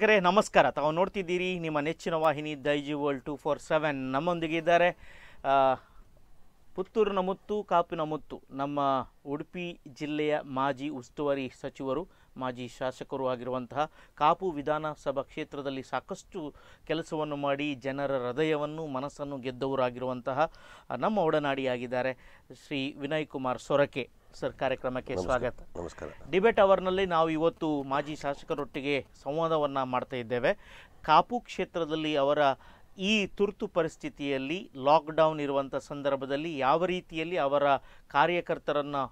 ವೀಕ್ಷಕರೇ ನಮಸ್ಕಾರ ತಾವು ನೋಡ್ತಿದ್ದೀರಿ ನಿಮ್ಮ ನೆಚ್ಚಿನ ವಾಹಿನಿ Daijiworld two four seven ನಮ್ಮೊಂದಿಗೆ ಇದ್ದಾರೆ ಪುತ್ತೂರಿನ ಮುತ್ತು ಕಾಪಿನ ಮುತ್ತು ನಮ್ಮ ಉಡುಪಿ ಜಿಲ್ಲೆಯ ಮಾಜಿ ಉಸ್ತುವಾರಿ ಸಚಿವರು ಮಾಜಿ ಶಾಸಕರು ಆಗಿರುವಂತಹ ಕಾಪು ವಿಧಾನಸಭಾ ಕ್ಷೇತ್ರದಲ್ಲಿ ಸಾಕಷ್ಟು ಕೆಲಸವನ್ನು ಮಾಡಿ ಜನರ ಹೃದಯವನ್ನು ಮನಸ್ಸನ್ನು ಗೆದ್ದವರಾಗಿರುವಂತಹ ನಮ್ಮ ಒಡನಾಡಿಯಾಗಿದ್ದಾರೆ ಶ್ರೀ ವಿನಯ್ ಕುಮಾರ್ ಸೊರಕೆ ಸರ್ ಕಾರ್ಯಕ್ರಮಕ್ಕೆ ಸ್ವಾಗತ ನಮಸ್ಕಾರ ಡಿಬೇಟ್ ಅವರ್ನಲ್ಲಿ ನಾವು ಇವತ್ತು ಮಾಜಿ ಶಾಸಕರೊಟ್ಟಿಗೆ ಸಂವಾದವನ್ನು ಮಾಡ್ತಾ ಇದ್ದೇವೆ ಕಾಪು ಕ್ಷೇತ್ರದಲ್ಲಿ ಅವರ ಈ ತುರ್ತು ಪರಿಸ್ಥಿತಿಯಲ್ಲಿ ಲಾಕ್ಡೌನ್ ಇರುವಂಥ ಸಂದರ್ಭದಲ್ಲಿ ಯಾವ ರೀತಿಯಲ್ಲಿ ಅವರ ಕಾರ್ಯಕರ್ತರನ್ನು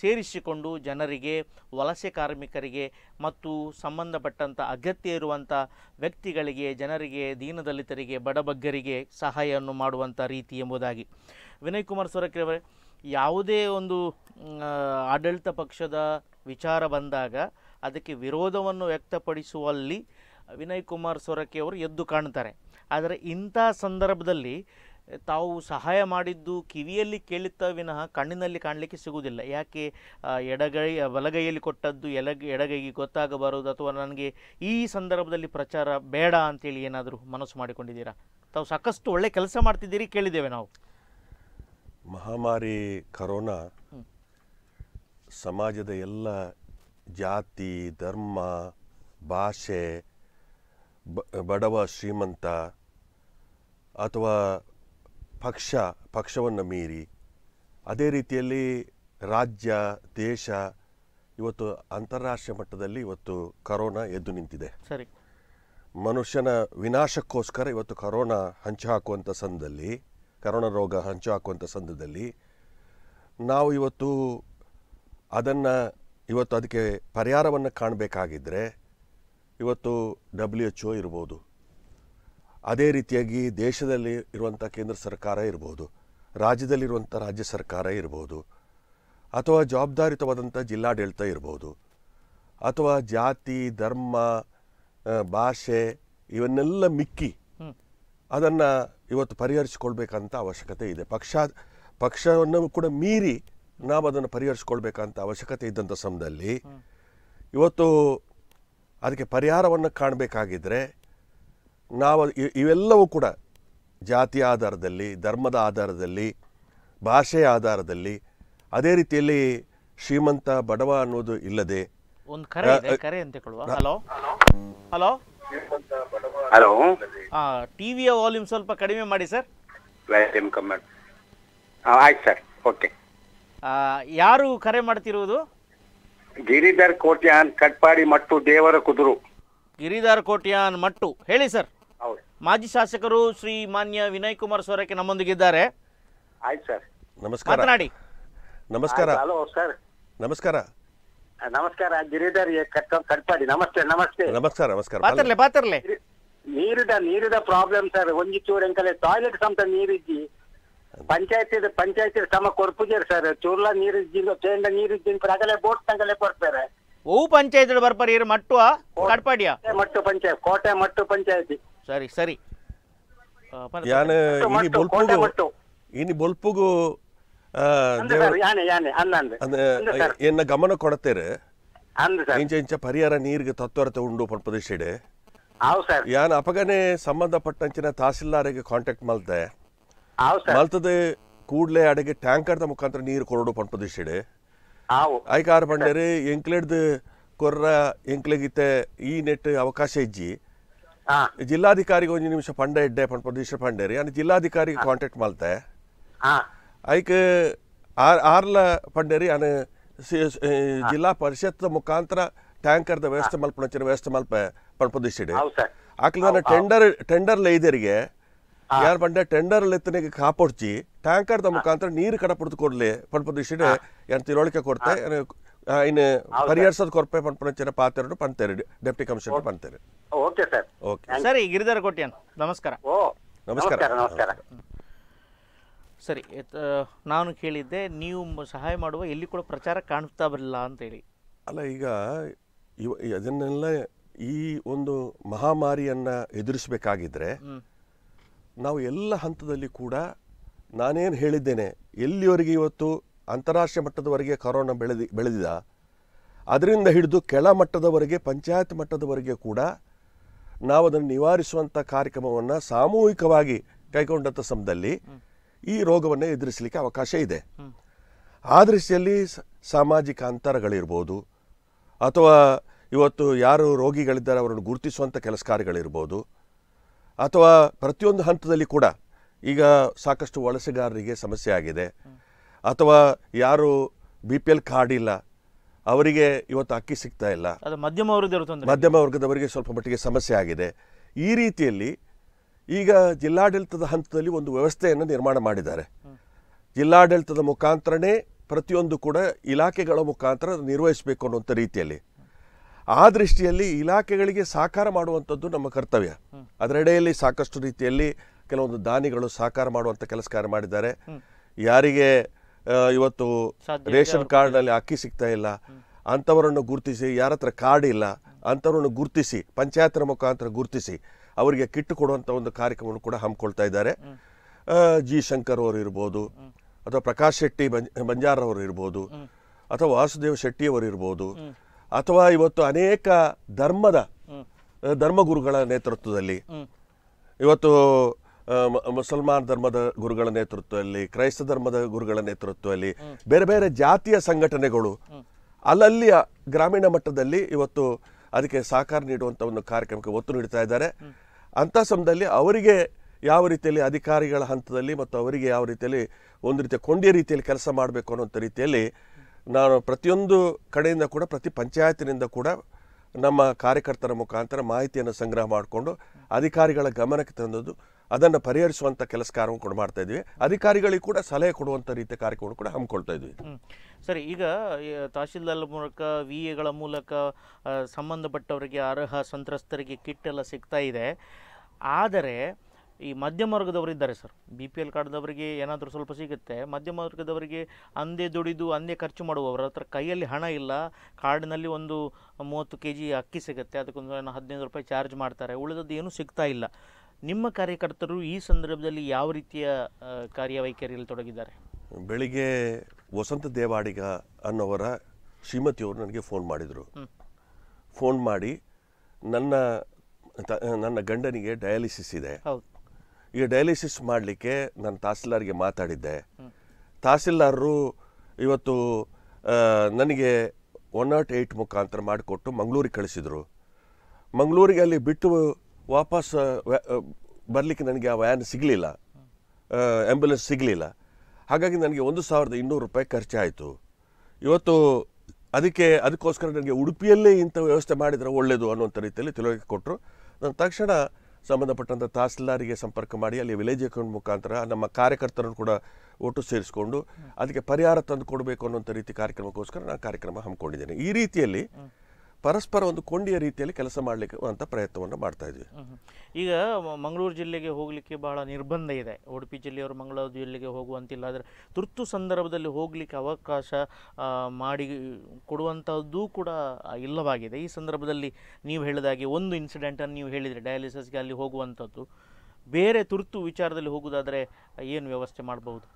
ಸೇರಿಸಿಕೊಂಡು ಜನರಿಗೆ ವಲಸೆ ಕಾರ್ಮಿಕರಿಗೆ ಮತ್ತು ಸಂಬಂಧಪಟ್ಟಂಥ ಅಗತ್ಯ ಇರುವಂಥ ವ್ಯಕ್ತಿಗಳಿಗೆ ಜನರಿಗೆ ದೀನದಲಿತರಿಗೆ ಬಡಬಗ್ಗರಿಗೆ ಸಹಾಯವನ್ನು ಮಾಡುವಂಥ ರೀತಿ ಎಂಬುದಾಗಿ ವಿನಯ್ ಕುಮಾರ್ ಅವರೇ ಯಾವುದೇ ಒಂದು ಆಡಳಿತ ಪಕ್ಷದ ವಿಚಾರ ಬಂದಾಗ ಅದಕ್ಕೆ ವಿರೋಧವನ್ನು ವ್ಯಕ್ತಪಡಿಸುವಲ್ಲಿ ವಿನಯ್ ಕುಮಾರ್ ಸೊರಕೆ ಅವರು ಎದ್ದು ಕಾಣ್ತಾರೆ ಆದರೆ ಇಂಥ ಸಂದರ್ಭದಲ್ಲಿ ತಾವು ಸಹಾಯ ಮಾಡಿದ್ದು ಕಿವಿಯಲ್ಲಿ ಕೇಳುತ್ತ ವಿನಃ ಕಣ್ಣಿನಲ್ಲಿ ಕಾಣಲಿಕ್ಕೆ ಸಿಗುವುದಿಲ್ಲ ಯಾಕೆ ಎಡಗೈ ಬಲಗೈಯಲ್ಲಿ ಕೊಟ್ಟದ್ದು ಎಲಗ ಎಡಗೈಗೆ ಗೊತ್ತಾಗಬಾರದು ಅಥವಾ ನನಗೆ ಈ ಸಂದರ್ಭದಲ್ಲಿ ಪ್ರಚಾರ ಬೇಡ ಅಂತೇಳಿ ಏನಾದರೂ ಮನಸ್ಸು ಮಾಡಿಕೊಂಡಿದ್ದೀರಾ ತಾವು ಸಾಕಷ್ಟು ಒಳ್ಳೆ ಕೆಲಸ ಮಾಡ್ತಿದ್ದೀರಿ ಕೇಳಿದ್ದೇವೆ ನಾವು ಮಹಾಮಾರಿ ಕರೋನಾ ಸಮಾಜದ ಎಲ್ಲ ಜಾತಿ ಧರ್ಮ ಭಾಷೆ ಬಡವ ಶ್ರೀಮಂತ ಅಥವಾ ಪಕ್ಷ ಪಕ್ಷವನ್ನು ಮೀರಿ ಅದೇ ರೀತಿಯಲ್ಲಿ ರಾಜ್ಯ ದೇಶ ಇವತ್ತು ಅಂತಾರಾಷ್ಟ್ರೀಯ ಮಟ್ಟದಲ್ಲಿ ಇವತ್ತು ಕರೋನಾ ಎದ್ದು ನಿಂತಿದೆ ಸರಿ ಮನುಷ್ಯನ ವಿನಾಶಕ್ಕೋಸ್ಕರ ಇವತ್ತು ಕರೋನಾ ಹಂಚಿ ಹಾಕುವಂಥ ಸಂದದಲ್ಲಿ ಕರೋನಾ ರೋಗ ಹಂಚು ಹಾಕುವಂಥ ಸಂದರ್ಭದಲ್ಲಿ ನಾವು ಇವತ್ತು ಅದನ್ನು ಇವತ್ತು ಅದಕ್ಕೆ ಪರಿಹಾರವನ್ನು ಕಾಣಬೇಕಾಗಿದ್ದರೆ ಇವತ್ತು ಡಬ್ಲ್ಯೂ ಎಚ್ ಇರ್ಬೋದು ಅದೇ ರೀತಿಯಾಗಿ ದೇಶದಲ್ಲಿ ಇರುವಂಥ ಕೇಂದ್ರ ಸರ್ಕಾರ ಇರ್ಬೋದು ರಾಜ್ಯದಲ್ಲಿರುವಂಥ ರಾಜ್ಯ ಸರ್ಕಾರ ಇರ್ಬೋದು ಅಥವಾ ಜವಾಬ್ದಾರಿತವಾದಂಥ ಜಿಲ್ಲಾಡಳಿತ ಇರ್ಬೋದು ಅಥವಾ ಜಾತಿ ಧರ್ಮ ಭಾಷೆ ಇವನ್ನೆಲ್ಲ ಮಿಕ್ಕಿ ಅದನ್ನು ಇವತ್ತು ಪರಿಹರಿಸಿಕೊಳ್ಬೇಕಂತ ಅವಶ್ಯಕತೆ ಇದೆ ಪಕ್ಷ ಪಕ್ಷವನ್ನು ಕೂಡ ಮೀರಿ ನಾವು ಅದನ್ನು ಪರಿಹರಿಸಿಕೊಳ್ಬೇಕಂತ ಅವಶ್ಯಕತೆ ಇದ್ದಂಥ ಸಮಯದಲ್ಲಿ ಇವತ್ತು ಅದಕ್ಕೆ ಪರಿಹಾರವನ್ನು ಕಾಣಬೇಕಾಗಿದ್ದರೆ ನಾವು ಇವೆಲ್ಲವೂ ಕೂಡ ಜಾತಿಯ ಆಧಾರದಲ್ಲಿ ಧರ್ಮದ ಆಧಾರದಲ್ಲಿ ಭಾಷೆಯ ಆಧಾರದಲ್ಲಿ ಅದೇ ರೀತಿಯಲ್ಲಿ ಶ್ರೀಮಂತ ಬಡವ ಅನ್ನೋದು ಇಲ್ಲದೆ ಹಲೋ ಹಲೋ ಹಲೋ ಟಿವಿಯ ವಾಲ್ಯೂಮ್ ಸ್ವಲ್ಪ ಕಡಿಮೆ ಮಾಡಿ ಸರ್ ವ್ಯಾಲ್ಯೂಮ್ ಕಮ್ಮಿ ಆಯ್ತು ಸರ್ ಓಕೆ ಯಾರು ಕರೆ ಮಾಡ್ತಿರುವುದು ಗಿರಿಧರ್ ಕೋಟ್ಯಾನ್ ಕಟ್ಪಾಡಿ ಮತ್ತು ದೇವರ ಕುದುರು ಗಿರಿಧರ್ ಕೋಟ್ಯಾನ್ ಮಟ್ಟು ಹೇಳಿ ಸರ್ ಮಾಜಿ ಶಾಸಕರು ಶ್ರೀ ಮಾನ್ಯ ವಿನಯ್ ಕುಮಾರ್ ಸೊರಕೆ ನಮ್ಮೊಂದಿಗಿದ್ದಾರೆ ಆಯ್ತು ಸರ್ ನಮಸ್ಕಾರ ಮಾತನಾಡಿ ನಮಸ್ಕಾರ ಹಲೋ ಸರ್ ನಮಸ್ಕಾರ ನಮಸ್ಕಾರ ಗಿರಿಧರ್ ಕಟ್ಪಾಡಿ ನಮಸ್ತೆ ನಮಸ್ತೆ ನಮಸ್ಕಾರ ನಮಸ್ಕಾರ ಪಾತ್ರಲೆ ಪಾತ್ರಲೆ ನೀರಿದ ನೀರಿದ ಪ್ರಾಬ್ಲಮ್ ಸರ್ ಒಂಜಿ ಚೂರು ಎಂಕಲೆ ಟಾಯ್ಲೆಟ್ ಸಮೇತ ನೀರಿದ್ದಿ ಪಂಚಾಯತ್ ಪಂಚಾಯತ್ ಸಮ ಕೊರ್ಪುಜರ್ ಸರ್ ಚೂರ್ಲ ನೀರಿದ್ದಿ ಚೇಂಡ ನೀರಿಜ್ಜಿ ಪ್ರಗಲೆ ಬೋಟ್ ತಂಗಲೆ ಕೊಡ್ತಾರೆ ಓ ಪಂಚಾಯತ್ ಬರ್ಪಾರ ಇರ್ ಮಟ್ಟು ಕಟ್ಪಾಡಿಯ ಮಟ್ಟು ಪಂಚಾಯತ್ ಕೋಟೆ ಮಟ್ಟು ಪಂಚಾಯತಿ ಸರಿ ಸರಿ ಯಾನ ಇನಿ ಬೊಲ್ಪುಗು ಇನಿ ಬೊಲ್ಪುಗು ಎನ್ನ ಗಮನ ಕೊಡತೇರೆ ಇಂಚ ಇಂಚ ಪರಿಹಾರ ನೀರಿಗೆ ತತ್ವರತೆ ಉಂಡು ಪಂಪದಿಷ್ಟೆಡೆ ಯಾನ್ ಸರ್ ಯಾನ್ ಅಪಗನೆ ಸಂಬಂಧಪಟ್ಟಂಚಿನ ತಹಸೀಲ್ದಾರಿಗೆ ಕಾಂಟ್ಯಾಕ್ಟ್ ಮಲ್ತೆ ಸರ್ ಮಲ್ತದೆ ಕೂಡ್ಲೆ ಅಡೆಗೆ ಟ್ಯಾಂಕರ್ದ ಮುಖಾಂತರ ನೀರು ಕೊರಡು ಪಂಪದಿಸಿಡೆ ಐಕಾರ ಬಂಡೇರಿ ಎಂಕ್ಲೆಡ್ದು ಕೊರ್ರ ಎಂಕ್ಲೆಗಿತ್ತೆ ಈ ನೆಟ್ ಅವಕಾಶ ಇಜ್ಜಿ ಜಿಲ್ಲಾಧಿಕಾರಿ ಒಂದು ನಿಮಿಷ ಪಂಡ ಎಡ್ಡೆ ದಿಶೆ ಪಂಡೇರಿ ಅಂದ್ರೆ ಜಿಲ್ಲಾಧಿಕಾರಿಗೆ ಕಾಂಟ್ಯಾಕ್ಟ್ ಮಲ್ತೆ ಐಕ್ ಆರ್ ಆರ್ಲ ಪಂಡೇರಿ ಅನ್ ಜಿಲ್ಲಾ ಪರಿಷತ್ ಮುಖಾಂತರ ಟ್ಯಾಂಕರ್ದ ವ್ಯವಸ್ಥೆ ಮಲ್ಪಣ ವ್ಯವಸ್ಥೆ ಮಲ್ಪ ಪಡ್ಪದಿಸಿಡಿ ಆಕ್ಲದ ಟೆಂಡರ್ ಟೆಂಡರ್ ಲೈದರಿಗೆ ಯಾರು ಪಂಡ ಟೆಂಡರ್ ಲೆತ್ತನಿಗೆ ಕಾಪಾಡ್ಚಿ ಟ್ಯಾಂಕರ್ದ ಮುಖಾಂತರ ನೀರು ಕಡ ಪಡೆದು ಕೊಡ್ಲಿ ಪಡ್ಪದಿಸಿಡಿ ಏನು ತಿಳುವಳಿಕೆ ಕೊಡ್ತೆ ಇನ್ನು ಪರಿಹರಿಸೋದು ಕೊರಪೆ ಪಂಪನಚ್ಚಿನ ಪಾತ್ರ ಪಂತೇರಿ ಡೆಪ್ಟಿ ಕಮಿಷನರ್ ಪಂತೇರಿ ಓಕೆ ಸರ್ ಓಕೆ ಸರಿ ಗಿರಿಧರ ಕೊಟ್ಟಿಯನ್ ನಮಸ್ಕಾರ ಓ ನಮಸ್ಕಾರ ನಮಸ್ಕಾರ ಸರಿ ನಾನು ಕೇಳಿದ್ದೆ ನೀವು ಸಹಾಯ ಮಾಡುವ ಎಲ್ಲಿ ಕೂಡ ಪ್ರಚಾರ ಕಾಣ್ತಾ ಬರಲಿಲ್ಲ ಅಂತೇಳಿ ಅಲ್ಲ ಈಗ ಇವ ಇದನ್ನೆಲ್ಲ ಈ ಒಂದು ಮಹಾಮಾರಿಯನ್ನು ಎದುರಿಸಬೇಕಾಗಿದ್ದರೆ ನಾವು ಎಲ್ಲ ಹಂತದಲ್ಲಿ ಕೂಡ ನಾನೇನು ಹೇಳಿದ್ದೇನೆ ಎಲ್ಲಿವರೆಗೆ ಇವತ್ತು ಅಂತಾರಾಷ್ಟ್ರೀಯ ಮಟ್ಟದವರೆಗೆ ಕೊರೋನಾ ಬೆಳೆದಿ ಬೆಳೆದಿದ ಅದರಿಂದ ಹಿಡಿದು ಕೆಳ ಮಟ್ಟದವರೆಗೆ ಪಂಚಾಯತ್ ಮಟ್ಟದವರೆಗೆ ಕೂಡ ನಾವು ಅದನ್ನು ನಿವಾರಿಸುವಂಥ ಕಾರ್ಯಕ್ರಮವನ್ನು ಸಾಮೂಹಿಕವಾಗಿ ಕೈಗೊಂಡಂಥ ಸಮಯದಲ್ಲಿ ಈ ರೋಗವನ್ನು ಎದುರಿಸಲಿಕ್ಕೆ ಅವಕಾಶ ಇದೆ ಆ ದೃಷ್ಟಿಯಲ್ಲಿ ಸಾಮಾಜಿಕ ಅಂತರಗಳಿರ್ಬೋದು ಅಥವಾ ಇವತ್ತು ಯಾರು ರೋಗಿಗಳಿದ್ದಾರೆ ಅವರನ್ನು ಗುರುತಿಸುವಂಥ ಕೆಲಸ ಕಾರ್ಯಗಳಿರ್ಬೋದು ಅಥವಾ ಪ್ರತಿಯೊಂದು ಹಂತದಲ್ಲಿ ಕೂಡ ಈಗ ಸಾಕಷ್ಟು ವಲಸೆಗಾರರಿಗೆ ಸಮಸ್ಯೆ ಆಗಿದೆ ಅಥವಾ ಯಾರು ಬಿ ಪಿ ಎಲ್ ಕಾರ್ಡ್ ಇಲ್ಲ ಅವರಿಗೆ ಇವತ್ತು ಅಕ್ಕಿ ಸಿಗ್ತಾ ಇಲ್ಲ ಮಧ್ಯಮ ವರ್ಗದವರು ಮಧ್ಯಮ ವರ್ಗದವರಿಗೆ ಸ್ವಲ್ಪ ಮಟ್ಟಿಗೆ ಸಮಸ್ಯೆ ಆಗಿದೆ ಈ ರೀತಿಯಲ್ಲಿ ಈಗ ಜಿಲ್ಲಾಡಳಿತದ ಹಂತದಲ್ಲಿ ಒಂದು ವ್ಯವಸ್ಥೆಯನ್ನು ನಿರ್ಮಾಣ ಮಾಡಿದ್ದಾರೆ ಜಿಲ್ಲಾಡಳಿತದ ಮುಖಾಂತರನೇ ಪ್ರತಿಯೊಂದು ಕೂಡ ಇಲಾಖೆಗಳ ಮುಖಾಂತರ ನಿರ್ವಹಿಸಬೇಕು ಅನ್ನುವಂಥ ರೀತಿಯಲ್ಲಿ ಆ ದೃಷ್ಟಿಯಲ್ಲಿ ಇಲಾಖೆಗಳಿಗೆ ಸಾಕಾರ ಮಾಡುವಂಥದ್ದು ನಮ್ಮ ಕರ್ತವ್ಯ ಅದರೆಡೆಯಲ್ಲಿ ಸಾಕಷ್ಟು ರೀತಿಯಲ್ಲಿ ಕೆಲವೊಂದು ದಾನಿಗಳು ಸಾಕಾರ ಮಾಡುವಂಥ ಕೆಲಸ ಕಾರ್ಯ ಮಾಡಿದ್ದಾರೆ ಯಾರಿಗೆ ಇವತ್ತು ರೇಷನ್ ಕಾರ್ಡ್ನಲ್ಲಿ ಅಕ್ಕಿ ಸಿಗ್ತಾ ಇಲ್ಲ ಅಂಥವರನ್ನು ಗುರುತಿಸಿ ಯಾರ ಹತ್ರ ಕಾರ್ಡ್ ಇಲ್ಲ ಅಂಥವ್ರನ್ನು ಗುರುತಿಸಿ ಪಂಚಾಯತ್ರ ಮುಖಾಂತರ ಗುರುತಿಸಿ ಅವರಿಗೆ ಕಿಟ್ಟು ಕೊಡುವಂಥ ಒಂದು ಕಾರ್ಯಕ್ರಮವನ್ನು ಕೂಡ ಹಮ್ಮಿಕೊಳ್ತಾ ಇದ್ದಾರೆ ಜಿ ಶಂಕರ್ ಅವರು ಇರ್ಬೋದು ಅಥವಾ ಪ್ರಕಾಶ್ ಶೆಟ್ಟಿ ಬಂಜಾರವರು ಇರ್ಬೋದು ಅಥವಾ ವಾಸುದೇವ್ ಶೆಟ್ಟಿಯವರು ಇರ್ಬೋದು ಅಥವಾ ಇವತ್ತು ಅನೇಕ ಧರ್ಮದ ಧರ್ಮಗುರುಗಳ ನೇತೃತ್ವದಲ್ಲಿ ಇವತ್ತು ಮುಸಲ್ಮಾನ್ ಧರ್ಮದ ಗುರುಗಳ ನೇತೃತ್ವದಲ್ಲಿ ಕ್ರೈಸ್ತ ಧರ್ಮದ ಗುರುಗಳ ನೇತೃತ್ವದಲ್ಲಿ ಬೇರೆ ಬೇರೆ ಜಾತಿಯ ಸಂಘಟನೆಗಳು ಅಲ್ಲಲ್ಲಿಯ ಗ್ರಾಮೀಣ ಮಟ್ಟದಲ್ಲಿ ಇವತ್ತು ಅದಕ್ಕೆ ಸಹಕಾರ ನೀಡುವಂಥ ಒಂದು ಕಾರ್ಯಕ್ರಮಕ್ಕೆ ಒತ್ತು ನೀಡ್ತಾ ಇದ್ದಾರೆ ಅಂಥ ಸಮಯದಲ್ಲಿ ಅವರಿಗೆ ಯಾವ ರೀತಿಯಲ್ಲಿ ಅಧಿಕಾರಿಗಳ ಹಂತದಲ್ಲಿ ಮತ್ತು ಅವರಿಗೆ ಯಾವ ರೀತಿಯಲ್ಲಿ ಒಂದು ರೀತಿಯ ಕೊಂಡಿಯ ರೀತಿಯಲ್ಲಿ ಕೆಲಸ ಮಾಡಬೇಕು ಅನ್ನೋಂಥ ರೀತಿಯಲ್ಲಿ ನಾನು ಪ್ರತಿಯೊಂದು ಕಡೆಯಿಂದ ಕೂಡ ಪ್ರತಿ ಪಂಚಾಯತಿನಿಂದ ಕೂಡ ನಮ್ಮ ಕಾರ್ಯಕರ್ತರ ಮುಖಾಂತರ ಮಾಹಿತಿಯನ್ನು ಸಂಗ್ರಹ ಮಾಡಿಕೊಂಡು ಅಧಿಕಾರಿಗಳ ಗಮನಕ್ಕೆ ತಂದದ್ದು ಅದನ್ನು ಪರಿಹರಿಸುವಂಥ ಕೆಲಸ ಕಾರ್ಯವನ್ನು ಕೂಡ ಮಾಡ್ತಾ ಇದ್ವಿ ಅಧಿಕಾರಿಗಳಿಗೆ ಕೂಡ ಸಲಹೆ ಕೊಡುವಂಥ ರೀತಿಯ ಕಾರ್ಯಕ್ರಮ ಕೂಡ ಹಮ್ಮಿಕೊಳ್ತಾ ಇದ್ವಿ ಸರಿ ಈಗ ತಹಶೀಲ್ದಾರ್ ಮೂಲಕ ವಿ ಎಗಳ ಮೂಲಕ ಸಂಬಂಧಪಟ್ಟವರಿಗೆ ಅರ್ಹ ಸಂತ್ರಸ್ತರಿಗೆ ಕಿಟ್ ಎಲ್ಲ ಸಿಗ್ತಾ ಇದೆ ಆದರೆ ಈ ಮಧ್ಯಮ ವರ್ಗದವರು ಇದ್ದಾರೆ ಸರ್ ಬಿ ಪಿ ಎಲ್ ಕಾರ್ಡ್ದವರಿಗೆ ಏನಾದರೂ ಸ್ವಲ್ಪ ಸಿಗುತ್ತೆ ಮಧ್ಯಮ ವರ್ಗದವರಿಗೆ ಅಂದೇ ದುಡಿದು ಅಂದೇ ಖರ್ಚು ಮಾಡುವವರ ಹತ್ರ ಕೈಯಲ್ಲಿ ಹಣ ಇಲ್ಲ ಕಾರ್ಡ್ನಲ್ಲಿ ಒಂದು ಮೂವತ್ತು ಕೆ ಜಿ ಅಕ್ಕಿ ಸಿಗುತ್ತೆ ಅದಕ್ಕೊಂದು ಹದಿನೈದು ರೂಪಾಯಿ ಚಾರ್ಜ್ ಮಾಡ್ತಾರೆ ಉಳಿದದ್ದು ಏನೂ ಸಿಗ್ತಾ ಇಲ್ಲ ನಿಮ್ಮ ಕಾರ್ಯಕರ್ತರು ಈ ಸಂದರ್ಭದಲ್ಲಿ ಯಾವ ರೀತಿಯ ಕಾರ್ಯವೈಖರಿಯಲ್ಲಿ ತೊಡಗಿದ್ದಾರೆ ಬೆಳಿಗ್ಗೆ ವಸಂತ ದೇವಾಡಿಗ ಅನ್ನೋವರ ಶ್ರೀಮತಿಯವರು ನನಗೆ ಫೋನ್ ಮಾಡಿದರು ಫೋನ್ ಮಾಡಿ ನನ್ನ ನನ್ನ ಗಂಡನಿಗೆ ಡಯಾಲಿಸಿಸ್ ಇದೆ ಹೌದು ಈ ಡಯಾಲಿಸಿಸ್ ಮಾಡಲಿಕ್ಕೆ ನಾನು ತಹಸೀಲ್ದಾರ್ಗೆ ಮಾತಾಡಿದ್ದೆ ತಹಸೀಲ್ದಾರರು ಇವತ್ತು ನನಗೆ ಒನ್ ನಾಟ್ ಏಯ್ಟ್ ಮುಖಾಂತರ ಮಾಡಿಕೊಟ್ಟು ಮಂಗಳೂರಿಗೆ ಕಳಿಸಿದರು ಮಂಗಳೂರಿಗೆ ಅಲ್ಲಿ ಬಿಟ್ಟು ವಾಪಸ್ ಬರಲಿಕ್ಕೆ ನನಗೆ ಆ ವ್ಯಾನ್ ಸಿಗಲಿಲ್ಲ ಆ್ಯಂಬುಲೆನ್ಸ್ ಸಿಗಲಿಲ್ಲ ಹಾಗಾಗಿ ನನಗೆ ಒಂದು ಸಾವಿರದ ಇನ್ನೂರು ರೂಪಾಯಿ ಖರ್ಚಾಯಿತು ಇವತ್ತು ಅದಕ್ಕೆ ಅದಕ್ಕೋಸ್ಕರ ನನಗೆ ಉಡುಪಿಯಲ್ಲೇ ಇಂಥ ವ್ಯವಸ್ಥೆ ಮಾಡಿದರೆ ಒಳ್ಳೆಯದು ಅನ್ನುವಂಥ ರೀತಿಯಲ್ಲಿ ತಿಳುವಳಿಕೆ ಕೊಟ್ಟರು ನಾನು ತಕ್ಷಣ ಸಂಬಂಧಪಟ್ಟಂಥ ತಹಸೀಲ್ದಾರಿಗೆ ಸಂಪರ್ಕ ಮಾಡಿ ಅಲ್ಲಿ ವಿಲೇಜ್ ಅಕೌಂಟ್ ಮುಖಾಂತರ ನಮ್ಮ ಕಾರ್ಯಕರ್ತರನ್ನು ಕೂಡ ಒಟ್ಟು ಸೇರಿಸಿಕೊಂಡು ಅದಕ್ಕೆ ಪರಿಹಾರ ತಂದು ಕೊಡಬೇಕು ಅನ್ನೋಂಥ ರೀತಿ ಕಾರ್ಯಕ್ರಮಕ್ಕೋಸ್ಕರ ನಾನು ಕಾರ್ಯಕ್ರಮ ಹಮ್ಮಿಕೊಂಡಿದ್ದೇನೆ ಈ ರೀತಿಯಲ್ಲಿ ಪರಸ್ಪರ ಒಂದು ಕೊಂಡಿಯ ರೀತಿಯಲ್ಲಿ ಕೆಲಸ ಮಾಡಲಿಕ್ಕೆ ಅಂತ ಪ್ರಯತ್ನವನ್ನು ಮಾಡ್ತಾ ಇದ್ವಿ ಈಗ ಮಂಗಳೂರು ಜಿಲ್ಲೆಗೆ ಹೋಗಲಿಕ್ಕೆ ಬಹಳ ನಿರ್ಬಂಧ ಇದೆ ಉಡುಪಿ ಜಿಲ್ಲೆಯವರು ಮಂಗಳೂರು ಜಿಲ್ಲೆಗೆ ಹೋಗುವಂತಿಲ್ಲ ಆದರೆ ತುರ್ತು ಸಂದರ್ಭದಲ್ಲಿ ಹೋಗಲಿಕ್ಕೆ ಅವಕಾಶ ಮಾಡಿ ಕೊಡುವಂಥದ್ದು ಕೂಡ ಇಲ್ಲವಾಗಿದೆ ಈ ಸಂದರ್ಭದಲ್ಲಿ ನೀವು ಹೇಳಿದಾಗೆ ಒಂದು ಇನ್ಸಿಡೆಂಟನ್ನು ನೀವು ಹೇಳಿದರೆ ಡಯಾಲಿಸಿಸ್ಗೆ ಅಲ್ಲಿ ಹೋಗುವಂಥದ್ದು ಬೇರೆ ತುರ್ತು ವಿಚಾರದಲ್ಲಿ ಹೋಗುವುದಾದರೆ ಏನು ವ್ಯವಸ್ಥೆ ಮಾಡಬಹುದು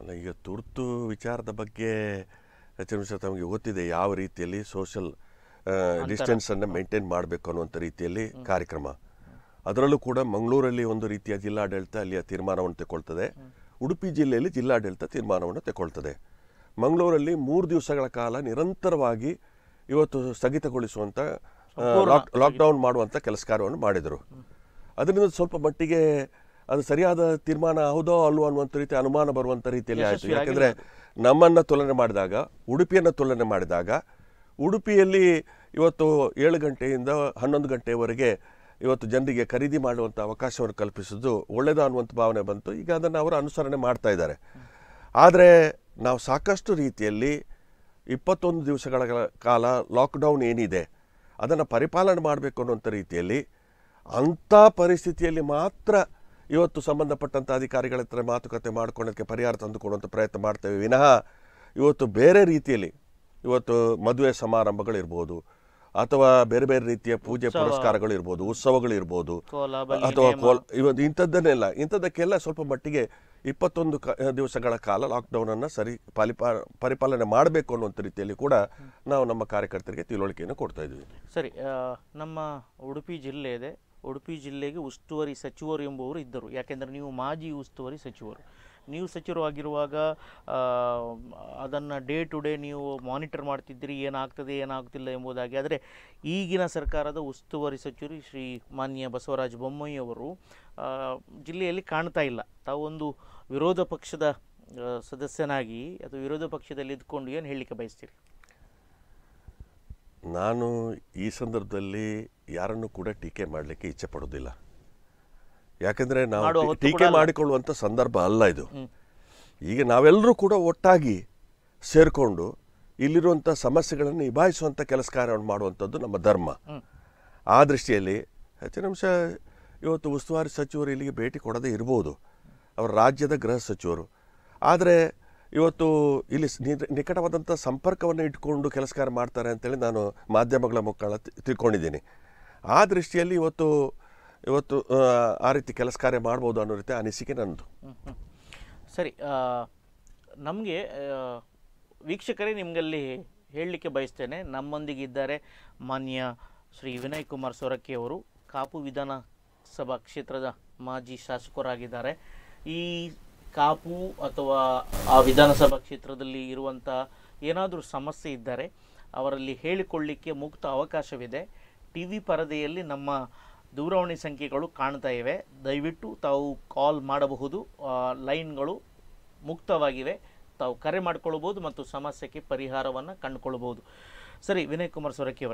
ಅಲ್ಲ ಈಗ ತುರ್ತು ವಿಚಾರದ ಬಗ್ಗೆ ಹೆಚ್ಚಿನ ತಮಗೆ ಗೊತ್ತಿದೆ ಯಾವ ರೀತಿಯಲ್ಲಿ ಸೋಷಲ್ ಡಿಸ್ಟೆನ್ಸನ್ನು ಮೇಂಟೈನ್ ಮಾಡಬೇಕು ಅನ್ನುವಂಥ ರೀತಿಯಲ್ಲಿ ಕಾರ್ಯಕ್ರಮ ಅದರಲ್ಲೂ ಕೂಡ ಮಂಗಳೂರಲ್ಲಿ ಒಂದು ರೀತಿಯ ಜಿಲ್ಲಾಡಳಿತ ಅಲ್ಲಿಯ ತೀರ್ಮಾನವನ್ನು ತಗೊಳ್ತದೆ ಉಡುಪಿ ಜಿಲ್ಲೆಯಲ್ಲಿ ಜಿಲ್ಲಾಡಳಿತ ತೀರ್ಮಾನವನ್ನು ತಗೊಳ್ತದೆ ಮಂಗಳೂರಲ್ಲಿ ಮೂರು ದಿವಸಗಳ ಕಾಲ ನಿರಂತರವಾಗಿ ಇವತ್ತು ಸ್ಥಗಿತಗೊಳಿಸುವಂಥ ಲಾಕ್ ಲಾಕ್ಡೌನ್ ಮಾಡುವಂಥ ಕೆಲಸ ಕಾರ್ಯವನ್ನು ಮಾಡಿದರು ಅದರಿಂದ ಸ್ವಲ್ಪ ಮಟ್ಟಿಗೆ ಅದು ಸರಿಯಾದ ತೀರ್ಮಾನ ಹೌದೋ ಅಲ್ವೋ ಅನ್ನುವಂಥ ರೀತಿ ಅನುಮಾನ ಬರುವಂಥ ರೀತಿಯಲ್ಲಿ ಆಯಿತು ಯಾಕೆಂದರೆ ನಮ್ಮನ್ನು ತುಲನೆ ಮಾಡಿದಾಗ ಉಡುಪಿಯನ್ನು ತುಲನೆ ಮಾಡಿದಾಗ ಉಡುಪಿಯಲ್ಲಿ ಇವತ್ತು ಏಳು ಗಂಟೆಯಿಂದ ಹನ್ನೊಂದು ಗಂಟೆವರೆಗೆ ಇವತ್ತು ಜನರಿಗೆ ಖರೀದಿ ಮಾಡುವಂಥ ಅವಕಾಶವನ್ನು ಕಲ್ಪಿಸಿದ್ದು ಒಳ್ಳೆಯದು ಅನ್ನುವಂಥ ಭಾವನೆ ಬಂತು ಈಗ ಅದನ್ನು ಅವರು ಅನುಸರಣೆ ಮಾಡ್ತಾ ಇದ್ದಾರೆ ಆದರೆ ನಾವು ಸಾಕಷ್ಟು ರೀತಿಯಲ್ಲಿ ಇಪ್ಪತ್ತೊಂದು ದಿವಸಗಳ ಕಾಲ ಲಾಕ್ಡೌನ್ ಏನಿದೆ ಅದನ್ನು ಪರಿಪಾಲನೆ ಮಾಡಬೇಕು ಅನ್ನುವಂಥ ರೀತಿಯಲ್ಲಿ ಅಂಥ ಪರಿಸ್ಥಿತಿಯಲ್ಲಿ ಮಾತ್ರ ಇವತ್ತು ಸಂಬಂಧಪಟ್ಟಂಥ ಅಧಿಕಾರಿಗಳ ಹತ್ರ ಮಾತುಕತೆ ಮಾಡ್ಕೊಳ್ಳೋದಕ್ಕೆ ಪರಿಹಾರ ತಂದುಕೊಡುವಂಥ ಪ್ರಯತ್ನ ಮಾಡ್ತೇವೆ ವಿನಃ ಇವತ್ತು ಬೇರೆ ರೀತಿಯಲ್ಲಿ ಇವತ್ತು ಮದುವೆ ಸಮಾರಂಭಗಳಿರ್ಬೋದು ಅಥವಾ ಬೇರೆ ಬೇರೆ ರೀತಿಯ ಪೂಜೆ ಪುರಸ್ಕಾರಗಳಿರ್ಬೋದು ಉತ್ಸವಗಳಿರ್ಬೋದು ಅಥವಾ ಕೋಲ್ ಇವತ್ತು ಇಂಥದ್ದನ್ನೆಲ್ಲ ಇಂಥದ್ದಕ್ಕೆಲ್ಲ ಸ್ವಲ್ಪ ಮಟ್ಟಿಗೆ ಇಪ್ಪತ್ತೊಂದು ಕ ದಿವಸಗಳ ಕಾಲ ಲಾಕ್ಡೌನನ್ನು ಸರಿ ಪಾಲಿಪಾ ಪರಿಪಾಲನೆ ಮಾಡಬೇಕು ಅನ್ನುವಂಥ ರೀತಿಯಲ್ಲಿ ಕೂಡ ನಾವು ನಮ್ಮ ಕಾರ್ಯಕರ್ತರಿಗೆ ತಿಳುವಳಿಕೆಯನ್ನು ಕೊಡ್ತಾ ಇದ್ದೀವಿ ಸರಿ ನಮ್ಮ ಉಡುಪಿ ಜಿಲ್ಲೆ ಇದೆ ಉಡುಪಿ ಜಿಲ್ಲೆಗೆ ಉಸ್ತುವಾರಿ ಸಚಿವರು ಎಂಬುವರು ಇದ್ದರು ಯಾಕೆಂದರೆ ನೀವು ಮಾಜಿ ಉಸ್ತುವಾರಿ ಸಚಿವರು ನೀವು ಆಗಿರುವಾಗ ಅದನ್ನು ಡೇ ಟು ಡೇ ನೀವು ಮಾನಿಟರ್ ಮಾಡ್ತಿದ್ದೀರಿ ಏನಾಗ್ತದೆ ಏನಾಗ್ತಿಲ್ಲ ಎಂಬುದಾಗಿ ಆದರೆ ಈಗಿನ ಸರ್ಕಾರದ ಉಸ್ತುವಾರಿ ಸಚಿವರು ಶ್ರೀ ಮಾನ್ಯ ಬಸವರಾಜ ಬೊಮ್ಮಾಯಿ ಅವರು ಜಿಲ್ಲೆಯಲ್ಲಿ ಕಾಣ್ತಾ ಇಲ್ಲ ತಾವೊಂದು ವಿರೋಧ ಪಕ್ಷದ ಸದಸ್ಯನಾಗಿ ಅಥವಾ ವಿರೋಧ ಪಕ್ಷದಲ್ಲಿ ಇದ್ಕೊಂಡು ಏನು ಹೇಳಲಿಕ್ಕೆ ಬಯಸ್ತೀರಿ ನಾನು ಈ ಸಂದರ್ಭದಲ್ಲಿ ಯಾರನ್ನು ಕೂಡ ಟೀಕೆ ಮಾಡಲಿಕ್ಕೆ ಇಚ್ಛೆ ಪಡೋದಿಲ್ಲ ಯಾಕಂದ್ರೆ ನಾವು ಟೀಕೆ ಮಾಡಿಕೊಳ್ಳುವಂಥ ಸಂದರ್ಭ ಅಲ್ಲ ಇದು ಈಗ ನಾವೆಲ್ಲರೂ ಕೂಡ ಒಟ್ಟಾಗಿ ಸೇರಿಕೊಂಡು ಇಲ್ಲಿರುವಂಥ ಸಮಸ್ಯೆಗಳನ್ನು ನಿಭಾಯಿಸುವಂಥ ಕೆಲಸ ಕಾರ್ಯವನ್ನು ಮಾಡುವಂಥದ್ದು ನಮ್ಮ ಧರ್ಮ ಆ ದೃಷ್ಟಿಯಲ್ಲಿ ಹೆಚ್ಚಿನ ಅಂಶ ಇವತ್ತು ಉಸ್ತುವಾರಿ ಸಚಿವರು ಇಲ್ಲಿಗೆ ಭೇಟಿ ಕೊಡದೇ ಇರ್ಬೋದು ಅವರ ರಾಜ್ಯದ ಗೃಹ ಸಚಿವರು ಆದರೆ ಇವತ್ತು ಇಲ್ಲಿ ನಿಕಟವಾದಂಥ ಸಂಪರ್ಕವನ್ನು ಇಟ್ಕೊಂಡು ಕೆಲಸ ಕಾರ್ಯ ಮಾಡ್ತಾರೆ ಅಂತೇಳಿ ನಾನು ಮಾಧ್ಯಮಗಳ ಮುಖಾಳ ತಿಳ್ಕೊಂಡಿದ್ದೀನಿ ಆ ದೃಷ್ಟಿಯಲ್ಲಿ ಇವತ್ತು ಇವತ್ತು ಆ ರೀತಿ ಕೆಲಸ ಕಾರ್ಯ ಮಾಡ್ಬೋದು ಅನ್ನೋ ರೀತಿ ಅನಿಸಿಕೆ ನನ್ನದು ಸರಿ ನಮಗೆ ವೀಕ್ಷಕರೇ ನಿಮಗಲ್ಲಿ ಹೇಳಲಿಕ್ಕೆ ಬಯಸ್ತೇನೆ ನಮ್ಮೊಂದಿಗೆ ಇದ್ದಾರೆ ಮಾನ್ಯ ಶ್ರೀ ವಿನಯ್ ಕುಮಾರ್ ಸೊರಕೆ ಅವರು ಕಾಪು ವಿಧಾನಸಭಾ ಕ್ಷೇತ್ರದ ಮಾಜಿ ಶಾಸಕರಾಗಿದ್ದಾರೆ ಈ ಕಾಪು ಅಥವಾ ಆ ವಿಧಾನಸಭಾ ಕ್ಷೇತ್ರದಲ್ಲಿ ಇರುವಂಥ ಏನಾದರೂ ಸಮಸ್ಯೆ ಇದ್ದರೆ ಅವರಲ್ಲಿ ಹೇಳಿಕೊಳ್ಳಿಕ್ಕೆ ಮುಕ್ತ ಅವಕಾಶವಿದೆ ಟಿ ವಿ ಪರದೆಯಲ್ಲಿ ನಮ್ಮ ದೂರವಾಣಿ ಸಂಖ್ಯೆಗಳು ಕಾಣ್ತಾ ಇವೆ ದಯವಿಟ್ಟು ತಾವು ಕಾಲ್ ಮಾಡಬಹುದು ಲೈನ್ಗಳು ಮುಕ್ತವಾಗಿವೆ ತಾವು ಕರೆ ಮಾಡ್ಕೊಳ್ಬೋದು ಮತ್ತು ಸಮಸ್ಯೆಗೆ ಪರಿಹಾರವನ್ನು ಕಂಡುಕೊಳ್ಬೋದು ಸರಿ ವಿನಯ್ ಕುಮಾರ್ ಸೊರಕಿ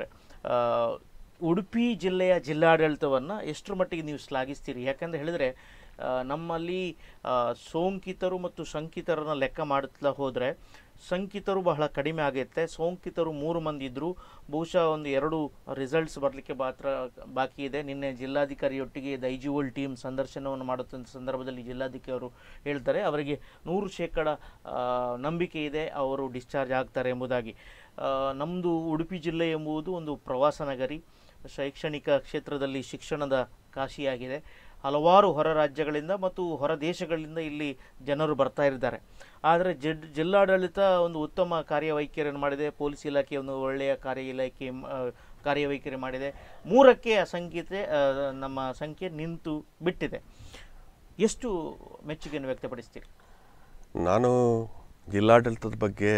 ಉಡುಪಿ ಜಿಲ್ಲೆಯ ಜಿಲ್ಲಾಡಳಿತವನ್ನು ಎಷ್ಟರ ಮಟ್ಟಿಗೆ ನೀವು ಶ್ಲಾಘಿಸ್ತೀರಿ ಯಾಕಂತ ಹೇಳಿದರೆ ನಮ್ಮಲ್ಲಿ ಸೋಂಕಿತರು ಮತ್ತು ಶಂಕಿತರನ್ನು ಲೆಕ್ಕ ಮಾಡುತ್ತಾ ಹೋದರೆ ಶಂಕಿತರು ಬಹಳ ಕಡಿಮೆ ಆಗುತ್ತೆ ಸೋಂಕಿತರು ಮೂರು ಮಂದಿ ಇದ್ದರೂ ಬಹುಶಃ ಒಂದು ಎರಡು ರಿಸಲ್ಟ್ಸ್ ಬರಲಿಕ್ಕೆ ಮಾತ್ರ ಬಾಕಿ ಇದೆ ನಿನ್ನೆ ಜಿಲ್ಲಾಧಿಕಾರಿಯೊಟ್ಟಿಗೆ ದೈ ಜಿ ಓಲ್ ಟೀಮ್ ಸಂದರ್ಶನವನ್ನು ಮಾಡುತ್ತಿದ್ದ ಸಂದರ್ಭದಲ್ಲಿ ಜಿಲ್ಲಾಧಿಕಾರಿಯವರು ಹೇಳ್ತಾರೆ ಅವರಿಗೆ ನೂರು ಶೇಕಡ ನಂಬಿಕೆ ಇದೆ ಅವರು ಡಿಸ್ಚಾರ್ಜ್ ಆಗ್ತಾರೆ ಎಂಬುದಾಗಿ ನಮ್ಮದು ಉಡುಪಿ ಜಿಲ್ಲೆ ಎಂಬುದು ಒಂದು ಪ್ರವಾಸ ನಗರಿ ಶೈಕ್ಷಣಿಕ ಕ್ಷೇತ್ರದಲ್ಲಿ ಶಿಕ್ಷಣದ ಕಾಶಿಯಾಗಿದೆ ಹಲವಾರು ಹೊರ ರಾಜ್ಯಗಳಿಂದ ಮತ್ತು ಹೊರ ದೇಶಗಳಿಂದ ಇಲ್ಲಿ ಜನರು ಬರ್ತಾ ಇದ್ದಾರೆ ಆದರೆ ಜಡ್ ಜಿಲ್ಲಾಡಳಿತ ಒಂದು ಉತ್ತಮ ಕಾರ್ಯವೈಖರಿಯನ್ನು ಮಾಡಿದೆ ಪೊಲೀಸ್ ಇಲಾಖೆ ಒಂದು ಒಳ್ಳೆಯ ಕಾರ್ಯ ಇಲಾಖೆ ಕಾರ್ಯವೈಖರಿ ಮಾಡಿದೆ ಮೂರಕ್ಕೆ ಆ ಸಂಖ್ಯೆ ನಮ್ಮ ಸಂಖ್ಯೆ ನಿಂತು ಬಿಟ್ಟಿದೆ ಎಷ್ಟು ಮೆಚ್ಚುಗೆಯನ್ನು ವ್ಯಕ್ತಪಡಿಸ್ತೀರಿ ನಾನು ಜಿಲ್ಲಾಡಳಿತದ ಬಗ್ಗೆ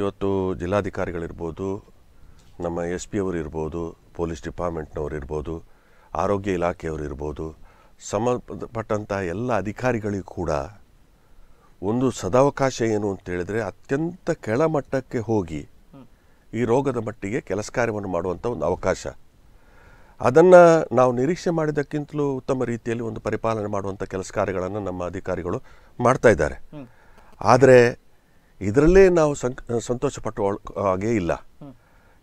ಇವತ್ತು ಜಿಲ್ಲಾಧಿಕಾರಿಗಳಿರ್ಬೋದು ನಮ್ಮ ಎಸ್ ಪಿ ಅವರು ಇರ್ಬೋದು ಪೊಲೀಸ್ ಡಿಪಾರ್ಟ್ಮೆಂಟ್ನವ್ರು ಇರ್ಬೋದು ಆರೋಗ್ಯ ಇಲಾಖೆಯವರು ಇರ್ಬೋದು ಸಂಬಂಧಪಟ್ಟಂತಹ ಎಲ್ಲ ಅಧಿಕಾರಿಗಳಿಗೂ ಕೂಡ ಒಂದು ಸದಾವಕಾಶ ಏನು ಅಂತ ಹೇಳಿದ್ರೆ ಅತ್ಯಂತ ಕೆಳಮಟ್ಟಕ್ಕೆ ಹೋಗಿ ಈ ರೋಗದ ಮಟ್ಟಿಗೆ ಕೆಲಸ ಕಾರ್ಯವನ್ನು ಮಾಡುವಂಥ ಒಂದು ಅವಕಾಶ ಅದನ್ನು ನಾವು ನಿರೀಕ್ಷೆ ಮಾಡಿದ್ದಕ್ಕಿಂತಲೂ ಉತ್ತಮ ರೀತಿಯಲ್ಲಿ ಒಂದು ಪರಿಪಾಲನೆ ಮಾಡುವಂಥ ಕೆಲಸ ಕಾರ್ಯಗಳನ್ನು ನಮ್ಮ ಅಧಿಕಾರಿಗಳು ಮಾಡ್ತಾ ಇದ್ದಾರೆ ಆದರೆ ಇದರಲ್ಲೇ ನಾವು ಸಂಕ್ ಸಂತೋಷ ಪಟ್ಟು ಹಾಗೇ ಇಲ್ಲ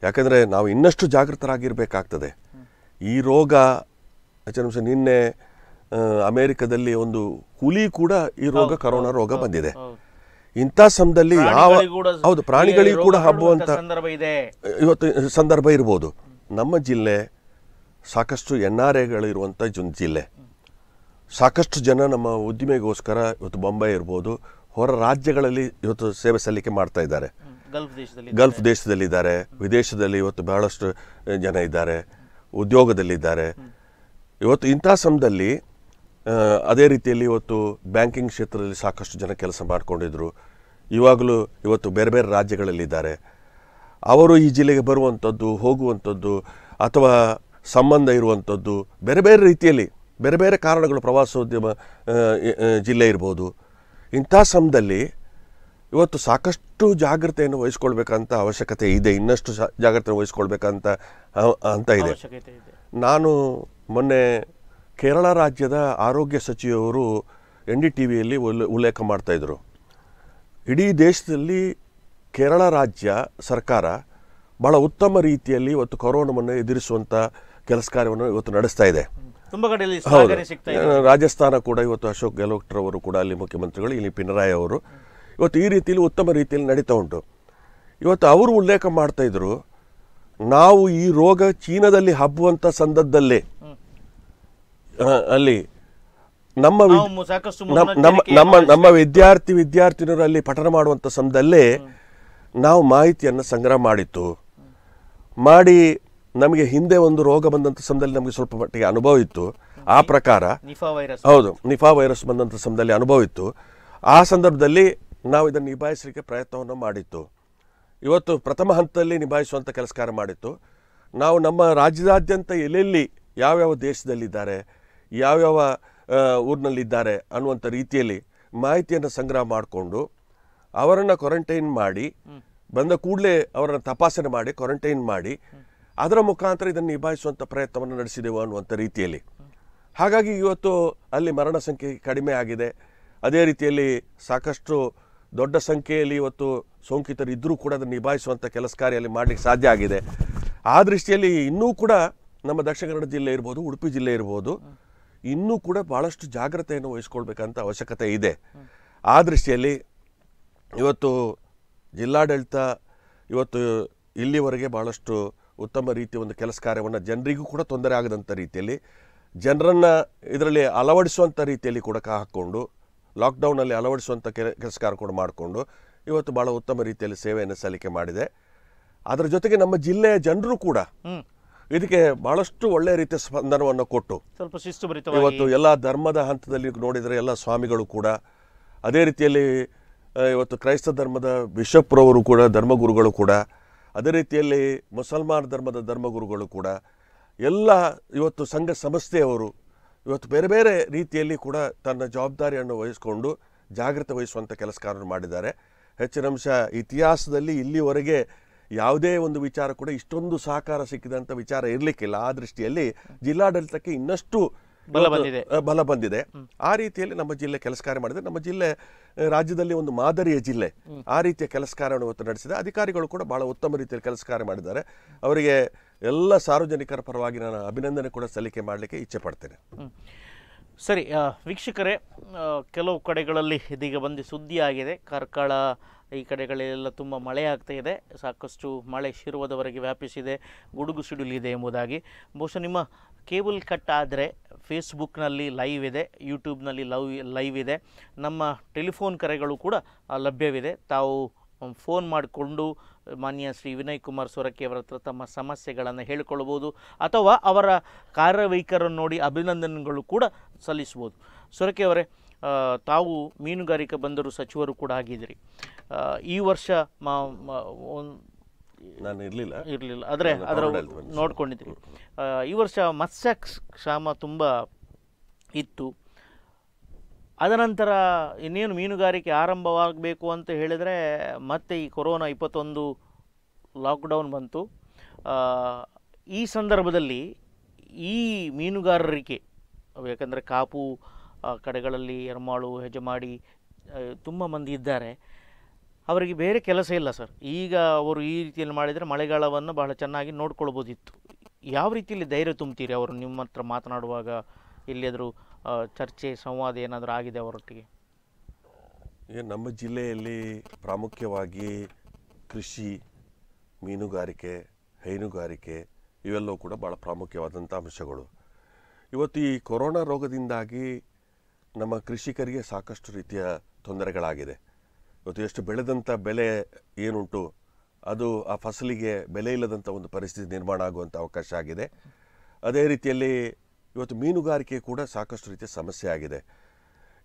ಯಾಕಂದರೆ ನಾವು ಇನ್ನಷ್ಟು ಜಾಗೃತರಾಗಿರಬೇಕಾಗ್ತದೆ ಈ ರೋಗ ನಿನ್ನೆ ಅಮೇರಿಕದಲ್ಲಿ ಒಂದು ಹುಲಿ ಕೂಡ ಈ ರೋಗ ಕರೋನಾ ರೋಗ ಬಂದಿದೆ ಇಂಥ ಸಮಯದಲ್ಲಿ ಯಾವ ಹೌದು ಪ್ರಾಣಿಗಳಿಗೂ ಕೂಡ ಹಬ್ಬುವಂತ ಇವತ್ತು ಸಂದರ್ಭ ಇರ್ಬೋದು ನಮ್ಮ ಜಿಲ್ಲೆ ಸಾಕಷ್ಟು ಎನ್ ಆರ್ ಎಗಳಿರುವಂಥ ಜಿಲ್ಲೆ ಸಾಕಷ್ಟು ಜನ ನಮ್ಮ ಉದ್ದಿಮೆಗೋಸ್ಕರ ಇವತ್ತು ಬೊಂಬೈ ಇರ್ಬೋದು ಹೊರ ರಾಜ್ಯಗಳಲ್ಲಿ ಇವತ್ತು ಸೇವೆ ಸಲ್ಲಿಕೆ ಮಾಡ್ತಾ ಇದ್ದಾರೆ ಗಲ್ಫ್ ದೇಶದಲ್ಲಿದ್ದಾರೆ ವಿದೇಶದಲ್ಲಿ ಇವತ್ತು ಬಹಳಷ್ಟು ಜನ ಇದ್ದಾರೆ ಉದ್ಯೋಗದಲ್ಲಿದ್ದಾರೆ ಇವತ್ತು ಇಂಥ ಸಮಯದಲ್ಲಿ ಅದೇ ರೀತಿಯಲ್ಲಿ ಇವತ್ತು ಬ್ಯಾಂಕಿಂಗ್ ಕ್ಷೇತ್ರದಲ್ಲಿ ಸಾಕಷ್ಟು ಜನ ಕೆಲಸ ಮಾಡಿಕೊಂಡಿದ್ದರು ಇವಾಗಲೂ ಇವತ್ತು ಬೇರೆ ಬೇರೆ ರಾಜ್ಯಗಳಲ್ಲಿದ್ದಾರೆ ಅವರು ಈ ಜಿಲ್ಲೆಗೆ ಬರುವಂಥದ್ದು ಹೋಗುವಂಥದ್ದು ಅಥವಾ ಸಂಬಂಧ ಇರುವಂಥದ್ದು ಬೇರೆ ಬೇರೆ ರೀತಿಯಲ್ಲಿ ಬೇರೆ ಬೇರೆ ಕಾರಣಗಳು ಪ್ರವಾಸೋದ್ಯಮ ಜಿಲ್ಲೆ ಇರ್ಬೋದು ಇಂಥ ಸಮಯದಲ್ಲಿ ಇವತ್ತು ಸಾಕಷ್ಟು ಜಾಗ್ರತೆಯನ್ನು ವಹಿಸ್ಕೊಳ್ಬೇಕಂತ ಅವಶ್ಯಕತೆ ಇದೆ ಇನ್ನಷ್ಟು ಜಾಗ್ರತೆ ವಹಿಸ್ಕೊಳ್ಬೇಕಂತ ಅಂತ ಇದೆ ನಾನು ಮೊನ್ನೆ ಕೇರಳ ರಾಜ್ಯದ ಆರೋಗ್ಯ ಸಚಿವರು ಎನ್ ಡಿ ಟಿ ವಿಯಲ್ಲಿ ಉಲ್ಲೇಖ ಮಾಡ್ತಾಯಿದ್ರು ಇಡೀ ದೇಶದಲ್ಲಿ ಕೇರಳ ರಾಜ್ಯ ಸರ್ಕಾರ ಭಾಳ ಉತ್ತಮ ರೀತಿಯಲ್ಲಿ ಇವತ್ತು ಕೊರೋನವನ್ನು ಎದುರಿಸುವಂಥ ಕೆಲಸ ಕಾರ್ಯವನ್ನು ಇವತ್ತು ನಡೆಸ್ತಾ ಇದೆ ತುಂಬ ರಾಜಸ್ಥಾನ ಕೂಡ ಇವತ್ತು ಅಶೋಕ್ ರವರು ಕೂಡ ಅಲ್ಲಿ ಮುಖ್ಯಮಂತ್ರಿಗಳು ಇಲ್ಲಿ ಪಿನರಾಯಿ ಅವರು ಇವತ್ತು ಈ ರೀತಿಯಲ್ಲಿ ಉತ್ತಮ ರೀತಿಯಲ್ಲಿ ನಡೀತಾ ಉಂಟು ಇವತ್ತು ಅವರು ಉಲ್ಲೇಖ ಮಾಡ್ತಾಯಿದ್ರು ನಾವು ಈ ರೋಗ ಚೀನಾದಲ್ಲಿ ಹಬ್ಬುವಂಥ ಸಂದರ್ಭದಲ್ಲೇ ಅಲ್ಲಿ ನಮ್ಮ ನಮ್ಮ ನಮ್ಮ ನಮ್ಮ ವಿದ್ಯಾರ್ಥಿ ವಿದ್ಯಾರ್ಥಿನಿಯರು ಅಲ್ಲಿ ಪಠನ ಮಾಡುವಂಥ ಸಮಯದಲ್ಲೇ ನಾವು ಮಾಹಿತಿಯನ್ನು ಸಂಗ್ರಹ ಮಾಡಿತ್ತು ಮಾಡಿ ನಮಗೆ ಹಿಂದೆ ಒಂದು ರೋಗ ಬಂದಂಥ ಸಮಯದಲ್ಲಿ ನಮಗೆ ಸ್ವಲ್ಪ ಮಟ್ಟಿಗೆ ಅನುಭವ ಇತ್ತು ಆ ಪ್ರಕಾರ ಹೌದು ನಿಫಾ ವೈರಸ್ ಬಂದಂಥ ಸಮಯದಲ್ಲಿ ಅನುಭವ ಇತ್ತು ಆ ಸಂದರ್ಭದಲ್ಲಿ ನಾವು ಇದನ್ನು ನಿಭಾಯಿಸಲಿಕ್ಕೆ ಪ್ರಯತ್ನವನ್ನು ಮಾಡಿತ್ತು ಇವತ್ತು ಪ್ರಥಮ ಹಂತದಲ್ಲಿ ನಿಭಾಯಿಸುವಂಥ ಕೆಲಸ ಮಾಡಿತ್ತು ನಾವು ನಮ್ಮ ರಾಜ್ಯದಾದ್ಯಂತ ಎಲ್ಲೆಲ್ಲಿ ಯಾವ್ಯಾವ ದೇಶದಲ್ಲಿದ್ದಾರೆ ಯಾವ್ಯಾವ ಊರಿನಲ್ಲಿದ್ದಾರೆ ಅನ್ನುವಂಥ ರೀತಿಯಲ್ಲಿ ಮಾಹಿತಿಯನ್ನು ಸಂಗ್ರಹ ಮಾಡಿಕೊಂಡು ಅವರನ್ನು ಕ್ವಾರಂಟೈನ್ ಮಾಡಿ ಬಂದ ಕೂಡಲೇ ಅವರನ್ನು ತಪಾಸಣೆ ಮಾಡಿ ಕ್ವಾರಂಟೈನ್ ಮಾಡಿ ಅದರ ಮುಖಾಂತರ ಇದನ್ನು ನಿಭಾಯಿಸುವಂಥ ಪ್ರಯತ್ನವನ್ನು ನಡೆಸಿದೆವು ಅನ್ನುವಂಥ ರೀತಿಯಲ್ಲಿ ಹಾಗಾಗಿ ಇವತ್ತು ಅಲ್ಲಿ ಮರಣ ಸಂಖ್ಯೆ ಕಡಿಮೆ ಆಗಿದೆ ಅದೇ ರೀತಿಯಲ್ಲಿ ಸಾಕಷ್ಟು ದೊಡ್ಡ ಸಂಖ್ಯೆಯಲ್ಲಿ ಇವತ್ತು ಸೋಂಕಿತರು ಇದ್ದರೂ ಕೂಡ ಅದನ್ನು ನಿಭಾಯಿಸುವಂಥ ಕೆಲಸ ಕಾರ್ಯಲ್ಲಿ ಮಾಡಲಿಕ್ಕೆ ಸಾಧ್ಯ ಆಗಿದೆ ಆ ದೃಷ್ಟಿಯಲ್ಲಿ ಇನ್ನೂ ಕೂಡ ನಮ್ಮ ದಕ್ಷಿಣ ಕನ್ನಡ ಜಿಲ್ಲೆ ಇರ್ಬೋದು ಉಡುಪಿ ಜಿಲ್ಲೆ ಇರ್ಬೋದು ಇನ್ನೂ ಕೂಡ ಭಾಳಷ್ಟು ಜಾಗ್ರತೆಯನ್ನು ವಹಿಸ್ಕೊಳ್ಬೇಕಂತ ಅವಶ್ಯಕತೆ ಇದೆ ಆ ದೃಷ್ಟಿಯಲ್ಲಿ ಇವತ್ತು ಜಿಲ್ಲಾಡಳಿತ ಇವತ್ತು ಇಲ್ಲಿವರೆಗೆ ಭಾಳಷ್ಟು ಉತ್ತಮ ರೀತಿಯ ಒಂದು ಕೆಲಸ ಕಾರ್ಯವನ್ನು ಜನರಿಗೂ ಕೂಡ ತೊಂದರೆ ಆಗದಂಥ ರೀತಿಯಲ್ಲಿ ಜನರನ್ನು ಇದರಲ್ಲಿ ಅಳವಡಿಸುವಂಥ ರೀತಿಯಲ್ಲಿ ಕೂಡ ಹಾಕ್ಕೊಂಡು ಲಾಕ್ಡೌನಲ್ಲಿ ಅಳವಡಿಸುವಂಥ ಕೆಲ ಕೆಲಸ ಕಾರ್ಯ ಕೂಡ ಮಾಡಿಕೊಂಡು ಇವತ್ತು ಭಾಳ ಉತ್ತಮ ರೀತಿಯಲ್ಲಿ ಸೇವೆಯನ್ನು ಸಲ್ಲಿಕೆ ಮಾಡಿದೆ ಅದರ ಜೊತೆಗೆ ನಮ್ಮ ಜಿಲ್ಲೆಯ ಜನರು ಕೂಡ ಇದಕ್ಕೆ ಬಹಳಷ್ಟು ಒಳ್ಳೆಯ ರೀತಿಯ ಸ್ಪಂದನವನ್ನು ಕೊಟ್ಟು ಸ್ವಲ್ಪ ಶಿಸ್ತು ಇವತ್ತು ಎಲ್ಲ ಧರ್ಮದ ಹಂತದಲ್ಲಿ ನೋಡಿದರೆ ಎಲ್ಲ ಸ್ವಾಮಿಗಳು ಕೂಡ ಅದೇ ರೀತಿಯಲ್ಲಿ ಇವತ್ತು ಕ್ರೈಸ್ತ ಧರ್ಮದ ಬಿಷಪ್ರವರು ಕೂಡ ಧರ್ಮಗುರುಗಳು ಕೂಡ ಅದೇ ರೀತಿಯಲ್ಲಿ ಮುಸಲ್ಮಾನ ಧರ್ಮದ ಧರ್ಮಗುರುಗಳು ಕೂಡ ಎಲ್ಲ ಇವತ್ತು ಸಂಘ ಸಂಸ್ಥೆಯವರು ಇವತ್ತು ಬೇರೆ ಬೇರೆ ರೀತಿಯಲ್ಲಿ ಕೂಡ ತನ್ನ ಜವಾಬ್ದಾರಿಯನ್ನು ವಹಿಸಿಕೊಂಡು ಜಾಗ್ರತೆ ವಹಿಸುವಂಥ ಕೆಲಸ ಮಾಡಿದ್ದಾರೆ ಹೆಚ್ಚಿನ ಅಂಶ ಇತಿಹಾಸದಲ್ಲಿ ಇಲ್ಲಿವರೆಗೆ ಯಾವುದೇ ಒಂದು ವಿಚಾರ ಕೂಡ ಇಷ್ಟೊಂದು ಸಹಕಾರ ಸಿಕ್ಕಿದಂಥ ವಿಚಾರ ಇರಲಿಕ್ಕಿಲ್ಲ ಆ ದೃಷ್ಟಿಯಲ್ಲಿ ಜಿಲ್ಲಾಡಳಿತಕ್ಕೆ ಇನ್ನಷ್ಟು ಬಲ ಬಂದಿದೆ ಬಲ ಬಂದಿದೆ ಆ ರೀತಿಯಲ್ಲಿ ನಮ್ಮ ಜಿಲ್ಲೆ ಕೆಲಸ ಕಾರ್ಯ ಮಾಡಿದೆ ನಮ್ಮ ಜಿಲ್ಲೆ ರಾಜ್ಯದಲ್ಲಿ ಒಂದು ಮಾದರಿಯ ಜಿಲ್ಲೆ ಆ ರೀತಿಯ ಕೆಲಸ ಕಾರ್ಯವನ್ನು ನಡೆಸಿದೆ ಅಧಿಕಾರಿಗಳು ಕೂಡ ಬಹಳ ಉತ್ತಮ ರೀತಿಯಲ್ಲಿ ಕೆಲಸ ಕಾರ್ಯ ಮಾಡಿದ್ದಾರೆ ಅವರಿಗೆ ಎಲ್ಲ ಸಾರ್ವಜನಿಕರ ಪರವಾಗಿ ನಾನು ಅಭಿನಂದನೆ ಕೂಡ ಸಲ್ಲಿಕೆ ಮಾಡಲಿಕ್ಕೆ ಇಚ್ಛೆ ಪಡ್ತೇನೆ ಸರಿ ವೀಕ್ಷಕರೇ ಕೆಲವು ಕಡೆಗಳಲ್ಲಿ ಇದೀಗ ಬಂದು ಆಗಿದೆ ಕಾರ್ಕಳ ಈ ಕಡೆಗಳೆಲ್ಲ ತುಂಬ ಮಳೆ ಆಗ್ತಾ ಇದೆ ಸಾಕಷ್ಟು ಮಳೆ ಶಿರುವದವರೆಗೆ ವ್ಯಾಪಿಸಿದೆ ಗುಡುಗು ಸಿಡಿಲಿದೆ ಎಂಬುದಾಗಿ ಬಹುಶಃ ನಿಮ್ಮ ಕೇಬಲ್ ಕಟ್ ಆದರೆ ಫೇಸ್ಬುಕ್ನಲ್ಲಿ ಲೈವ್ ಇದೆ ಯೂಟ್ಯೂಬ್ನಲ್ಲಿ ಲವ್ ಲೈವ್ ಇದೆ ನಮ್ಮ ಟೆಲಿಫೋನ್ ಕರೆಗಳು ಕೂಡ ಲಭ್ಯವಿದೆ ತಾವು ಫೋನ್ ಮಾಡಿಕೊಂಡು ಮಾನ್ಯ ಶ್ರೀ ವಿನಯ್ ಕುಮಾರ್ ಸೊರಕೆ ಅವರ ಹತ್ರ ತಮ್ಮ ಸಮಸ್ಯೆಗಳನ್ನು ಹೇಳಿಕೊಳ್ಬೋದು ಅಥವಾ ಅವರ ಕಾರ್ಯವೈಖರನ್ನು ನೋಡಿ ಅಭಿನಂದನೆಗಳು ಕೂಡ ಸಲ್ಲಿಸ್ಬೋದು ಸೊರಕೆ ಅವರೇ ತಾವು ಮೀನುಗಾರಿಕೆ ಬಂದರು ಸಚಿವರು ಕೂಡ ಆಗಿದ್ರಿ ಈ ವರ್ಷ ನಾನು ಇರಲಿಲ್ಲ ಇರಲಿಲ್ಲ ಆದರೆ ಅದರ ನೋಡ್ಕೊಂಡಿದ್ರಿ ಈ ವರ್ಷ ಮತ್ಸ್ಯ ಕ್ಷಾಮ ತುಂಬ ಇತ್ತು ಅದನಂತರ ಇನ್ನೇನು ಮೀನುಗಾರಿಕೆ ಆರಂಭವಾಗಬೇಕು ಅಂತ ಹೇಳಿದರೆ ಮತ್ತೆ ಈ ಕೊರೋನಾ ಇಪ್ಪತ್ತೊಂದು ಲಾಕ್ಡೌನ್ ಬಂತು ಈ ಸಂದರ್ಭದಲ್ಲಿ ಈ ಮೀನುಗಾರರಿಗೆ ಯಾಕಂದರೆ ಕಾಪು ಕಡೆಗಳಲ್ಲಿ ಎರಮಾಳು ಹೆಜಮಾಡಿ ತುಂಬ ಮಂದಿ ಇದ್ದಾರೆ ಅವರಿಗೆ ಬೇರೆ ಕೆಲಸ ಇಲ್ಲ ಸರ್ ಈಗ ಅವರು ಈ ರೀತಿಯಲ್ಲಿ ಮಾಡಿದರೆ ಮಳೆಗಾಲವನ್ನು ಬಹಳ ಚೆನ್ನಾಗಿ ನೋಡ್ಕೊಳ್ಬೋದಿತ್ತು ಯಾವ ರೀತಿಯಲ್ಲಿ ಧೈರ್ಯ ತುಂಬ್ತೀರಿ ಅವರು ನಿಮ್ಮ ಹತ್ರ ಮಾತನಾಡುವಾಗ ಎಲ್ಲಿಯಾದರೂ ಚರ್ಚೆ ಸಂವಾದ ಏನಾದರೂ ಆಗಿದೆ ಅವರೊಟ್ಟಿಗೆ ಈಗ ನಮ್ಮ ಜಿಲ್ಲೆಯಲ್ಲಿ ಪ್ರಾಮುಖ್ಯವಾಗಿ ಕೃಷಿ ಮೀನುಗಾರಿಕೆ ಹೈನುಗಾರಿಕೆ ಇವೆಲ್ಲವೂ ಕೂಡ ಭಾಳ ಪ್ರಾಮುಖ್ಯವಾದಂಥ ಅಂಶಗಳು ಇವತ್ತು ಈ ಕೊರೋನಾ ರೋಗದಿಂದಾಗಿ ನಮ್ಮ ಕೃಷಿಕರಿಗೆ ಸಾಕಷ್ಟು ರೀತಿಯ ತೊಂದರೆಗಳಾಗಿದೆ ಇವತ್ತು ಎಷ್ಟು ಬೆಳೆದಂಥ ಬೆಲೆ ಏನುಂಟು ಅದು ಆ ಫಸಲಿಗೆ ಬೆಲೆ ಇಲ್ಲದಂಥ ಒಂದು ಪರಿಸ್ಥಿತಿ ನಿರ್ಮಾಣ ಆಗುವಂಥ ಅವಕಾಶ ಆಗಿದೆ ಅದೇ ರೀತಿಯಲ್ಲಿ ಇವತ್ತು ಮೀನುಗಾರಿಕೆ ಕೂಡ ಸಾಕಷ್ಟು ರೀತಿಯ ಸಮಸ್ಯೆ ಆಗಿದೆ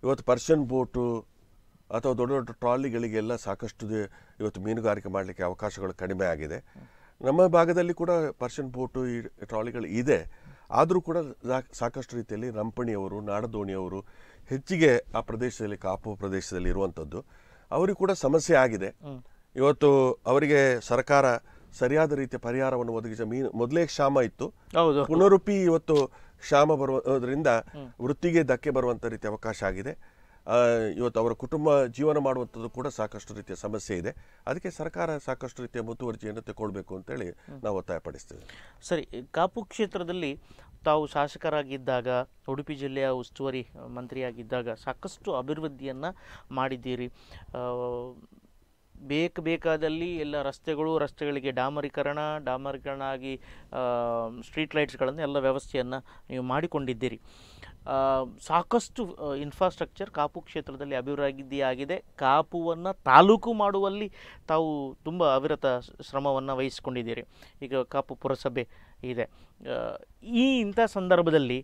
ಇವತ್ತು ಪರ್ಷನ್ ಬೋಟು ಅಥವಾ ದೊಡ್ಡ ದೊಡ್ಡ ಟ್ರಾಲಿಗಳಿಗೆಲ್ಲ ಸಾಕಷ್ಟು ಇವತ್ತು ಮೀನುಗಾರಿಕೆ ಮಾಡಲಿಕ್ಕೆ ಅವಕಾಶಗಳು ಕಡಿಮೆ ಆಗಿದೆ ನಮ್ಮ ಭಾಗದಲ್ಲಿ ಕೂಡ ಪರ್ಷನ್ ಬೋಟು ಈ ಟ್ರಾಲಿಗಳು ಇದೆ ಆದರೂ ಕೂಡ ಸಾಕಷ್ಟು ರೀತಿಯಲ್ಲಿ ರಂಪಣಿಯವರು ನಾಡದೋಣಿಯವರು ಹೆಚ್ಚಿಗೆ ಆ ಪ್ರದೇಶದಲ್ಲಿ ಕಾಪು ಪ್ರದೇಶದಲ್ಲಿ ಇರುವಂಥದ್ದು ಅವರಿಗೂ ಕೂಡ ಸಮಸ್ಯೆ ಆಗಿದೆ ಇವತ್ತು ಅವರಿಗೆ ಸರ್ಕಾರ ಸರಿಯಾದ ರೀತಿಯ ಪರಿಹಾರವನ್ನು ಒದಗಿಸ ಮೀನು ಮೊದಲೇ ಕ್ಷಾಮ ಇತ್ತು ಪುನರುಪಿ ಇವತ್ತು ಕ್ಷಾಮ ಬರುವುದರಿಂದ ವೃತ್ತಿಗೆ ಧಕ್ಕೆ ಬರುವಂಥ ರೀತಿ ಅವಕಾಶ ಆಗಿದೆ ಇವತ್ತು ಅವರ ಕುಟುಂಬ ಜೀವನ ಮಾಡುವಂಥದ್ದು ಕೂಡ ಸಾಕಷ್ಟು ರೀತಿಯ ಸಮಸ್ಯೆ ಇದೆ ಅದಕ್ಕೆ ಸರ್ಕಾರ ಸಾಕಷ್ಟು ರೀತಿಯ ಮುತುವರ್ಜಿಯನ್ನು ತಗೊಳ್ಬೇಕು ಅಂತೇಳಿ ನಾವು ಒತ್ತಾಯಪಡಿಸ್ತೇವೆ ಸರಿ ಕಾಪು ಕ್ಷೇತ್ರದಲ್ಲಿ ತಾವು ಶಾಸಕರಾಗಿದ್ದಾಗ ಉಡುಪಿ ಜಿಲ್ಲೆಯ ಉಸ್ತುವಾರಿ ಮಂತ್ರಿಯಾಗಿದ್ದಾಗ ಸಾಕಷ್ಟು ಅಭಿವೃದ್ಧಿಯನ್ನು ಮಾಡಿದ್ದೀರಿ ಬೇಕು ಬೇಕಾದಲ್ಲಿ ಎಲ್ಲ ರಸ್ತೆಗಳು ರಸ್ತೆಗಳಿಗೆ ಡಾಮರೀಕರಣ ಡಾಮರೀಕರಣ ಆಗಿ ಸ್ಟ್ರೀಟ್ ಲೈಟ್ಸ್ಗಳನ್ನು ಎಲ್ಲ ವ್ಯವಸ್ಥೆಯನ್ನು ನೀವು ಮಾಡಿಕೊಂಡಿದ್ದೀರಿ ಸಾಕಷ್ಟು ಇನ್ಫ್ರಾಸ್ಟ್ರಕ್ಚರ್ ಕಾಪು ಕ್ಷೇತ್ರದಲ್ಲಿ ಆಗಿದೆ ಕಾಪುವನ್ನು ತಾಲೂಕು ಮಾಡುವಲ್ಲಿ ತಾವು ತುಂಬ ಅವಿರತ ಶ್ರಮವನ್ನು ವಹಿಸಿಕೊಂಡಿದ್ದೀರಿ ಈಗ ಕಾಪು ಪುರಸಭೆ ಇದೆ ಈ ಇಂಥ ಸಂದರ್ಭದಲ್ಲಿ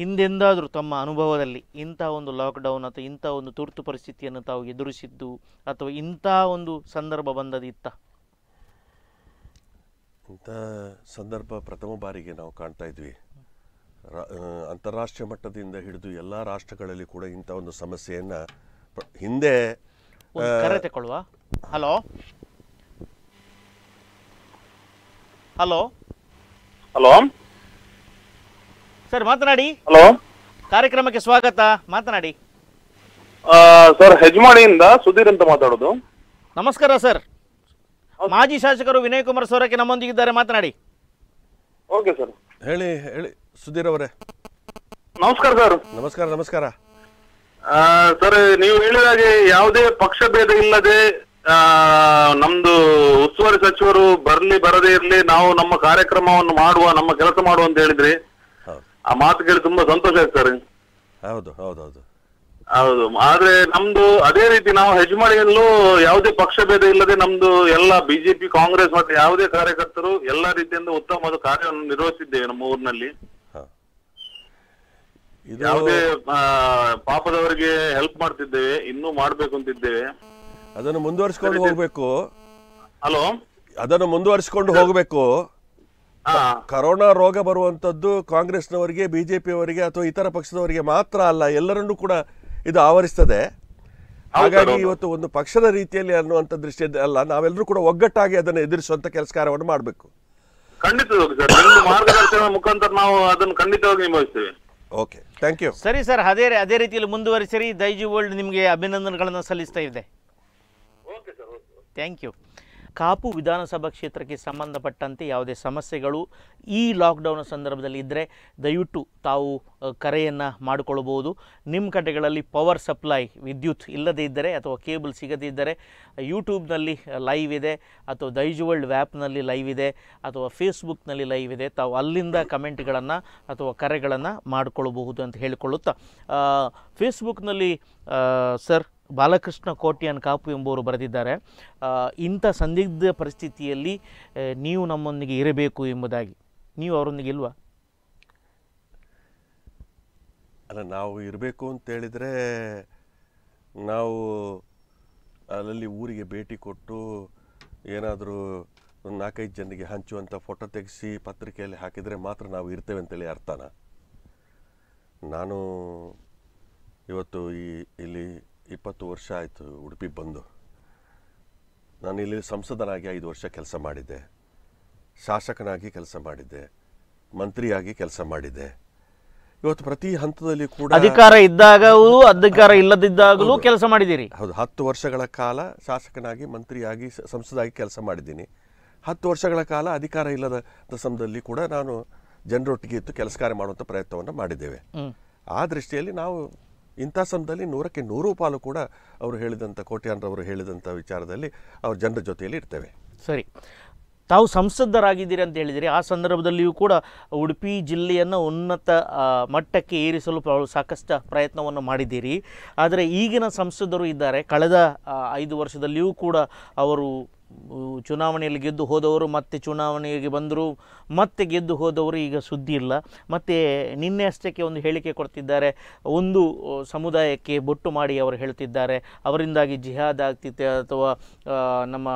ಹಿಂದೆಂದಾದರೂ ತಮ್ಮ ಅನುಭವದಲ್ಲಿ ಇಂಥ ಒಂದು ಲಾಕ್ಡೌನ್ ಅಥವಾ ಇಂಥ ಒಂದು ತುರ್ತು ಪರಿಸ್ಥಿತಿಯನ್ನು ತಾವು ಎದುರಿಸಿದ್ದು ಅಥವಾ ಇಂಥ ಒಂದು ಸಂದರ್ಭ ಬಂದದಿತ್ತ ಇಂಥ ಸಂದರ್ಭ ಪ್ರಥಮ ಬಾರಿಗೆ ನಾವು ಕಾಣ್ತಾ ಇದ್ವಿ ಅಂತಾರಾಷ್ಟ್ರೀಯ ಮಟ್ಟದಿಂದ ಹಿಡಿದು ಎಲ್ಲ ರಾಷ್ಟ್ರಗಳಲ್ಲಿ ಕೂಡ ಇಂಥ ಒಂದು ಸಮಸ್ಯೆಯನ್ನ ಹಿಂದೆ ಹಲೋ ಹಲೋ ಹಲೋ ಸರ್ ಮಾತನಾಡಿ ಹಲೋ ಕಾರ್ಯಕ್ರಮಕ್ಕೆ ಸ್ವಾಗತ ಮಾತನಾಡಿ ಸರ್ ಹೆಜ್ಮಾಡಿಯಿಂದ ಸುಧೀರ್ ಅಂತ ಮಾತಾಡೋದು ನಮಸ್ಕಾರ ಸರ್ ಮಾಜಿ ಶಾಸಕರು ವಿನಯ್ ಕುಮಾರ್ ಸೋರಕ್ಕೆ ನಮ್ಮೊಂದಿಗಿದ್ದಾರೆ ಮಾತನಾಡಿ ಓಕೆ ಸರ್ ಹೇಳಿ ಹೇಳಿ ಸುಧೀರ್ ಅವರೇ ನಮಸ್ಕಾರ ಸರ್ ನಮಸ್ಕಾರ ನಮಸ್ಕಾರ ಸರ್ ನೀವು ಹೇಳಿದ ಹಾಗೆ ಯಾವುದೇ ಪಕ್ಷ ಭೇದ ಇಲ್ಲದೆ ನಮ್ದು ಉಸ್ತುವಾರಿ ಸಚಿವರು ಬರ್ಲಿ ಬರದೇ ಇರಲಿ ನಾವು ನಮ್ಮ ಕಾರ್ಯಕ್ರಮವನ್ನು ಮಾಡುವ ನಮ್ಮ ಕೆಲಸ ಮಾಡುವ ಅಂತ ಹೇಳಿದ್ರಿ ಆ ಮಾತು ಕೇಳಿ ತುಂಬಾ ಸಂತೋಷ ಆಗ್ತಾರೆ ಹೌದು ಹೌದು ಹೌದು ಹೌದು ಆದ್ರೆ ನಮ್ದು ಅದೇ ರೀತಿ ನಾವು ಹೆಜ್ಮಾಡಿಯಲ್ಲೂ ಯಾವುದೇ ಪಕ್ಷ ಭೇದ ಇಲ್ಲದೆ ನಮ್ದು ಎಲ್ಲ ಬಿಜೆಪಿ ಕಾಂಗ್ರೆಸ್ ಮತ್ತೆ ಯಾವುದೇ ಕಾರ್ಯಕರ್ತರು ಎಲ್ಲ ರೀತಿಯಿಂದ ಉತ್ತಮವಾದ ಕಾರ್ಯವನ್ನು ನಿರ್ವಹಿಸಿದ್ದೇವೆ ನಮ್ಮ ಊರಿನಲ್ಲಿ ಯಾವುದೇ ಪಾಪದವರಿಗೆ ಹೆಲ್ಪ್ ಮಾಡ್ತಿದ್ದೇವೆ ಇನ್ನೂ ಮಾಡ್ಬೇಕು ಅಂತಿದ್ದೇವೆ ಅದನ್ನು ಮುಂದುವರಿಸಿಕೊಂಡು ಹೋಗ್ಬೇಕು ಹಲೋ ಅದನ್ನು ಮುಂದುವರಿಸಿಕೊಂಡು ಹೋಗ್ಬೇಕು ಕರೋನಾ ರೋಗ ಬರುವಂತದ್ದು ಕಾಂಗ್ರೆಸ್ನವರಿಗೆ ಬಿಜೆಪಿಯವರಿಗೆ ಅಥವಾ ಇತರ ಪಕ್ಷದವರಿಗೆ ಮಾತ್ರ ಅಲ್ಲ ಎಲ್ಲರನ್ನೂ ಕೂಡ ಇದು ಆವರಿಸ್ತದೆ ಹಾಗಾಗಿ ಇವತ್ತು ಒಂದು ಪಕ್ಷದ ರೀತಿಯಲ್ಲಿ ಅನ್ನುವಂಥ ದೃಷ್ಟಿಯಿಂದ ಅಲ್ಲ ನಾವೆಲ್ಲರೂ ಕೂಡ ಒಗ್ಗಟ್ಟಾಗಿ ಅದನ್ನು ಎದುರಿಸುವಂತ ಕೆಲಸ ಕಾರ್ಯವನ್ನು ಮಾಡಬೇಕು ಖಂಡಿತ ಮಾರ್ಗದರ್ಶನ ಮುಖಾಂತರ ನಾವು ಅದನ್ನು ಖಂಡಿತವಾಗಿ ಓಕೆ ಥ್ಯಾಂಕ್ ಯು ಸರಿ ಸರ್ ಅದೇ ಅದೇ ರೀತಿಯಲ್ಲಿ ಮುಂದುವರಿಸಿರಿ ದೈಜಿ ವರ್ಲ್ಡ್ ನಿಮಗೆ ಅಭಿನಂದನೆಗಳನ್ನು ಸಲ್ಲಿಸ್ತಾ ಇದೆ ಥ್ಯಾಂಕ್ ಯು ಕಾಪು ವಿಧಾನಸಭಾ ಕ್ಷೇತ್ರಕ್ಕೆ ಸಂಬಂಧಪಟ್ಟಂತೆ ಯಾವುದೇ ಸಮಸ್ಯೆಗಳು ಈ ಲಾಕ್ಡೌನ್ ಸಂದರ್ಭದಲ್ಲಿ ಇದ್ದರೆ ದಯವಿಟ್ಟು ತಾವು ಕರೆಯನ್ನು ಮಾಡಿಕೊಳ್ಳಬಹುದು ನಿಮ್ಮ ಕಡೆಗಳಲ್ಲಿ ಪವರ್ ಸಪ್ಲೈ ವಿದ್ಯುತ್ ಇಲ್ಲದೇ ಇದ್ದರೆ ಅಥವಾ ಕೇಬಲ್ ಸಿಗದೇ ಇದ್ದರೆ ಯೂಟ್ಯೂಬ್ನಲ್ಲಿ ಲೈವ್ ಇದೆ ಅಥವಾ ದೈಜ್ ವರ್ಲ್ಡ್ ವ್ಯಾಪ್ನಲ್ಲಿ ಲೈವ್ ಇದೆ ಅಥವಾ ಫೇಸ್ಬುಕ್ನಲ್ಲಿ ಲೈವ್ ಇದೆ ತಾವು ಅಲ್ಲಿಂದ ಕಮೆಂಟ್ಗಳನ್ನು ಅಥವಾ ಕರೆಗಳನ್ನು ಮಾಡಿಕೊಳ್ಳಬಹುದು ಅಂತ ಹೇಳಿಕೊಳ್ಳುತ್ತಾ ಫೇಸ್ಬುಕ್ನಲ್ಲಿ ಸರ್ ಬಾಲಕೃಷ್ಣ ಕೋಟ್ಯಾನ್ ಕಾಪು ಎಂಬುವರು ಬರೆದಿದ್ದಾರೆ ಇಂಥ ಸಂದಿಗ್ಧ ಪರಿಸ್ಥಿತಿಯಲ್ಲಿ ನೀವು ನಮ್ಮೊಂದಿಗೆ ಇರಬೇಕು ಎಂಬುದಾಗಿ ನೀವು ಅವರೊಂದಿಗೆ ಇಲ್ವಾ ಅಲ್ಲ ನಾವು ಇರಬೇಕು ಅಂತೇಳಿದರೆ ನಾವು ಅಲ್ಲಲ್ಲಿ ಊರಿಗೆ ಭೇಟಿ ಕೊಟ್ಟು ಏನಾದರೂ ಒಂದು ನಾಲ್ಕೈದು ಜನರಿಗೆ ಹಂಚುವಂಥ ಫೋಟೋ ತೆಗೆಸಿ ಪತ್ರಿಕೆಯಲ್ಲಿ ಹಾಕಿದರೆ ಮಾತ್ರ ನಾವು ಇರ್ತೇವೆ ಅಂತೇಳಿ ಅರ್ಥನ ನಾನು ಇವತ್ತು ಈ ಇಲ್ಲಿ ಇಪ್ಪತ್ತು ವರ್ಷ ಆಯಿತು ಉಡುಪಿ ಬಂದು ನಾನು ಇಲ್ಲಿ ಸಂಸದನಾಗಿ ಐದು ವರ್ಷ ಕೆಲಸ ಮಾಡಿದ್ದೆ ಶಾಸಕನಾಗಿ ಕೆಲಸ ಮಾಡಿದ್ದೆ ಮಂತ್ರಿಯಾಗಿ ಕೆಲಸ ಮಾಡಿದ್ದೆ ಇವತ್ತು ಪ್ರತಿ ಹಂತದಲ್ಲಿ ಕೂಡ ಅಧಿಕಾರ ಇದ್ದಾಗಲೂ ಅಧಿಕಾರ ಇಲ್ಲದಿದ್ದಾಗಲೂ ಕೆಲಸ ಮಾಡಿದ್ದೀರಿ ಹೌದು ಹತ್ತು ವರ್ಷಗಳ ಕಾಲ ಶಾಸಕನಾಗಿ ಮಂತ್ರಿಯಾಗಿ ಸಂಸದಾಗಿ ಕೆಲಸ ಮಾಡಿದ್ದೀನಿ ಹತ್ತು ವರ್ಷಗಳ ಕಾಲ ಅಧಿಕಾರ ಇಲ್ಲದ ಸಮಯದಲ್ಲಿ ಕೂಡ ನಾನು ಜನರೊಟ್ಟಿಗೆ ಇತ್ತು ಕೆಲಸ ಕಾರ್ಯ ಮಾಡುವಂಥ ಪ್ರಯತ್ನವನ್ನು ಮಾಡಿದ್ದೇವೆ ಆ ದೃಷ್ಟಿಯಲ್ಲಿ ನಾವು ಇಂಥ ಸಮಯದಲ್ಲಿ ನೂರಕ್ಕೆ ನೂರು ಪಾಲು ಕೂಡ ಅವರು ಹೇಳಿದಂಥ ಕೋಟ್ಯಾನ್ರವರು ಹೇಳಿದಂಥ ವಿಚಾರದಲ್ಲಿ ಅವ್ರ ಜನರ ಜೊತೆಯಲ್ಲಿ ಇರ್ತೇವೆ ಸರಿ ತಾವು ಸಂಸದರಾಗಿದ್ದೀರಿ ಅಂತ ಹೇಳಿದಿರಿ ಆ ಸಂದರ್ಭದಲ್ಲಿಯೂ ಕೂಡ ಉಡುಪಿ ಜಿಲ್ಲೆಯನ್ನು ಉನ್ನತ ಮಟ್ಟಕ್ಕೆ ಏರಿಸಲು ಸಾಕಷ್ಟು ಪ್ರಯತ್ನವನ್ನು ಮಾಡಿದ್ದೀರಿ ಆದರೆ ಈಗಿನ ಸಂಸದರು ಇದ್ದಾರೆ ಕಳೆದ ಐದು ವರ್ಷದಲ್ಲಿಯೂ ಕೂಡ ಅವರು ಚುನಾವಣೆಯಲ್ಲಿ ಗೆದ್ದು ಹೋದವರು ಮತ್ತೆ ಚುನಾವಣೆಗೆ ಬಂದರೂ ಮತ್ತೆ ಗೆದ್ದು ಹೋದವರು ಈಗ ಸುದ್ದಿ ಇಲ್ಲ ಮತ್ತು ನಿನ್ನೆ ಅಷ್ಟಕ್ಕೆ ಒಂದು ಹೇಳಿಕೆ ಕೊಡ್ತಿದ್ದಾರೆ ಒಂದು ಸಮುದಾಯಕ್ಕೆ ಬೊಟ್ಟು ಮಾಡಿ ಅವರು ಹೇಳ್ತಿದ್ದಾರೆ ಅವರಿಂದಾಗಿ ಜಿಹಾದ್ ಆಗ್ತಿತ್ತೆ ಅಥವಾ ನಮ್ಮ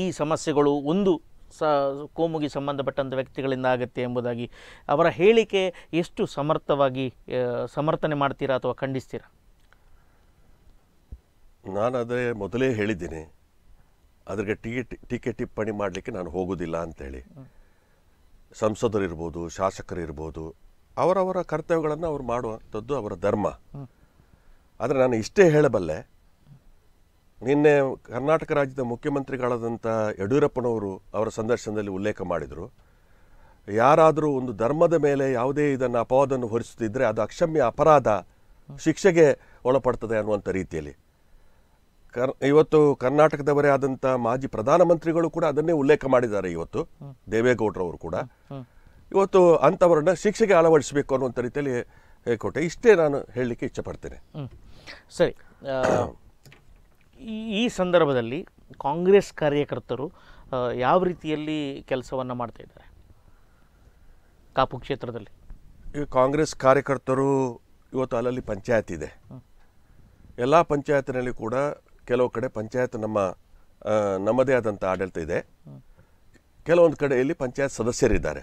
ಈ ಸಮಸ್ಯೆಗಳು ಒಂದು ಸ ಕೋಮುಗಿ ಸಂಬಂಧಪಟ್ಟಂಥ ವ್ಯಕ್ತಿಗಳಿಂದ ಆಗುತ್ತೆ ಎಂಬುದಾಗಿ ಅವರ ಹೇಳಿಕೆ ಎಷ್ಟು ಸಮರ್ಥವಾಗಿ ಸಮರ್ಥನೆ ಮಾಡ್ತೀರಾ ಅಥವಾ ಖಂಡಿಸ್ತೀರಾ ನಾನು ಅದೇ ಮೊದಲೇ ಹೇಳಿದ್ದೀನಿ ಅದ್ರಿಗೆ ಟಿಕೆಟ್ ಟಿಕೆಟ್ ಟಿಪ್ಪಣಿ ಮಾಡಲಿಕ್ಕೆ ನಾನು ಹೋಗೋದಿಲ್ಲ ಅಂತೇಳಿ ಸಂಸದರಿರ್ಬೋದು ಶಾಸಕರಿರ್ಬೋದು ಅವರವರ ಕರ್ತವ್ಯಗಳನ್ನು ಅವ್ರು ಮಾಡುವಂಥದ್ದು ಅವರ ಧರ್ಮ ಆದರೆ ನಾನು ಇಷ್ಟೇ ಹೇಳಬಲ್ಲೆ ನಿನ್ನೆ ಕರ್ನಾಟಕ ರಾಜ್ಯದ ಮುಖ್ಯಮಂತ್ರಿಗಳಾದಂಥ ಯಡಿಯೂರಪ್ಪನವರು ಅವರ ಸಂದರ್ಶನದಲ್ಲಿ ಉಲ್ಲೇಖ ಮಾಡಿದರು ಯಾರಾದರೂ ಒಂದು ಧರ್ಮದ ಮೇಲೆ ಯಾವುದೇ ಇದನ್ನು ಅಪವಾದವನ್ನು ಹೊರಿಸುತ್ತಿದ್ದರೆ ಅದು ಅಕ್ಷಮ್ಯ ಅಪರಾಧ ಶಿಕ್ಷೆಗೆ ಒಳಪಡ್ತದೆ ಅನ್ನುವಂಥ ರೀತಿಯಲ್ಲಿ ಕರ್ ಇವತ್ತು ಕರ್ನಾಟಕದವರೇ ಆದಂಥ ಮಾಜಿ ಪ್ರಧಾನಮಂತ್ರಿಗಳು ಕೂಡ ಅದನ್ನೇ ಉಲ್ಲೇಖ ಮಾಡಿದ್ದಾರೆ ಇವತ್ತು ದೇವೇಗೌಡರವರು ಕೂಡ ಇವತ್ತು ಅಂಥವರನ್ನ ಶಿಕ್ಷೆಗೆ ಅಳವಡಿಸಬೇಕು ಅನ್ನುವಂಥ ರೀತಿಯಲ್ಲಿ ಹೇಳ್ಕೊಟ್ಟೆ ಇಷ್ಟೇ ನಾನು ಹೇಳಲಿಕ್ಕೆ ಇಚ್ಛಪಡ್ತೇನೆ ಸರಿ ಈ ಸಂದರ್ಭದಲ್ಲಿ ಕಾಂಗ್ರೆಸ್ ಕಾರ್ಯಕರ್ತರು ಯಾವ ರೀತಿಯಲ್ಲಿ ಕೆಲಸವನ್ನು ಮಾಡ್ತಾ ಇದ್ದಾರೆ ಕಾಪು ಕ್ಷೇತ್ರದಲ್ಲಿ ಈ ಕಾಂಗ್ರೆಸ್ ಕಾರ್ಯಕರ್ತರು ಇವತ್ತು ಅಲ್ಲಲ್ಲಿ ಪಂಚಾಯತ್ ಇದೆ ಎಲ್ಲ ಪಂಚಾಯತ್ನಲ್ಲಿ ಕೂಡ ಕೆಲವು ಕಡೆ ಪಂಚಾಯತ್ ನಮ್ಮ ನಮ್ಮದೇ ಆದಂಥ ಆಡಳಿತ ಇದೆ ಕೆಲವೊಂದು ಕಡೆಯಲ್ಲಿ ಪಂಚಾಯತ್ ಸದಸ್ಯರಿದ್ದಾರೆ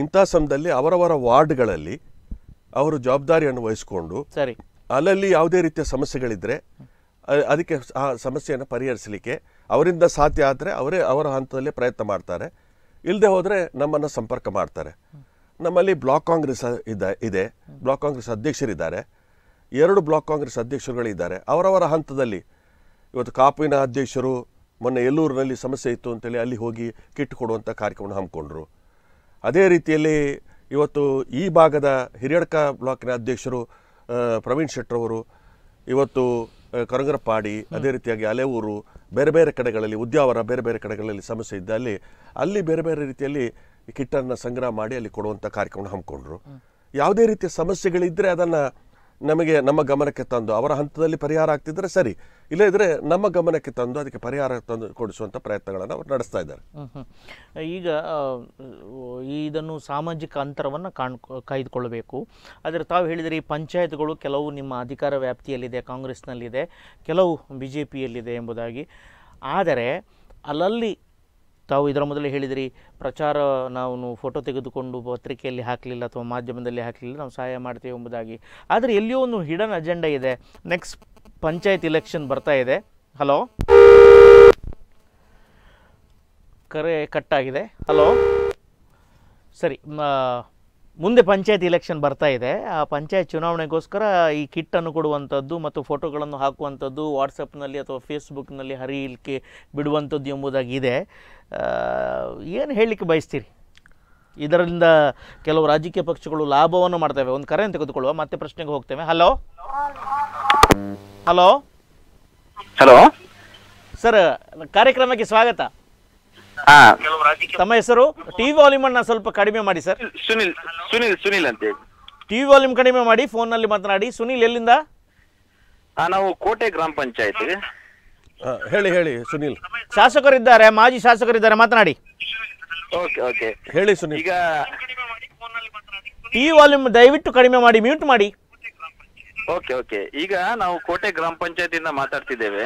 ಇಂಥ ಸಮಯದಲ್ಲಿ ಅವರವರ ವಾರ್ಡ್ಗಳಲ್ಲಿ ಅವರು ಜವಾಬ್ದಾರಿಯನ್ನು ವಹಿಸಿಕೊಂಡು ಸರಿ ಅಲ್ಲಲ್ಲಿ ಯಾವುದೇ ರೀತಿಯ ಸಮಸ್ಯೆಗಳಿದ್ದರೆ ಅದಕ್ಕೆ ಆ ಸಮಸ್ಯೆಯನ್ನು ಪರಿಹರಿಸಲಿಕ್ಕೆ ಅವರಿಂದ ಸಾಧ್ಯ ಆದರೆ ಅವರೇ ಅವರ ಹಂತದಲ್ಲಿ ಪ್ರಯತ್ನ ಮಾಡ್ತಾರೆ ಇಲ್ಲದೆ ಹೋದರೆ ನಮ್ಮನ್ನು ಸಂಪರ್ಕ ಮಾಡ್ತಾರೆ ನಮ್ಮಲ್ಲಿ ಬ್ಲಾಕ್ ಕಾಂಗ್ರೆಸ್ ಇದೆ ಇದೆ ಬ್ಲಾಕ್ ಕಾಂಗ್ರೆಸ್ ಅಧ್ಯಕ್ಷರಿದ್ದಾರೆ ಎರಡು ಬ್ಲಾಕ್ ಕಾಂಗ್ರೆಸ್ ಅಧ್ಯಕ್ಷರುಗಳಿದ್ದಾರೆ ಅವರವರ ಹಂತದಲ್ಲಿ ಇವತ್ತು ಕಾಪುವಿನ ಅಧ್ಯಕ್ಷರು ಮೊನ್ನೆ ಎಲ್ಲೂರಿನಲ್ಲಿ ಸಮಸ್ಯೆ ಇತ್ತು ಅಂತೇಳಿ ಅಲ್ಲಿ ಹೋಗಿ ಕಿಟ್ ಕೊಡುವಂಥ ಕಾರ್ಯಕ್ರಮ ಹಮ್ಮಿಕೊಂಡ್ರು ಅದೇ ರೀತಿಯಲ್ಲಿ ಇವತ್ತು ಈ ಭಾಗದ ಹಿರಿಯಡ್ಕ ಬ್ಲಾಕಿನ ಅಧ್ಯಕ್ಷರು ಪ್ರವೀಣ್ ಶೆಟ್ಟರವರು ಇವತ್ತು ಕರಂಗರಪಾಡಿ ಅದೇ ರೀತಿಯಾಗಿ ಅಲೆವೂರು ಬೇರೆ ಬೇರೆ ಕಡೆಗಳಲ್ಲಿ ಉದ್ಯಾವರ ಬೇರೆ ಬೇರೆ ಕಡೆಗಳಲ್ಲಿ ಸಮಸ್ಯೆ ಇದ್ದ ಅಲ್ಲಿ ಅಲ್ಲಿ ಬೇರೆ ಬೇರೆ ರೀತಿಯಲ್ಲಿ ಕಿಟ್ಟನ್ನು ಸಂಗ್ರಹ ಮಾಡಿ ಅಲ್ಲಿ ಕೊಡುವಂಥ ಕಾರ್ಯಕ್ರಮ ಹಮ್ಮಿಕೊಂಡ್ರು ಯಾವುದೇ ರೀತಿಯ ಸಮಸ್ಯೆಗಳಿದ್ದರೆ ಅದನ್ನು ನಮಗೆ ನಮ್ಮ ಗಮನಕ್ಕೆ ತಂದು ಅವರ ಹಂತದಲ್ಲಿ ಪರಿಹಾರ ಆಗ್ತಿದ್ರೆ ಸರಿ ಇಲ್ಲದಿದ್ದರೆ ನಮ್ಮ ಗಮನಕ್ಕೆ ತಂದು ಅದಕ್ಕೆ ಪರಿಹಾರ ತಂದು ಕೊಡಿಸುವಂಥ ಪ್ರಯತ್ನಗಳನ್ನು ಅವರು ನಡೆಸ್ತಾ ಇದ್ದಾರೆ ಈಗ ಇದನ್ನು ಸಾಮಾಜಿಕ ಅಂತರವನ್ನು ಕಾಣ್ ಕಾಯ್ದುಕೊಳ್ಬೇಕು ಆದರೆ ತಾವು ಹೇಳಿದರೆ ಈ ಪಂಚಾಯತ್ಗಳು ಕೆಲವು ನಿಮ್ಮ ಅಧಿಕಾರ ವ್ಯಾಪ್ತಿಯಲ್ಲಿದೆ ಕಾಂಗ್ರೆಸ್ನಲ್ಲಿದೆ ಕೆಲವು ಬಿ ಜೆ ಪಿಯಲ್ಲಿದೆ ಎಂಬುದಾಗಿ ಆದರೆ ಅಲ್ಲಲ್ಲಿ ತಾವು ಇದರ ಮೊದಲೇ ಹೇಳಿದಿರಿ ಪ್ರಚಾರ ನಾವು ಫೋಟೋ ತೆಗೆದುಕೊಂಡು ಪತ್ರಿಕೆಯಲ್ಲಿ ಹಾಕಲಿಲ್ಲ ಅಥವಾ ಮಾಧ್ಯಮದಲ್ಲಿ ಹಾಕಲಿಲ್ಲ ನಾವು ಸಹಾಯ ಮಾಡ್ತೀವಿ ಎಂಬುದಾಗಿ ಆದರೆ ಎಲ್ಲಿಯೋ ಒಂದು ಹಿಡನ್ ಅಜೆಂಡಾ ಇದೆ ನೆಕ್ಸ್ಟ್ ಪಂಚಾಯತ್ ಇಲೆಕ್ಷನ್ ಬರ್ತಾ ಇದೆ ಹಲೋ ಕರೆ ಕಟ್ಟಾಗಿದೆ ಹಲೋ ಸರಿ ಮುಂದೆ ಪಂಚಾಯತ್ ಇಲೆಕ್ಷನ್ ಬರ್ತಾ ಇದೆ ಆ ಪಂಚಾಯತ್ ಚುನಾವಣೆಗೋಸ್ಕರ ಈ ಕಿಟ್ಟನ್ನು ಕೊಡುವಂಥದ್ದು ಮತ್ತು ಫೋಟೋಗಳನ್ನು ಹಾಕುವಂಥದ್ದು ವಾಟ್ಸಪ್ನಲ್ಲಿ ಅಥವಾ ಫೇಸ್ಬುಕ್ನಲ್ಲಿ ಹರಿಯಲಿಕ್ಕೆ ಬಿಡುವಂಥದ್ದು ಎಂಬುದಾಗಿದೆ ಏನು ಹೇಳಲಿಕ್ಕೆ ಬಯಸ್ತೀರಿ ಇದರಿಂದ ಕೆಲವು ರಾಜಕೀಯ ಪಕ್ಷಗಳು ಲಾಭವನ್ನು ಮಾಡ್ತವೆ ಒಂದು ಕರೆ ತೆಗೆದುಕೊಳ್ಳುವ ಮತ್ತೆ ಪ್ರಶ್ನೆಗೆ ಹೋಗ್ತೇವೆ ಹಲೋ ಹಲೋ ಹಲೋ ಸರ್ ಕಾರ್ಯಕ್ರಮಕ್ಕೆ ಸ್ವಾಗತ ತಮ್ಮ ಹೆಸರು ಟಿವಿ ವಾಲ್ಯೂಮ್ ಅನ್ನ ಸ್ವಲ್ಪ ಕಡಿಮೆ ಮಾಡಿ ಸರ್ ಸುನಿಲ್ ಸುನಿಲ್ ಸುನಿಲ್ ಅಂತ ಹೇಳಿ ಟಿವಿ ವಾಲ್ಯೂಮ್ ಕಡಿಮೆ ಮಾಡಿ ಫೋನ್ ನಲ್ಲಿ ಮಾತನಾಡಿ ಸುನಿಲ್ ಎಲ್ಲಿಂದ ನಾವು ಕೋಟೆ ಗ್ರಾಮ ಪಂಚಾಯತ್ ಹೇಳಿ ಹೇಳಿ ಸುನಿಲ್ ಶಾಸಕರಿದ್ದಾರೆ ಮಾಜಿ ಶಾಸಕರಿದ್ದಾರೆ ಮಾತನಾಡಿ ಓಕೆ ಓಕೆ ಹೇಳಿ ಸುನಿಲ್ ಈಗ ಟಿವಿ ವಾಲ್ಯೂಮ್ ದಯವಿಟ್ಟು ಕಡಿಮೆ ಮಾಡಿ ಮ್ಯೂಟ್ ಮಾಡಿ ಓಕೆ ಓಕೆ ಈಗ ನಾವು ಕೋಟೆ ಗ್ರಾಮ ಇಂದ ಮಾತಾಡ್ತಿದ್ದೇವೆ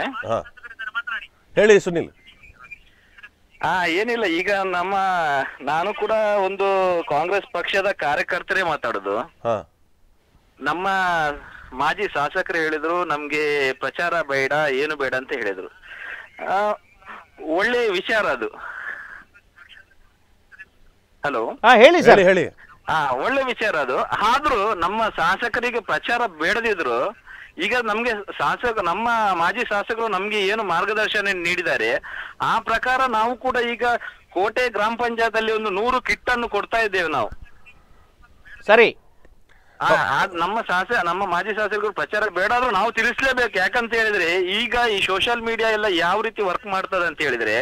ಹೇಳಿ ಸುನಿಲ್ ಹಾ ಏನಿಲ್ಲ ಈಗ ನಮ್ಮ ನಾನು ಕೂಡ ಒಂದು ಕಾಂಗ್ರೆಸ್ ಪಕ್ಷದ ಕಾರ್ಯಕರ್ತರೇ ಮಾತಾಡುದು ನಮ್ಮ ಮಾಜಿ ಶಾಸಕರು ಹೇಳಿದ್ರು ನಮ್ಗೆ ಪ್ರಚಾರ ಬೇಡ ಏನು ಬೇಡ ಅಂತ ಹೇಳಿದ್ರು ಆ, ಒಳ್ಳೆ ವಿಚಾರ ಅದು ಹಲೋ ಹೇಳಿ ಹೇಳಿ ಹಾ ಒಳ್ಳೆ ವಿಚಾರ ಅದು ಆದ್ರೂ ನಮ್ಮ ಶಾಸಕರಿಗೆ ಪ್ರಚಾರ ಬೇಡದಿದ್ರು ಈಗ ನಮ್ಗೆ ಶಾಸಕ ನಮ್ಮ ಮಾಜಿ ಶಾಸಕರು ನಮ್ಗೆ ಏನು ಮಾರ್ಗದರ್ಶನ ನೀಡಿದ್ದಾರೆ ಆ ಪ್ರಕಾರ ನಾವು ಕೂಡ ಈಗ ಕೋಟೆ ಗ್ರಾಮ ಪಂಚಾಯತ್ ಅಲ್ಲಿ ಒಂದು ನೂರು ಕಿಟ್ ಅನ್ನು ಕೊಡ್ತಾ ಇದ್ದೇವೆ ನಾವು ಸರಿ ನಮ್ಮ ಶಾಸಕ ನಮ್ಮ ಮಾಜಿ ಶಾಸಕರು ಪ್ರಚಾರ ಬೇಡಾದ್ರೂ ನಾವು ತಿಳಿಸ್ಲೇಬೇಕು ಯಾಕಂತ ಹೇಳಿದ್ರೆ ಈಗ ಈ ಸೋಷಿಯಲ್ ಮೀಡಿಯಾ ಎಲ್ಲ ಯಾವ ರೀತಿ ವರ್ಕ್ ಮಾಡ್ತದೆ ಅಂತ ಹೇಳಿದ್ರೆ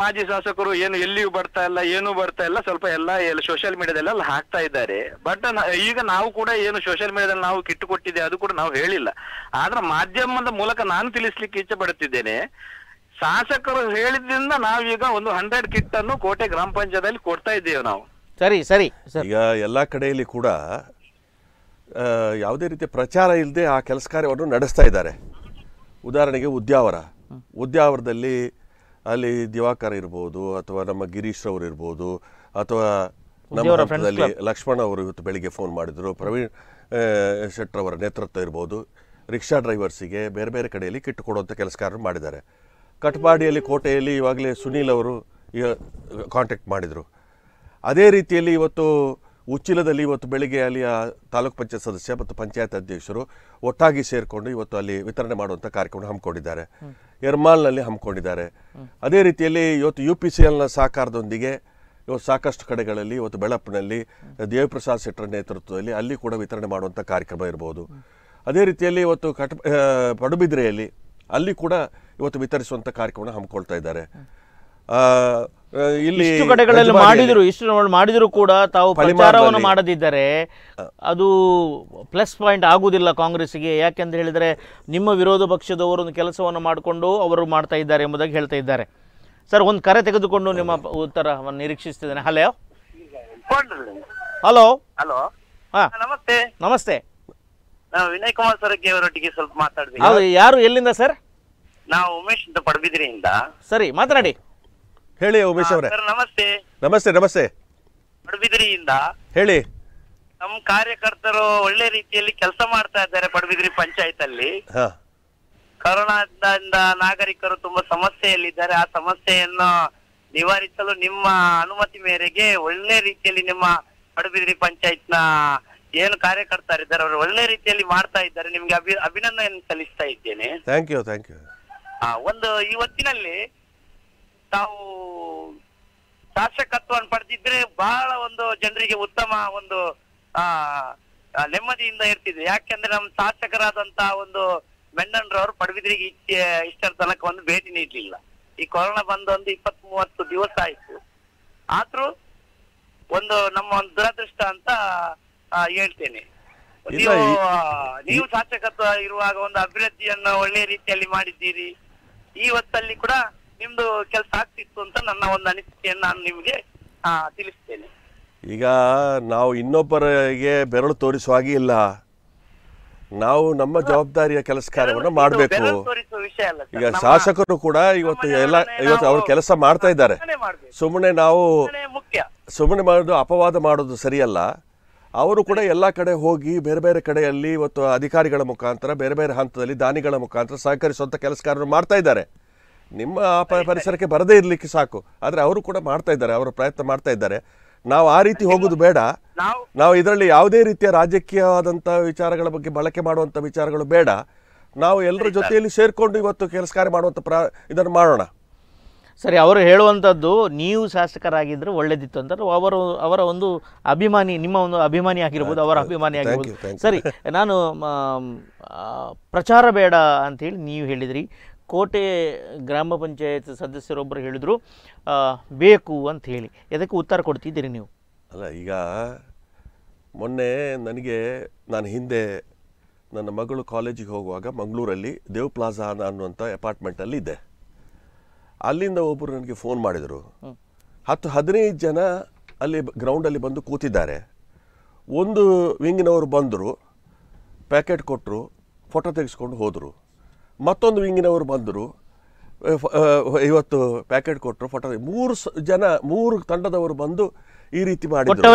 ಮಾಜಿ ಶಾಸಕರು ಏನು ಎಲ್ಲಿಯೂ ಬರ್ತಾ ಇಲ್ಲ ಏನು ಬರ್ತಾ ಇಲ್ಲ ಸ್ವಲ್ಪ ಎಲ್ಲ ಸೋಷಿಯಲ್ ಮೀಡಿಯಾದಲ್ಲೆಲ್ಲ ಹಾಕ್ತಾ ಇದ್ದಾರೆ ಬಟ್ ಈಗ ನಾವು ಕೂಡ ಏನು ಸೋಷಿಯಲ್ ಮೀಡಿಯಾದಲ್ಲಿ ನಾವು ಕಿಟ್ಟು ಕೊಟ್ಟಿದ್ದೆ ಅದು ಕೂಡ ನಾವು ಹೇಳಿಲ್ಲ ಆದ್ರೆ ಮಾಧ್ಯಮದ ಮೂಲಕ ನಾನು ತಿಳಿಸ್ಲಿಕ್ಕೆ ಇಚ್ಛೆ ಪಡುತ್ತಿದ್ದೇನೆ ಶಾಸಕರು ಹೇಳಿದ್ರಿಂದ ನಾವೀಗ ಒಂದು ಹಂಡ್ರೆಡ್ ಕಿಟ್ ಅನ್ನು ಕೋಟೆ ಗ್ರಾಮ ಪಂಚಾಯತ್ ಕೊಡ್ತಾ ಇದ್ದೇವೆ ನಾವು ಸರಿ ಸರಿ ಈಗ ಎಲ್ಲ ಕಡೆಯಲ್ಲಿ ಕೂಡ ಯಾವುದೇ ರೀತಿಯ ಪ್ರಚಾರ ಇಲ್ಲದೆ ಆ ಕೆಲಸ ಕಾರ್ಯವನ್ನು ನಡೆಸ್ತಾ ಇದ್ದಾರೆ ಉದಾಹರಣೆಗೆ ಉದ್ಯಾವರ ಉದ್ಯಾವರದಲ್ಲಿ ಅಲ್ಲಿ ದಿವಾಕರ್ ಇರ್ಬೋದು ಅಥವಾ ನಮ್ಮ ಗಿರೀಶ್ ಅವ್ರು ಇರ್ಬೋದು ಅಥವಾ ನಮ್ಮ ಹಂತದಲ್ಲಿ ಲಕ್ಷ್ಮಣ ಅವರು ಇವತ್ತು ಬೆಳಿಗ್ಗೆ ಫೋನ್ ಮಾಡಿದರು ಪ್ರವೀಣ್ ಅವರ ನೇತೃತ್ವ ಇರ್ಬೋದು ರಿಕ್ಷಾ ಡ್ರೈವರ್ಸಿಗೆ ಬೇರೆ ಬೇರೆ ಕಡೆಯಲ್ಲಿ ಕಿಟ್ ಕೊಡುವಂಥ ಕೆಲಸಗಾರರು ಮಾಡಿದ್ದಾರೆ ಕಟ್ಪಾಡಿಯಲ್ಲಿ ಕೋಟೆಯಲ್ಲಿ ಇವಾಗಲೇ ಸುನೀಲ್ ಅವರು ಕಾಂಟ್ಯಾಕ್ಟ್ ಮಾಡಿದರು ಅದೇ ರೀತಿಯಲ್ಲಿ ಇವತ್ತು ಉಚ್ಚಿಲದಲ್ಲಿ ಇವತ್ತು ಬೆಳಿಗ್ಗೆ ಅಲ್ಲಿಯ ತಾಲೂಕು ಪಂಚಾಯತ್ ಸದಸ್ಯ ಮತ್ತು ಪಂಚಾಯತ್ ಅಧ್ಯಕ್ಷರು ಒಟ್ಟಾಗಿ ಸೇರಿಕೊಂಡು ಇವತ್ತು ಅಲ್ಲಿ ವಿತರಣೆ ಮಾಡುವಂಥ ಕಾರ್ಯಕ್ರಮ ಹಮ್ಮಿಕೊಂಡಿದ್ದಾರೆ ಎರ್ಮಾಲ್ನಲ್ಲಿ ಹಮ್ಮಿಕೊಂಡಿದ್ದಾರೆ ಅದೇ ರೀತಿಯಲ್ಲಿ ಇವತ್ತು ಯು ಪಿ ಸಿ ಎಲ್ನ ಸಹಕಾರದೊಂದಿಗೆ ಇವತ್ತು ಸಾಕಷ್ಟು ಕಡೆಗಳಲ್ಲಿ ಇವತ್ತು ಬೆಳಪಿನಲ್ಲಿ ದೇವಪ್ರಸಾದ್ ಶೆಟ್ಟರ್ ನೇತೃತ್ವದಲ್ಲಿ ಅಲ್ಲಿ ಕೂಡ ವಿತರಣೆ ಮಾಡುವಂಥ ಕಾರ್ಯಕ್ರಮ ಇರ್ಬೋದು ಅದೇ ರೀತಿಯಲ್ಲಿ ಇವತ್ತು ಕಟ್ ಪಡುಬಿದ್ರೆಯಲ್ಲಿ ಅಲ್ಲಿ ಕೂಡ ಇವತ್ತು ವಿತರಿಸುವಂಥ ಕಾರ್ಯಕ್ರಮ ಹಮ್ಮಿಕೊಳ್ತಾ ಇದ್ದಾರೆ ಇಲ್ಲಿ ಇಷ್ಟು ಕಡೆಗಳಲ್ಲಿ ಮಾಡಿದ್ರು ಇಷ್ಟು ಮಾಡಿದ್ರು ಕೂಡ ತಾವು ಪ್ರಚಾರವನ್ನು ಮಾಡದಿದ್ದರೆ ಅದು ಪ್ಲಸ್ ಪಾಯಿಂಟ್ ಆಗುವುದಿಲ್ಲ ಕಾಂಗ್ರೆಸ್ಗೆ ಯಾಕೆಂದ್ರೆ ಹೇಳಿದ್ರೆ ನಿಮ್ಮ ವಿರೋಧ ಪಕ್ಷದವರು ಒಂದು ಕೆಲಸವನ್ನು ಮಾಡಿಕೊಂಡು ಅವರು ಮಾಡ್ತಾ ಇದ್ದಾರೆ ಎಂಬುದಾಗಿ ಹೇಳ್ತಾ ಇದ್ದಾರೆ ಸರ್ ಒಂದು ಕರೆ ತೆಗೆದುಕೊಂಡು ನಿಮ್ಮ ಉತ್ತರವನ್ನು ನಿರೀಕ್ಷಿಸ್ತಿದ್ದೇನೆ ಹಲೋ ಹಲೋ ಹಲೋ ಹಾ ನಮಸ್ತೆ ನಮಸ್ತೆ ವಿನಯ್ ಕುಮಾರ್ ಸರಕ್ಕೆ ಅವರೊಟ್ಟಿಗೆ ಸ್ವಲ್ಪ ಯಾರು ಎಲ್ಲಿಂದ ಸರ್ ನಾವು ಉಮೇಶ್ ಅಂತ ಪಡಬಿದ್ರಿಯಿಂದ ಸರಿ ಮಾತನಾಡಿ ಹೇಳಿ ಉಮೇಶ್ ಅವರೇ ಸರ್ ನಮಸ್ತೆ ನಮಸ್ತೆ ನಮಸ್ತೆ ಪಡುಬಿದ್ರಿಯಿಂದ ಹೇಳಿ ನಮ್ಮ ಕಾರ್ಯಕರ್ತರು ಒಳ್ಳೆ ರೀತಿಯಲ್ಲಿ ಕೆಲಸ ಮಾಡ್ತಾ ಇದ್ದಾರೆ ಪಡುಬಿದ್ರಿ ಪಂಚಾಯತ್ ಅಲ್ಲಿ ಕರೋನಾದಿಂದ ನಾಗರಿಕರು ತುಂಬಾ ಸಮಸ್ಯೆಯಲ್ಲಿದ್ದಾರೆ ಆ ಸಮಸ್ಯೆಯನ್ನು ನಿವಾರಿಸಲು ನಿಮ್ಮ ಅನುಮತಿ ಮೇರೆಗೆ ಒಳ್ಳೆ ರೀತಿಯಲ್ಲಿ ನಿಮ್ಮ ಪಡುಬಿದ್ರಿ ಪಂಚಾಯತ್ನ ಏನು ಕಾರ್ಯಕರ್ತರಿದ್ದಾರೆ ಅವರು ಒಳ್ಳೆ ರೀತಿಯಲ್ಲಿ ಮಾಡ್ತಾ ಇದ್ದಾರೆ ನಿಮ್ಗೆ ಅಭಿ ಅಭಿನಂದನೆ ಸಲ್ಲಿಸ್ತಾ ಇದ್ದೇನೆ ಥ್ಯಾಂಕ್ ಯು ಥ್ಯಾಂಕ್ ಯು ಒಂದು ಇವತ್ತಿನಲ್ಲಿ ತಾವು ಶಾಸಕತ್ವವನ್ನು ಪಡೆದಿದ್ರೆ ಬಹಳ ಒಂದು ಜನರಿಗೆ ಉತ್ತಮ ಒಂದು ಆ ನೆಮ್ಮದಿಯಿಂದ ಇರ್ತಿದ್ರು ಯಾಕೆಂದ್ರೆ ನಮ್ಮ ಶಾಸಕರಾದಂತ ಒಂದು ಮೆಂಡನ್ರವರು ಪಡುಬಿದ್ರಿಗೆ ಇಚ್ಛೆ ಇಷ್ಟರ ತನಕ ಒಂದು ಭೇಟಿ ನೀಡಲಿಲ್ಲ ಈ ಕೊರೋನಾ ಬಂದೊಂದು ಒಂದು ಇಪ್ಪತ್ ಮೂವತ್ತು ದಿವಸ ಆಯ್ತು ಆದ್ರೂ ಒಂದು ನಮ್ಮ ಒಂದು ದುರದೃಷ್ಟ ಅಂತ ಹೇಳ್ತೇನೆ ನೀವು ಶಾಸಕತ್ವ ಇರುವಾಗ ಒಂದು ಅಭಿವೃದ್ಧಿಯನ್ನ ಒಳ್ಳೆ ರೀತಿಯಲ್ಲಿ ಮಾಡಿದ್ದೀರಿ ಈ ಹೊತ್ತಲ್ಲಿ ಕೂಡ ನಿಮ್ದು ಕೆಲಸ ಆಗ್ತಿತ್ತು ಅಂತ ನನ್ನ ಒಂದು ಅನಿಸಿಕೆಯನ್ನು ನಾನು ನಿಮಗೆ ತಿಳಿಸ್ತೇನೆ ಈಗ ನಾವು ಇನ್ನೊಬ್ಬರಿಗೆ ಬೆರಳು ತೋರಿಸುವ ಹಾಗೆ ಇಲ್ಲ ನಾವು ನಮ್ಮ ಜವಾಬ್ದಾರಿಯ ಕೆಲಸ ಕಾರ್ಯವನ್ನು ಮಾಡಬೇಕು ಈಗ ಶಾಸಕರು ಕೂಡ ಇವತ್ತು ಎಲ್ಲ ಇವತ್ತು ಅವರು ಕೆಲಸ ಮಾಡ್ತಾ ಇದ್ದಾರೆ ಸುಮ್ಮನೆ ನಾವು ಸುಮ್ಮನೆ ಮಾಡೋದು ಅಪವಾದ ಮಾಡೋದು ಸರಿಯಲ್ಲ ಅವರು ಕೂಡ ಎಲ್ಲ ಕಡೆ ಹೋಗಿ ಬೇರೆ ಬೇರೆ ಕಡೆಯಲ್ಲಿ ಇವತ್ತು ಅಧಿಕಾರಿಗಳ ಮುಖಾಂತರ ಬೇರೆ ಬೇರೆ ಹಂತದಲ್ಲಿ ದಾನಿಗಳ ಮುಖಾಂತರ ಸಹಕರಿಸುವಂತ ಕೆಲಸ ಕಾರ್ಯವನ್ನು ಮಾಡ್ತಾ ಇದ್ದಾರೆ ನಿಮ್ಮ ಪರಿಸರಕ್ಕೆ ಬರದೇ ಇರ್ಲಿಕ್ಕೆ ಸಾಕು ಆದ್ರೆ ಅವರು ಕೂಡ ಮಾಡ್ತಾ ಇದ್ದಾರೆ ಅವರು ಪ್ರಯತ್ನ ಮಾಡ್ತಾ ಇದ್ದಾರೆ ನಾವು ಆ ರೀತಿ ಹೋಗುದು ಬೇಡ ನಾವು ಇದರಲ್ಲಿ ಯಾವುದೇ ರೀತಿಯ ರಾಜಕೀಯವಾದಂತಹ ವಿಚಾರಗಳ ಬಗ್ಗೆ ಬಳಕೆ ಮಾಡುವಂತ ವಿಚಾರಗಳು ಬೇಡ ನಾವು ಎಲ್ಲರ ಜೊತೆಯಲ್ಲಿ ಸೇರ್ಕೊಂಡು ಇವತ್ತು ಕೆಲಸ ಕಾರ್ಯ ಮಾಡುವಂತ ಪ್ರಾ ಇದನ್ನು ಮಾಡೋಣ ಸರಿ ಅವರು ಹೇಳುವಂಥದ್ದು ನೀವು ಶಾಸಕರಾಗಿದ್ದರೆ ಒಳ್ಳೇದಿತ್ತು ಅಂತ ಅವರು ಅವರ ಒಂದು ಅಭಿಮಾನಿ ನಿಮ್ಮ ಒಂದು ಅಭಿಮಾನಿ ಆಗಿರ್ಬೋದು ಅವರ ಅಭಿಮಾನಿ ಆಗಿರ್ಬೋದು ಸರಿ ನಾನು ಪ್ರಚಾರ ಬೇಡ ಹೇಳಿ ನೀವು ಹೇಳಿದ್ರಿ ಕೋಟೆ ಗ್ರಾಮ ಪಂಚಾಯತ್ ಸದಸ್ಯರೊಬ್ಬರು ಹೇಳಿದರು ಬೇಕು ಅಂತ ಹೇಳಿ ಅದಕ್ಕೆ ಉತ್ತರ ಕೊಡ್ತಿದ್ದೀರಿ ನೀವು ಅಲ್ಲ ಈಗ ಮೊನ್ನೆ ನನಗೆ ನಾನು ಹಿಂದೆ ನನ್ನ ಮಗಳು ಕಾಲೇಜಿಗೆ ಹೋಗುವಾಗ ಮಂಗಳೂರಲ್ಲಿ ದೇವ್ ಪ್ಲಾಜಾ ಅನ್ನುವಂಥ ಅಪಾರ್ಟ್ಮೆಂಟಲ್ಲಿ ಇದ್ದೆ ಅಲ್ಲಿಂದ ಒಬ್ಬರು ನನಗೆ ಫೋನ್ ಮಾಡಿದರು ಹತ್ತು ಹದಿನೈದು ಜನ ಅಲ್ಲಿ ಗ್ರೌಂಡಲ್ಲಿ ಬಂದು ಕೂತಿದ್ದಾರೆ ಒಂದು ವಿಂಗಿನವರು ಬಂದರು ಪ್ಯಾಕೆಟ್ ಕೊಟ್ಟರು ಫೋಟೋ ತೆಗೆಸ್ಕೊಂಡು ಹೋದರು ಮತ್ತೊಂದು ವಿಂಗಿನವರು ಬಂದರು ಇವತ್ತು ಪ್ಯಾಕೆಟ್ ಕೊಟ್ಟರು ಫೋಟೋ ಮೂರು ಜನ ಮೂರು ತಂಡದವರು ಬಂದು ಈ ರೀತಿ ಮಾಡಿದ್ರು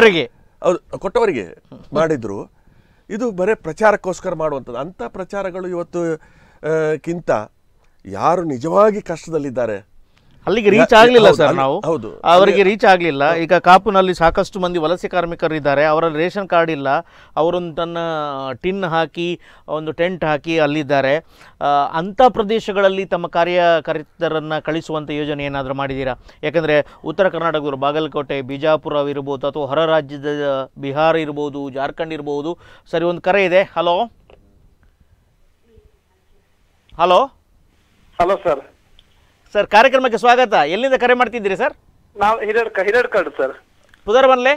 ಹೌದು ಕೊಟ್ಟವರಿಗೆ ಮಾಡಿದರು ಇದು ಬರೀ ಪ್ರಚಾರಕ್ಕೋಸ್ಕರ ಮಾಡುವಂಥದ್ದು ಅಂಥ ಪ್ರಚಾರಗಳು ಇವತ್ತು ಕಿಂತ ಯಾರು ನಿಜವಾಗಿ ಕಷ್ಟದಲ್ಲಿದ್ದಾರೆ ಅಲ್ಲಿಗೆ ರೀಚ್ ಆಗಲಿಲ್ಲ ಸರ್ ನಾವು ಹೌದು ಅವರಿಗೆ ರೀಚ್ ಆಗಲಿಲ್ಲ ಈಗ ಕಾಪುನಲ್ಲಿ ಸಾಕಷ್ಟು ಮಂದಿ ವಲಸೆ ಕಾರ್ಮಿಕರಿದ್ದಾರೆ ಅವರ ರೇಷನ್ ಕಾರ್ಡ್ ಇಲ್ಲ ಅವರೊಂದು ತನ್ನ ಟಿನ್ ಹಾಕಿ ಒಂದು ಟೆಂಟ್ ಹಾಕಿ ಅಲ್ಲಿದ್ದಾರೆ ಅಂಥ ಪ್ರದೇಶಗಳಲ್ಲಿ ತಮ್ಮ ಕಾರ್ಯಕರ್ತರನ್ನು ಕಳಿಸುವಂಥ ಯೋಜನೆ ಏನಾದರೂ ಮಾಡಿದ್ದೀರಾ ಯಾಕಂದರೆ ಉತ್ತರ ಕರ್ನಾಟಕದವರು ಬಾಗಲಕೋಟೆ ಇರ್ಬೋದು ಅಥವಾ ಹೊರ ರಾಜ್ಯದ ಬಿಹಾರ ಇರ್ಬೋದು ಜಾರ್ಖಂಡ್ ಇರ್ಬೋದು ಸರಿ ಒಂದು ಕರೆ ಇದೆ hello hello hello sir sir ಕಾರ್ಯಕ್ರಮಕ್ಕೆ ಸ್ವಾಗತ ಎಲ್ಲಿಂದ ಕರೆ ಮಾಡ್ತಿದ್ದೀರಿ ಸರ್ ನಾವು ಹಿರಡ್ಕ ಹಿರಡ್ಕಾಡು ಸರ್ ಪುದರ್ ಬನ್ಲೆ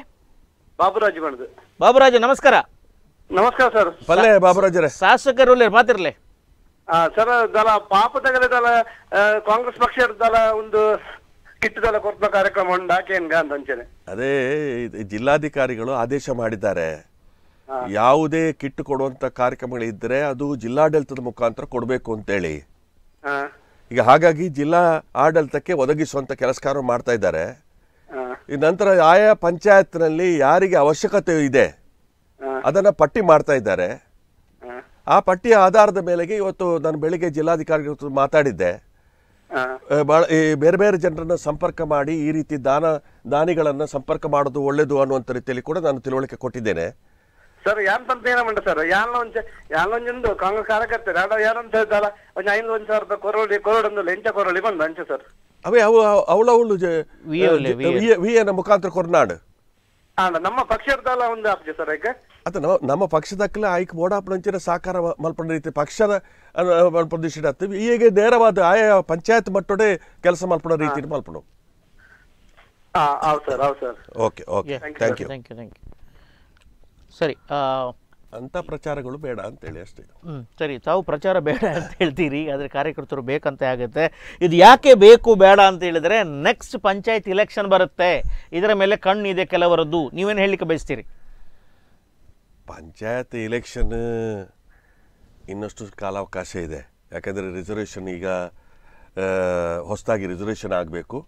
ಬಾಬುರಾಜ್ ಬಂದ್ ಬಾಬುರಾಜು ನಮಸ್ಕಾರ ನಮಸ್ಕಾರ ಸರ್ ಬಲ್ಲೆ ಬಾಬುರಾಜರೇ ಶಾಸಕರು ಮಾತಿರ್ಲೆ ಆ, ಸರ್ ದಲ ದಲ ಕಾಂಗ್ರೆಸ್ ದಲ ಒಂದು ದಲ ಕೊಟ್ಟ ಕಾರ್ಯಕ್ರಮ ಉಂಡು ಆಕೇನ್ಗ ಅಂತ ಅಂಚನೆ ಅದೇ ಜಿಲ್ಲಾಧಿಕಾರಿಗಳು ಆದೇಶ ಮಾಡಿದ್ದಾರೆ ಯಾವುದೇ ಕಿಟ್ ಕೊಡುವಂತ ಕಾರ್ಯಕ್ರಮಗಳಿದ್ರೆ ಅದು ಜಿಲ್ಲಾಡಳಿತದ ಮುಖಾಂತರ ಕೊಡಬೇಕು ಅಂತೇಳಿ ಹಾ ಈಗ ಹಾಗಾಗಿ ಜಿಲ್ಲಾ ಆಡಳಿತಕ್ಕೆ ಒದಗಿಸುವಂಥ ಕೆಲಸ ಕಾರ್ಯ ಮಾಡ್ತಾ ಇದ್ದಾರೆ ಈ ನಂತರ ಆಯಾ ಪಂಚಾಯತ್ನಲ್ಲಿ ಯಾರಿಗೆ ಅವಶ್ಯಕತೆ ಇದೆ ಅದನ್ನು ಪಟ್ಟಿ ಮಾಡ್ತಾ ಇದ್ದಾರೆ ಆ ಪಟ್ಟಿಯ ಆಧಾರದ ಮೇಲೆಗೆ ಇವತ್ತು ನಾನು ಬೆಳಿಗ್ಗೆ ಜಿಲ್ಲಾಧಿಕಾರಿಗಳ ಮಾತಾಡಿದ್ದೆ ಈ ಬೇರೆ ಬೇರೆ ಜನರನ್ನು ಸಂಪರ್ಕ ಮಾಡಿ ಈ ರೀತಿ ದಾನ ದಾನಿಗಳನ್ನು ಸಂಪರ್ಕ ಮಾಡೋದು ಒಳ್ಳೆಯದು ಅನ್ನುವಂಥ ರೀತಿಯಲ್ಲಿ ಕೂಡ ನಾನು ತಿಳುವಳಿಕೆ ಕೊಟ್ಟಿದ್ದೇನೆ ಸರ್ ಯಾರು ಅಂತ ಮಂಡ ಸರ್ ಯಾನ್ ಒಂಚ ಒಂಜಿಂದು ಕಾಂಗ್ರೆಸ್ ಕಾರ್ಯಕರ್ತರು ಯಾರೋ ಯಾರು ಅಂತ ಹೇಳ್ತಾರ ಒಂದ್ ಐನೂರು ಒಂದು ಸಾವಿರ ರೂಪಾಯಿ ಕೊರೋಡಿ ಕೊರೋಡ್ ಒಂದು ಎಂಚ ಕೊರೋಡಿ ಬಂದು ಅಂಚೆ ಸರ್ ಅವೇ ಅವು ಅವಳವಳು ವಿ ಎನ ಮುಖಾಂತರ ಕೊರ್ನಾಡು ನಮ್ಮ ಪಕ್ಷದಲ್ಲ ಒಂದು ಆಪ್ಜೆ ಸರ್ ಈಗ ಅತ ನಮ್ಮ ಪಕ್ಷದಕ್ಕಲ ಆಯ್ಕೆ ಬೋಡಾಪಣಂಚಿನ ಸಾಕಾರ ಮಲ್ಪಂಡ ರೀತಿ ಪಕ್ಷದ ಮಲ್ಪೊಂದಿಸಿಡತ್ತೆ ಈಗ ನೇರವಾದ ಆಯಾ ಪಂಚಾಯತ್ ಮಟ್ಟೋಡೆ ಕೆಲಸ ಮಲ್ಪಡ ರೀತಿ ಮಲ್ಪಡು ಹೌದು ಸರ್ ಹೌದು sir okay okay thank you thank you thank you ಸರಿ ಅಂಥ ಪ್ರಚಾರಗಳು ಬೇಡ ಅಂತ ಹೇಳಿ ಅಷ್ಟೇ ಹ್ಞೂ ಸರಿ ತಾವು ಪ್ರಚಾರ ಬೇಡ ಅಂತ ಹೇಳ್ತೀರಿ ಆದರೆ ಕಾರ್ಯಕರ್ತರು ಬೇಕಂತ ಆಗುತ್ತೆ ಇದು ಯಾಕೆ ಬೇಕು ಬೇಡ ಅಂತ ಹೇಳಿದರೆ ನೆಕ್ಸ್ಟ್ ಪಂಚಾಯತ್ ಇಲೆಕ್ಷನ್ ಬರುತ್ತೆ ಇದರ ಮೇಲೆ ಕಣ್ಣಿದೆ ಕೆಲವರದ್ದು ನೀವೇನು ಹೇಳಲಿಕ್ಕೆ ಬಯಸ್ತೀರಿ ಪಂಚಾಯತ್ ಇಲೆಕ್ಷನ್ ಇನ್ನಷ್ಟು ಕಾಲಾವಕಾಶ ಇದೆ ಯಾಕೆಂದರೆ ರಿಸರ್ವೇಷನ್ ಈಗ ಹೊಸದಾಗಿ ರಿಸರ್ವೇಷನ್ ಆಗಬೇಕು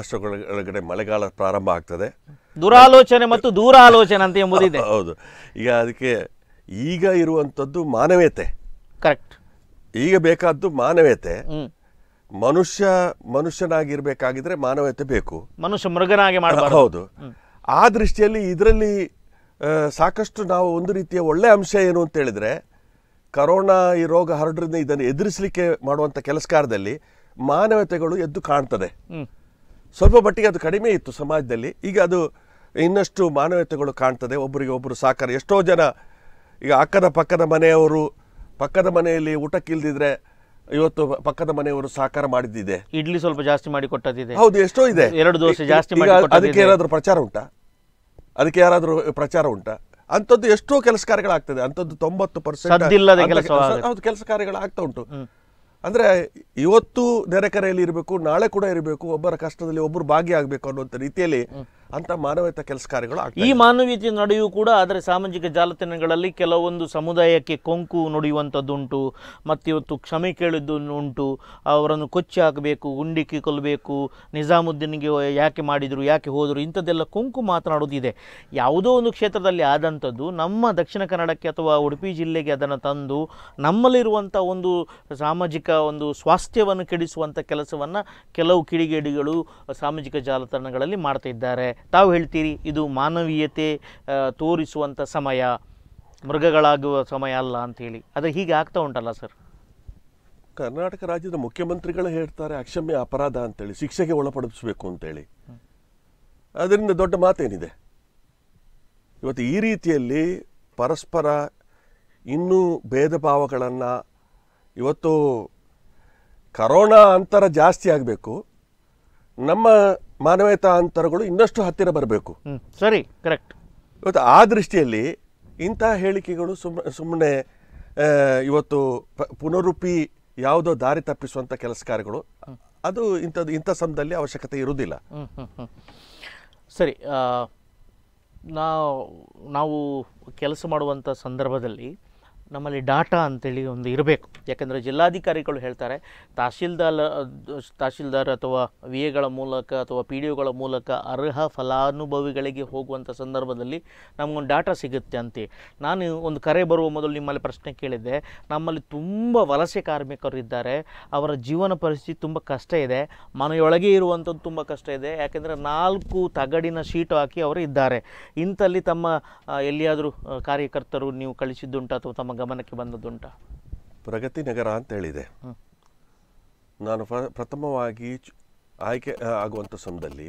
ಅಷ್ಟೊಳಗಡೆ ಮಳೆಗಾಲ ಪ್ರಾರಂಭ ಆಗ್ತದೆ ದುರಾಲೋಚನೆ ಮತ್ತು ದೂರ ಆಲೋಚನೆ ಅಂತ ಎಂಬುದಿದೆ ಹೌದು ಈಗ ಅದಕ್ಕೆ ಈಗ ಇರುವಂಥದ್ದು ಮಾನವೀಯತೆ ಕರೆಕ್ಟ್ ಈಗ ಬೇಕಾದ್ದು ಮಾನವೀಯತೆ ಮನುಷ್ಯ ಮನುಷ್ಯನಾಗಿರ್ಬೇಕಾಗಿದ್ರೆ ಮಾನವೀಯತೆ ಬೇಕು ಮನುಷ್ಯ ಮೃಗನಾಗಿ ಮಾಡಬಾರ್ದು ಹೌದು ಆ ದೃಷ್ಟಿಯಲ್ಲಿ ಇದರಲ್ಲಿ ಸಾಕಷ್ಟು ನಾವು ಒಂದು ರೀತಿಯ ಒಳ್ಳೆ ಅಂಶ ಏನು ಅಂತ ಹೇಳಿದ್ರೆ ಕರೋನಾ ಈ ರೋಗ ಹರಡ್ರಿಂದ ಇದನ್ನು ಎದುರಿಸಲಿಕ್ಕೆ ಮಾಡುವಂಥ ಕೆಲಸಕಾರದಲ್ಲಿ ಮಾನವತೆಗಳು ಎದ್ದು ಕಾಣ್ತದೆ ಸ್ವಲ್ಪ ಮಟ್ಟಿಗೆ ಅದು ಕಡಿಮೆ ಇತ್ತು ಸಮಾಜದಲ್ಲಿ ಈಗ ಅದು ಇನ್ನಷ್ಟು ಮಾನವೀಯತೆಗಳು ಕಾಣ್ತದೆ ಒಬ್ಬರಿಗೆ ಒಬ್ಬರು ಸಾಕಾರ ಎಷ್ಟೋ ಜನ ಈಗ ಅಕ್ಕದ ಪಕ್ಕದ ಮನೆಯವರು ಪಕ್ಕದ ಮನೆಯಲ್ಲಿ ಊಟಕ್ಕಿಲ್ದಿದ್ರೆ ಇವತ್ತು ಪಕ್ಕದ ಮನೆಯವರು ಸಾಕಾರ ಮಾಡಿದ್ದಿದೆ ಇಡ್ಲಿ ಸ್ವಲ್ಪ ಜಾಸ್ತಿ ಮಾಡಿ ಕೊಟ್ಟದಿದೆ ಹೌದು ಎಷ್ಟೋ ಇದೆ ಎರಡು ದೋಸೆ ಜಾಸ್ತಿ ಅದಕ್ಕೆ ಏನಾದರೂ ಪ್ರಚಾರ ಉಂಟಾ ಅದಕ್ಕೆ ಯಾರಾದರೂ ಪ್ರಚಾರ ಉಂಟಾ ಅಂಥದ್ದು ಎಷ್ಟೋ ಕೆಲಸ ಕಾರ್ಯಗಳಾಗ್ತದೆ ಅಂಥದ್ದು ತೊಂಬತ್ತು ಪರ್ಸೆಂಟ್ ಹೌದು ಕೆಲಸ ಆಗ್ತಾ ಉಂಟು ಅಂದರೆ ಇವತ್ತು ನೆರೆಕರೆಯಲ್ಲಿ ಇರಬೇಕು ನಾಳೆ ಕೂಡ ಇರಬೇಕು ಒಬ್ಬರ ಕಷ್ಟದಲ್ಲಿ ಒಬ್ಬರು ಭಾಗಿಯಾಗಬೇಕು ಅನ್ನುವಂಥ ರೀತಿಯಲ್ಲಿ ಅಂತ ಮಾನವೀಯತೆ ಕೆಲಸ ಕಾರ್ಯಗಳು ಈ ಮಾನವೀಯತೆ ನಡೆಯೂ ಕೂಡ ಆದರೆ ಸಾಮಾಜಿಕ ಜಾಲತಾಣಗಳಲ್ಲಿ ಕೆಲವೊಂದು ಸಮುದಾಯಕ್ಕೆ ಕೊಂಕು ನುಡಿಯುವಂಥದ್ದುಂಟು ಮತ್ತಿವತ್ತು ಕ್ಷಮೆ ಉಂಟು ಅವರನ್ನು ಕೊಚ್ಚಿ ಹಾಕಬೇಕು ಗುಂಡಿಕ್ಕಿ ಕೊಲ್ಲಬೇಕು ನಿಜಾಮುದ್ದೀನ್ಗೆ ಯಾಕೆ ಮಾಡಿದರು ಯಾಕೆ ಹೋದರು ಇಂಥದ್ದೆಲ್ಲ ಕೊಂಕು ಮಾತನಾಡೋದಿದೆ ಯಾವುದೋ ಒಂದು ಕ್ಷೇತ್ರದಲ್ಲಿ ಆದಂಥದ್ದು ನಮ್ಮ ದಕ್ಷಿಣ ಕನ್ನಡಕ್ಕೆ ಅಥವಾ ಉಡುಪಿ ಜಿಲ್ಲೆಗೆ ಅದನ್ನು ತಂದು ನಮ್ಮಲ್ಲಿರುವಂಥ ಒಂದು ಸಾಮಾಜಿಕ ಒಂದು ಸ್ವಾಸ್ಥ್ಯವನ್ನು ಕೆಡಿಸುವಂಥ ಕೆಲಸವನ್ನು ಕೆಲವು ಕಿಡಿಗೇಡಿಗಳು ಸಾಮಾಜಿಕ ಜಾಲತಾಣಗಳಲ್ಲಿ ಮಾಡ್ತಾ ಇದ್ದಾರೆ ತಾವು ಹೇಳ್ತೀರಿ ಇದು ಮಾನವೀಯತೆ ತೋರಿಸುವಂಥ ಸಮಯ ಮೃಗಗಳಾಗುವ ಸಮಯ ಅಲ್ಲ ಅಂಥೇಳಿ ಅದು ಹೀಗೆ ಆಗ್ತಾ ಉಂಟಲ್ಲ ಸರ್ ಕರ್ನಾಟಕ ರಾಜ್ಯದ ಮುಖ್ಯಮಂತ್ರಿಗಳು ಹೇಳ್ತಾರೆ ಅಕ್ಷಮ್ಯ ಅಪರಾಧ ಅಂತೇಳಿ ಶಿಕ್ಷೆಗೆ ಒಳಪಡಿಸಬೇಕು ಅಂತೇಳಿ ಅದರಿಂದ ದೊಡ್ಡ ಮಾತೇನಿದೆ ಇವತ್ತು ಈ ರೀತಿಯಲ್ಲಿ ಪರಸ್ಪರ ಇನ್ನೂ ಭೇದ ಭಾವಗಳನ್ನು ಇವತ್ತು ಕರೋನಾ ಅಂತರ ಜಾಸ್ತಿ ಆಗಬೇಕು ನಮ್ಮ ಅಂತರಗಳು ಇನ್ನಷ್ಟು ಹತ್ತಿರ ಬರಬೇಕು ಸರಿ ಕರೆಕ್ಟ್ ಇವತ್ತು ಆ ದೃಷ್ಟಿಯಲ್ಲಿ ಇಂತಹ ಹೇಳಿಕೆಗಳು ಸುಮ್ಮನೆ ಸುಮ್ಮನೆ ಇವತ್ತು ಪುನರುಪಿ ಯಾವುದೋ ದಾರಿ ತಪ್ಪಿಸುವಂಥ ಕೆಲಸ ಕಾರ್ಯಗಳು ಅದು ಇಂಥದ್ದು ಇಂಥ ಸಮಯದಲ್ಲಿ ಅವಶ್ಯಕತೆ ಇರುವುದಿಲ್ಲ ಸರಿ ನಾವು ನಾವು ಕೆಲಸ ಮಾಡುವಂಥ ಸಂದರ್ಭದಲ್ಲಿ ನಮ್ಮಲ್ಲಿ ಡಾಟಾ ಅಂತೇಳಿ ಒಂದು ಇರಬೇಕು ಯಾಕೆಂದರೆ ಜಿಲ್ಲಾಧಿಕಾರಿಗಳು ಹೇಳ್ತಾರೆ ತಹಶೀಲ್ದಾರ್ ತಹಶೀಲ್ದಾರ್ ಅಥವಾ ವಿ ಎಗಳ ಮೂಲಕ ಅಥವಾ ಪಿ ಡಿ ಒಗಳ ಮೂಲಕ ಅರ್ಹ ಫಲಾನುಭವಿಗಳಿಗೆ ಹೋಗುವಂಥ ಸಂದರ್ಭದಲ್ಲಿ ನಮಗೊಂದು ಡಾಟಾ ಸಿಗುತ್ತೆ ಅಂತ ನಾನು ಒಂದು ಕರೆ ಬರುವ ಮೊದಲು ನಿಮ್ಮಲ್ಲಿ ಪ್ರಶ್ನೆ ಕೇಳಿದ್ದೆ ನಮ್ಮಲ್ಲಿ ತುಂಬ ವಲಸೆ ಕಾರ್ಮಿಕರು ಇದ್ದಾರೆ ಅವರ ಜೀವನ ಪರಿಸ್ಥಿತಿ ತುಂಬ ಕಷ್ಟ ಇದೆ ಮನೆಯೊಳಗೆ ಇರುವಂಥದ್ದು ತುಂಬ ಕಷ್ಟ ಇದೆ ಯಾಕೆಂದರೆ ನಾಲ್ಕು ತಗಡಿನ ಶೀಟು ಹಾಕಿ ಅವರು ಇದ್ದಾರೆ ಇಂಥಲ್ಲಿ ತಮ್ಮ ಎಲ್ಲಿಯಾದರೂ ಕಾರ್ಯಕರ್ತರು ನೀವು ಕಳಿಸಿದ್ದುಂಟು ಅಥವಾ ತಮ್ಮ ಗಮನಕ್ಕೆ ಬಂದದ್ದುಂಟ ಪ್ರಗತಿ ನಗರ ಅಂತ ಹೇಳಿದೆ ನಾನು ಪ್ರಥಮವಾಗಿ ಆಯ್ಕೆ ಆಗುವಂಥ ಸಮಯದಲ್ಲಿ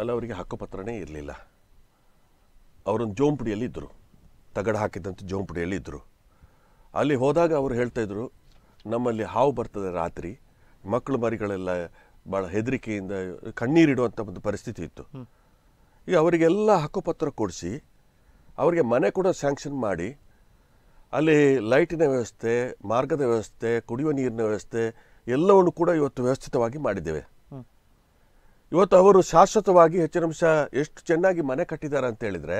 ಅಲ್ಲಿ ಅವರಿಗೆ ಹಕ್ಕುಪತ್ರನೇ ಇರಲಿಲ್ಲ ಅವರೊಂದು ಜೋಂಪುಡಿಯಲ್ಲಿ ಇದ್ದರು ತಗಡ ಹಾಕಿದಂಥ ಜೋಂಪುಡಿಯಲ್ಲಿ ಇದ್ದರು ಅಲ್ಲಿ ಹೋದಾಗ ಅವರು ಹೇಳ್ತಾಯಿದ್ರು ನಮ್ಮಲ್ಲಿ ಹಾವು ಬರ್ತದೆ ರಾತ್ರಿ ಮಕ್ಕಳು ಮರಿಗಳೆಲ್ಲ ಭಾಳ ಹೆದರಿಕೆಯಿಂದ ಕಣ್ಣೀರಿಡುವಂಥ ಒಂದು ಪರಿಸ್ಥಿತಿ ಇತ್ತು ಈಗ ಅವರಿಗೆಲ್ಲ ಹಕ್ಕುಪತ್ರ ಕೊಡಿಸಿ ಅವರಿಗೆ ಮನೆ ಕೂಡ ಸ್ಯಾಂಕ್ಷನ್ ಮಾಡಿ ಅಲ್ಲಿ ಲೈಟಿನ ವ್ಯವಸ್ಥೆ ಮಾರ್ಗದ ವ್ಯವಸ್ಥೆ ಕುಡಿಯುವ ನೀರಿನ ವ್ಯವಸ್ಥೆ ಎಲ್ಲವನ್ನು ಕೂಡ ಇವತ್ತು ವ್ಯವಸ್ಥಿತವಾಗಿ ಮಾಡಿದ್ದೇವೆ ಇವತ್ತು ಅವರು ಶಾಶ್ವತವಾಗಿ ಹೆಚ್ಚಿನ ಅಂಶ ಎಷ್ಟು ಚೆನ್ನಾಗಿ ಮನೆ ಕಟ್ಟಿದ್ದಾರೆ ಅಂತ ಹೇಳಿದರೆ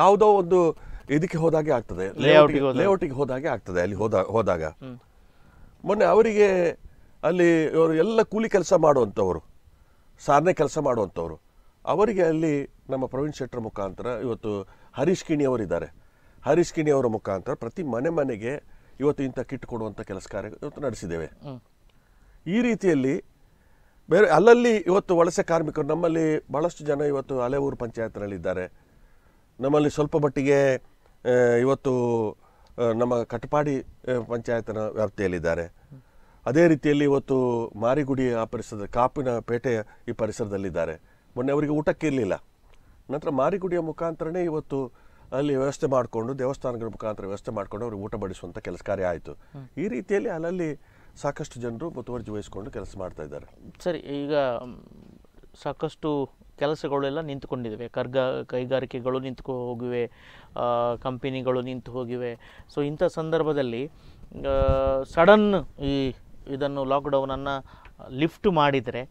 ಯಾವುದೋ ಒಂದು ಇದಕ್ಕೆ ಹೋದಾಗೆ ಆಗ್ತದೆ ಲೇಔಟಿಗೆ ಹೋದಾಗೆ ಆಗ್ತದೆ ಅಲ್ಲಿ ಹೋದ ಹೋದಾಗ ಮೊನ್ನೆ ಅವರಿಗೆ ಅಲ್ಲಿ ಇವರು ಎಲ್ಲ ಕೂಲಿ ಕೆಲಸ ಮಾಡುವಂಥವರು ಸಾಧನೆ ಕೆಲಸ ಮಾಡುವಂಥವ್ರು ಅವರಿಗೆ ಅಲ್ಲಿ ನಮ್ಮ ಪ್ರವೀಣ್ ಶೆಟ್ಟರ್ ಮುಖಾಂತರ ಇವತ್ತು ಹರೀಶ್ ಕಿಣಿ ಅವರಿದ್ದಾರೆ ಹರೀಶ್ ಕಿಣಿ ಅವರ ಮುಖಾಂತರ ಪ್ರತಿ ಮನೆ ಮನೆಗೆ ಇವತ್ತು ಇಂಥ ಕಿಟ್ ಕೊಡುವಂಥ ಕೆಲಸ ಕಾರ್ಯ ಇವತ್ತು ನಡೆಸಿದ್ದೇವೆ ಈ ರೀತಿಯಲ್ಲಿ ಬೇರೆ ಅಲ್ಲಲ್ಲಿ ಇವತ್ತು ವಲಸೆ ಕಾರ್ಮಿಕರು ನಮ್ಮಲ್ಲಿ ಭಾಳಷ್ಟು ಜನ ಇವತ್ತು ಹಳೆ ಊರು ಪಂಚಾಯತ್ನಲ್ಲಿದ್ದಾರೆ ನಮ್ಮಲ್ಲಿ ಸ್ವಲ್ಪ ಮಟ್ಟಿಗೆ ಇವತ್ತು ನಮ್ಮ ಕಟಪಾಡಿ ಪಂಚಾಯತ್ನ ವ್ಯಾಪ್ತಿಯಲ್ಲಿದ್ದಾರೆ ಅದೇ ರೀತಿಯಲ್ಲಿ ಇವತ್ತು ಮಾರಿಗುಡಿ ಆ ಪರಿಸರದ ಕಾಪಿನ ಪೇಟೆಯ ಈ ಪರಿಸರದಲ್ಲಿದ್ದಾರೆ ಮೊನ್ನೆ ಅವರಿಗೆ ಊಟಕ್ಕೆ ಇರಲಿಲ್ಲ ನಂತರ ಮಾರಿಗುಡಿಯ ಮುಖಾಂತರನೇ ಇವತ್ತು ಅಲ್ಲಿ ವ್ಯವಸ್ಥೆ ಮಾಡಿಕೊಂಡು ದೇವಸ್ಥಾನಗಳ ಮುಖಾಂತರ ವ್ಯವಸ್ಥೆ ಮಾಡಿಕೊಂಡು ಅವ್ರಿಗೆ ಊಟ ಬಡಿಸುವಂಥ ಕೆಲಸ ಕಾರ್ಯ ಆಯಿತು ಈ ರೀತಿಯಲ್ಲಿ ಅಲ್ಲಲ್ಲಿ ಸಾಕಷ್ಟು ಜನರು ಮುತುವರ್ಜಿ ವಹಿಸಿಕೊಂಡು ಕೆಲಸ ಮಾಡ್ತಾ ಇದ್ದಾರೆ ಸರಿ ಈಗ ಸಾಕಷ್ಟು ಕೆಲಸಗಳೆಲ್ಲ ನಿಂತುಕೊಂಡಿದ್ದಾವೆ ಕರ್ಗ ಕೈಗಾರಿಕೆಗಳು ನಿಂತು ಹೋಗಿವೆ ಕಂಪನಿಗಳು ನಿಂತು ಹೋಗಿವೆ ಸೊ ಇಂಥ ಸಂದರ್ಭದಲ್ಲಿ ಸಡನ್ ಈ ಇದನ್ನು ಲಾಕ್ಡೌನನ್ನು ಲಿಫ್ಟ್ ಮಾಡಿದರೆ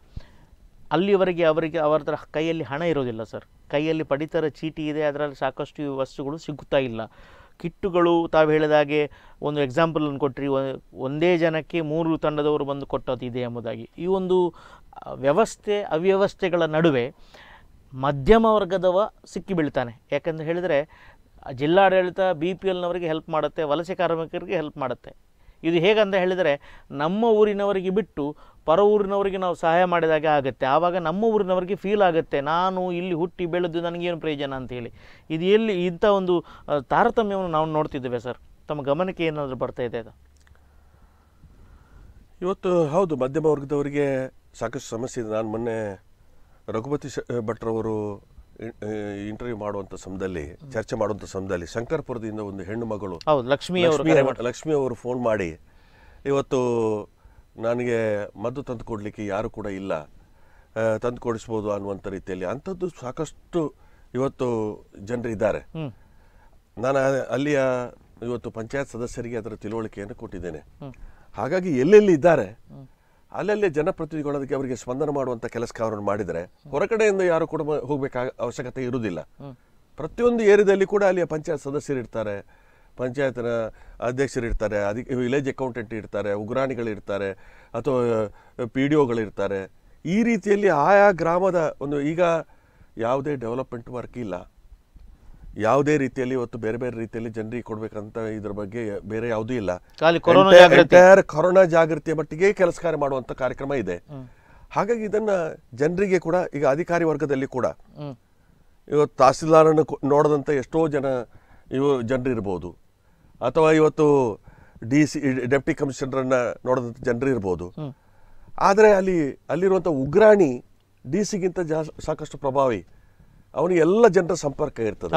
ಅಲ್ಲಿವರೆಗೆ ಅವರಿಗೆ ಅವರ ಕೈಯಲ್ಲಿ ಹಣ ಇರೋದಿಲ್ಲ ಸರ್ ಕೈಯಲ್ಲಿ ಪಡಿತರ ಚೀಟಿ ಇದೆ ಅದರಲ್ಲಿ ಸಾಕಷ್ಟು ವಸ್ತುಗಳು ಸಿಗುತ್ತಾ ಇಲ್ಲ ಕಿಟ್ಟುಗಳು ತಾವು ಹೇಳಿದಾಗೆ ಒಂದು ಎಕ್ಸಾಂಪಲನ್ನು ಕೊಟ್ಟರಿ ಒಂದೇ ಜನಕ್ಕೆ ಮೂರು ತಂಡದವರು ಬಂದು ಕೊಟ್ಟದ್ದು ಇದೆ ಎಂಬುದಾಗಿ ಈ ಒಂದು ವ್ಯವಸ್ಥೆ ಅವ್ಯವಸ್ಥೆಗಳ ನಡುವೆ ಮಧ್ಯಮ ವರ್ಗದವ ಸಿಕ್ಕಿ ಬೀಳ್ತಾನೆ ಯಾಕಂತ ಹೇಳಿದರೆ ಜಿಲ್ಲಾಡಳಿತ ಬಿ ಪಿ ಎಲ್ನವರಿಗೆ ಹೆಲ್ಪ್ ಮಾಡುತ್ತೆ ವಲಸೆ ಕಾರ್ಮಿಕರಿಗೆ ಹೆಲ್ಪ್ ಮಾಡುತ್ತೆ ಇದು ಹೇಗಂತ ಹೇಳಿದರೆ ನಮ್ಮ ಊರಿನವರಿಗೆ ಬಿಟ್ಟು ಪರ ಊರಿನವರಿಗೆ ನಾವು ಸಹಾಯ ಮಾಡಿದಾಗೆ ಆಗುತ್ತೆ ಆವಾಗ ನಮ್ಮ ಊರಿನವರಿಗೆ ಫೀಲ್ ಆಗುತ್ತೆ ನಾನು ಇಲ್ಲಿ ಹುಟ್ಟಿ ಬೆಳೆದು ನನಗೇನು ಪ್ರಯೋಜನ ಅಂತೇಳಿ ಇದು ಎಲ್ಲಿ ಇಂಥ ಒಂದು ತಾರತಮ್ಯವನ್ನು ನಾವು ನೋಡ್ತಿದ್ದೇವೆ ಸರ್ ತಮ್ಮ ಗಮನಕ್ಕೆ ಏನಾದರೂ ಬರ್ತಾ ಇದೆ ಅದು ಇವತ್ತು ಹೌದು ಮಧ್ಯಮ ವರ್ಗದವರಿಗೆ ಸಾಕಷ್ಟು ಸಮಸ್ಯೆ ಇದೆ ನಾನು ಮೊನ್ನೆ ರಘುಪತಿ ಶ ಭಟ್ರವರು ಇಂಟರ್ವ್ಯೂ ಮಾಡುವಂಥ ಸಮಯದಲ್ಲಿ ಚರ್ಚೆ ಮಾಡುವಂಥ ಸಮಯದಲ್ಲಿ ಶಂಕರ್ಪುರದಿಂದ ಒಂದು ಹೆಣ್ಣು ಮಗಳು ಲಕ್ಷ್ಮಿ ಲಕ್ಷ್ಮಿ ಅವರು ಫೋನ್ ಮಾಡಿ ಇವತ್ತು ನನಗೆ ಮದ್ದು ತಂದು ಕೊಡಲಿಕ್ಕೆ ಯಾರು ಕೂಡ ಇಲ್ಲ ತಂದು ಕೊಡಿಸ್ಬೋದು ಅನ್ನುವಂಥ ರೀತಿಯಲ್ಲಿ ಅಂಥದ್ದು ಸಾಕಷ್ಟು ಇವತ್ತು ಇದ್ದಾರೆ ನಾನು ಅಲ್ಲಿಯ ಇವತ್ತು ಪಂಚಾಯತ್ ಸದಸ್ಯರಿಗೆ ಅದರ ತಿಳುವಳಿಕೆಯನ್ನು ಕೊಟ್ಟಿದ್ದೇನೆ ಹಾಗಾಗಿ ಎಲ್ಲೆಲ್ಲಿ ಇದ್ದಾರೆ ಅಲ್ಲಲ್ಲೇ ಜನಪ್ರತಿನಿಧಿಗಳೊಂದಿಗೆ ಅವರಿಗೆ ಸ್ಪಂದನ ಮಾಡುವಂಥ ಕೆಲಸ ಅವರನ್ನು ಮಾಡಿದರೆ ಹೊರಗಡೆಯಿಂದ ಯಾರು ಕೂಡ ಹೋಗಬೇಕ ಅವಶ್ಯಕತೆ ಇರುವುದಿಲ್ಲ ಪ್ರತಿಯೊಂದು ಏರಿಯಾದಲ್ಲಿ ಕೂಡ ಅಲ್ಲಿಯ ಪಂಚಾಯತ್ ಸದಸ್ಯರಿರ್ತಾರೆ ಪಂಚಾಯತ್ನ ಅಧ್ಯಕ್ಷರಿರ್ತಾರೆ ಅದಕ್ಕೆ ವಿಲೇಜ್ ಅಕೌಂಟೆಂಟ್ ಇರ್ತಾರೆ ಉಗ್ರಾಣಿಗಳಿರ್ತಾರೆ ಅಥವಾ ಪಿ ಡಿ ಒಗಳಿರ್ತಾರೆ ಈ ರೀತಿಯಲ್ಲಿ ಆಯಾ ಗ್ರಾಮದ ಒಂದು ಈಗ ಯಾವುದೇ ಡೆವಲಪ್ಮೆಂಟ್ ವರ್ಕ್ ಇಲ್ಲ ಯಾವುದೇ ರೀತಿಯಲ್ಲಿ ಇವತ್ತು ಬೇರೆ ಬೇರೆ ರೀತಿಯಲ್ಲಿ ಜನರಿಗೆ ಕೊಡಬೇಕಂತ ಇದ್ರ ಬಗ್ಗೆ ಬೇರೆ ಯಾವುದೂ ಇಲ್ಲ ಕೊರೋನಾ ಜಾಗೃತಿಯ ಮಟ್ಟಿಗೆ ಕೆಲಸ ಕಾರ್ಯ ಮಾಡುವಂತ ಕಾರ್ಯಕ್ರಮ ಇದೆ ಹಾಗಾಗಿ ಇದನ್ನ ಜನರಿಗೆ ಕೂಡ ಈಗ ಅಧಿಕಾರಿ ವರ್ಗದಲ್ಲಿ ಕೂಡ ಇವತ್ತು ತಹಸೀಲ್ದಾರನ್ನು ನೋಡದಂತ ಎಷ್ಟೋ ಜನ ಇವ ಜನರಿರ್ಬೋದು ಅಥವಾ ಇವತ್ತು ಡಿ ಸಿ ಡೆಪ್ಟಿ ಕಮಿಷನರನ್ನ ನೋಡದಂತ ಇರ್ಬೋದು ಆದರೆ ಅಲ್ಲಿ ಅಲ್ಲಿರುವಂಥ ಉಗ್ರಾಣಿ ಡಿ ಸಿಗಿಂತ ಸಾಕಷ್ಟು ಪ್ರಭಾವಿ ಅವನಿಗೆ ಎಲ್ಲ ಜನರ ಸಂಪರ್ಕ ಇರ್ತದೆ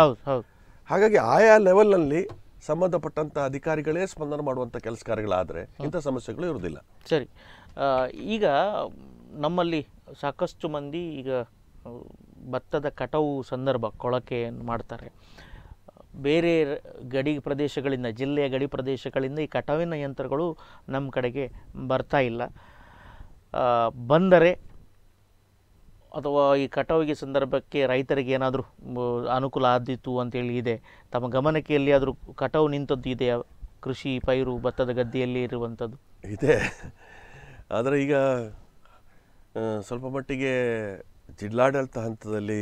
ಹಾಗಾಗಿ ಆಯಾ ಲೆವೆಲ್ನಲ್ಲಿ ಸಂಬಂಧಪಟ್ಟಂಥ ಅಧಿಕಾರಿಗಳೇ ಸ್ಪಂದನ ಮಾಡುವಂಥ ಕೆಲಸ ಕಾರ್ಯಗಳಾದರೆ ಇಂಥ ಸಮಸ್ಯೆಗಳು ಇರುವುದಿಲ್ಲ ಸರಿ ಈಗ ನಮ್ಮಲ್ಲಿ ಸಾಕಷ್ಟು ಮಂದಿ ಈಗ ಭತ್ತದ ಕಟಾವು ಸಂದರ್ಭ ಕೊಳಕೆಯನ್ನು ಮಾಡ್ತಾರೆ ಬೇರೆ ಗಡಿ ಪ್ರದೇಶಗಳಿಂದ ಜಿಲ್ಲೆಯ ಗಡಿ ಪ್ರದೇಶಗಳಿಂದ ಈ ಕಟಾವಿನ ಯಂತ್ರಗಳು ನಮ್ಮ ಕಡೆಗೆ ಬರ್ತಾ ಇಲ್ಲ ಬಂದರೆ ಅಥವಾ ಈ ಕಟಾವಿಗೆ ಸಂದರ್ಭಕ್ಕೆ ರೈತರಿಗೆ ಏನಾದರೂ ಅನುಕೂಲ ಆದಿತ್ತು ಅಂತೇಳಿ ಇದೆ ತಮ್ಮ ಗಮನಕ್ಕೆ ಎಲ್ಲಿಯಾದರೂ ಕಟಾವು ನಿಂತದ್ದು ಇದೆ ಕೃಷಿ ಪೈರು ಭತ್ತದ ಗದ್ದೆಯಲ್ಲಿ ಇರುವಂಥದ್ದು ಇದೆ ಆದರೆ ಈಗ ಸ್ವಲ್ಪ ಮಟ್ಟಿಗೆ ಜಿಲ್ಲಾಡಳಿತ ಹಂತದಲ್ಲಿ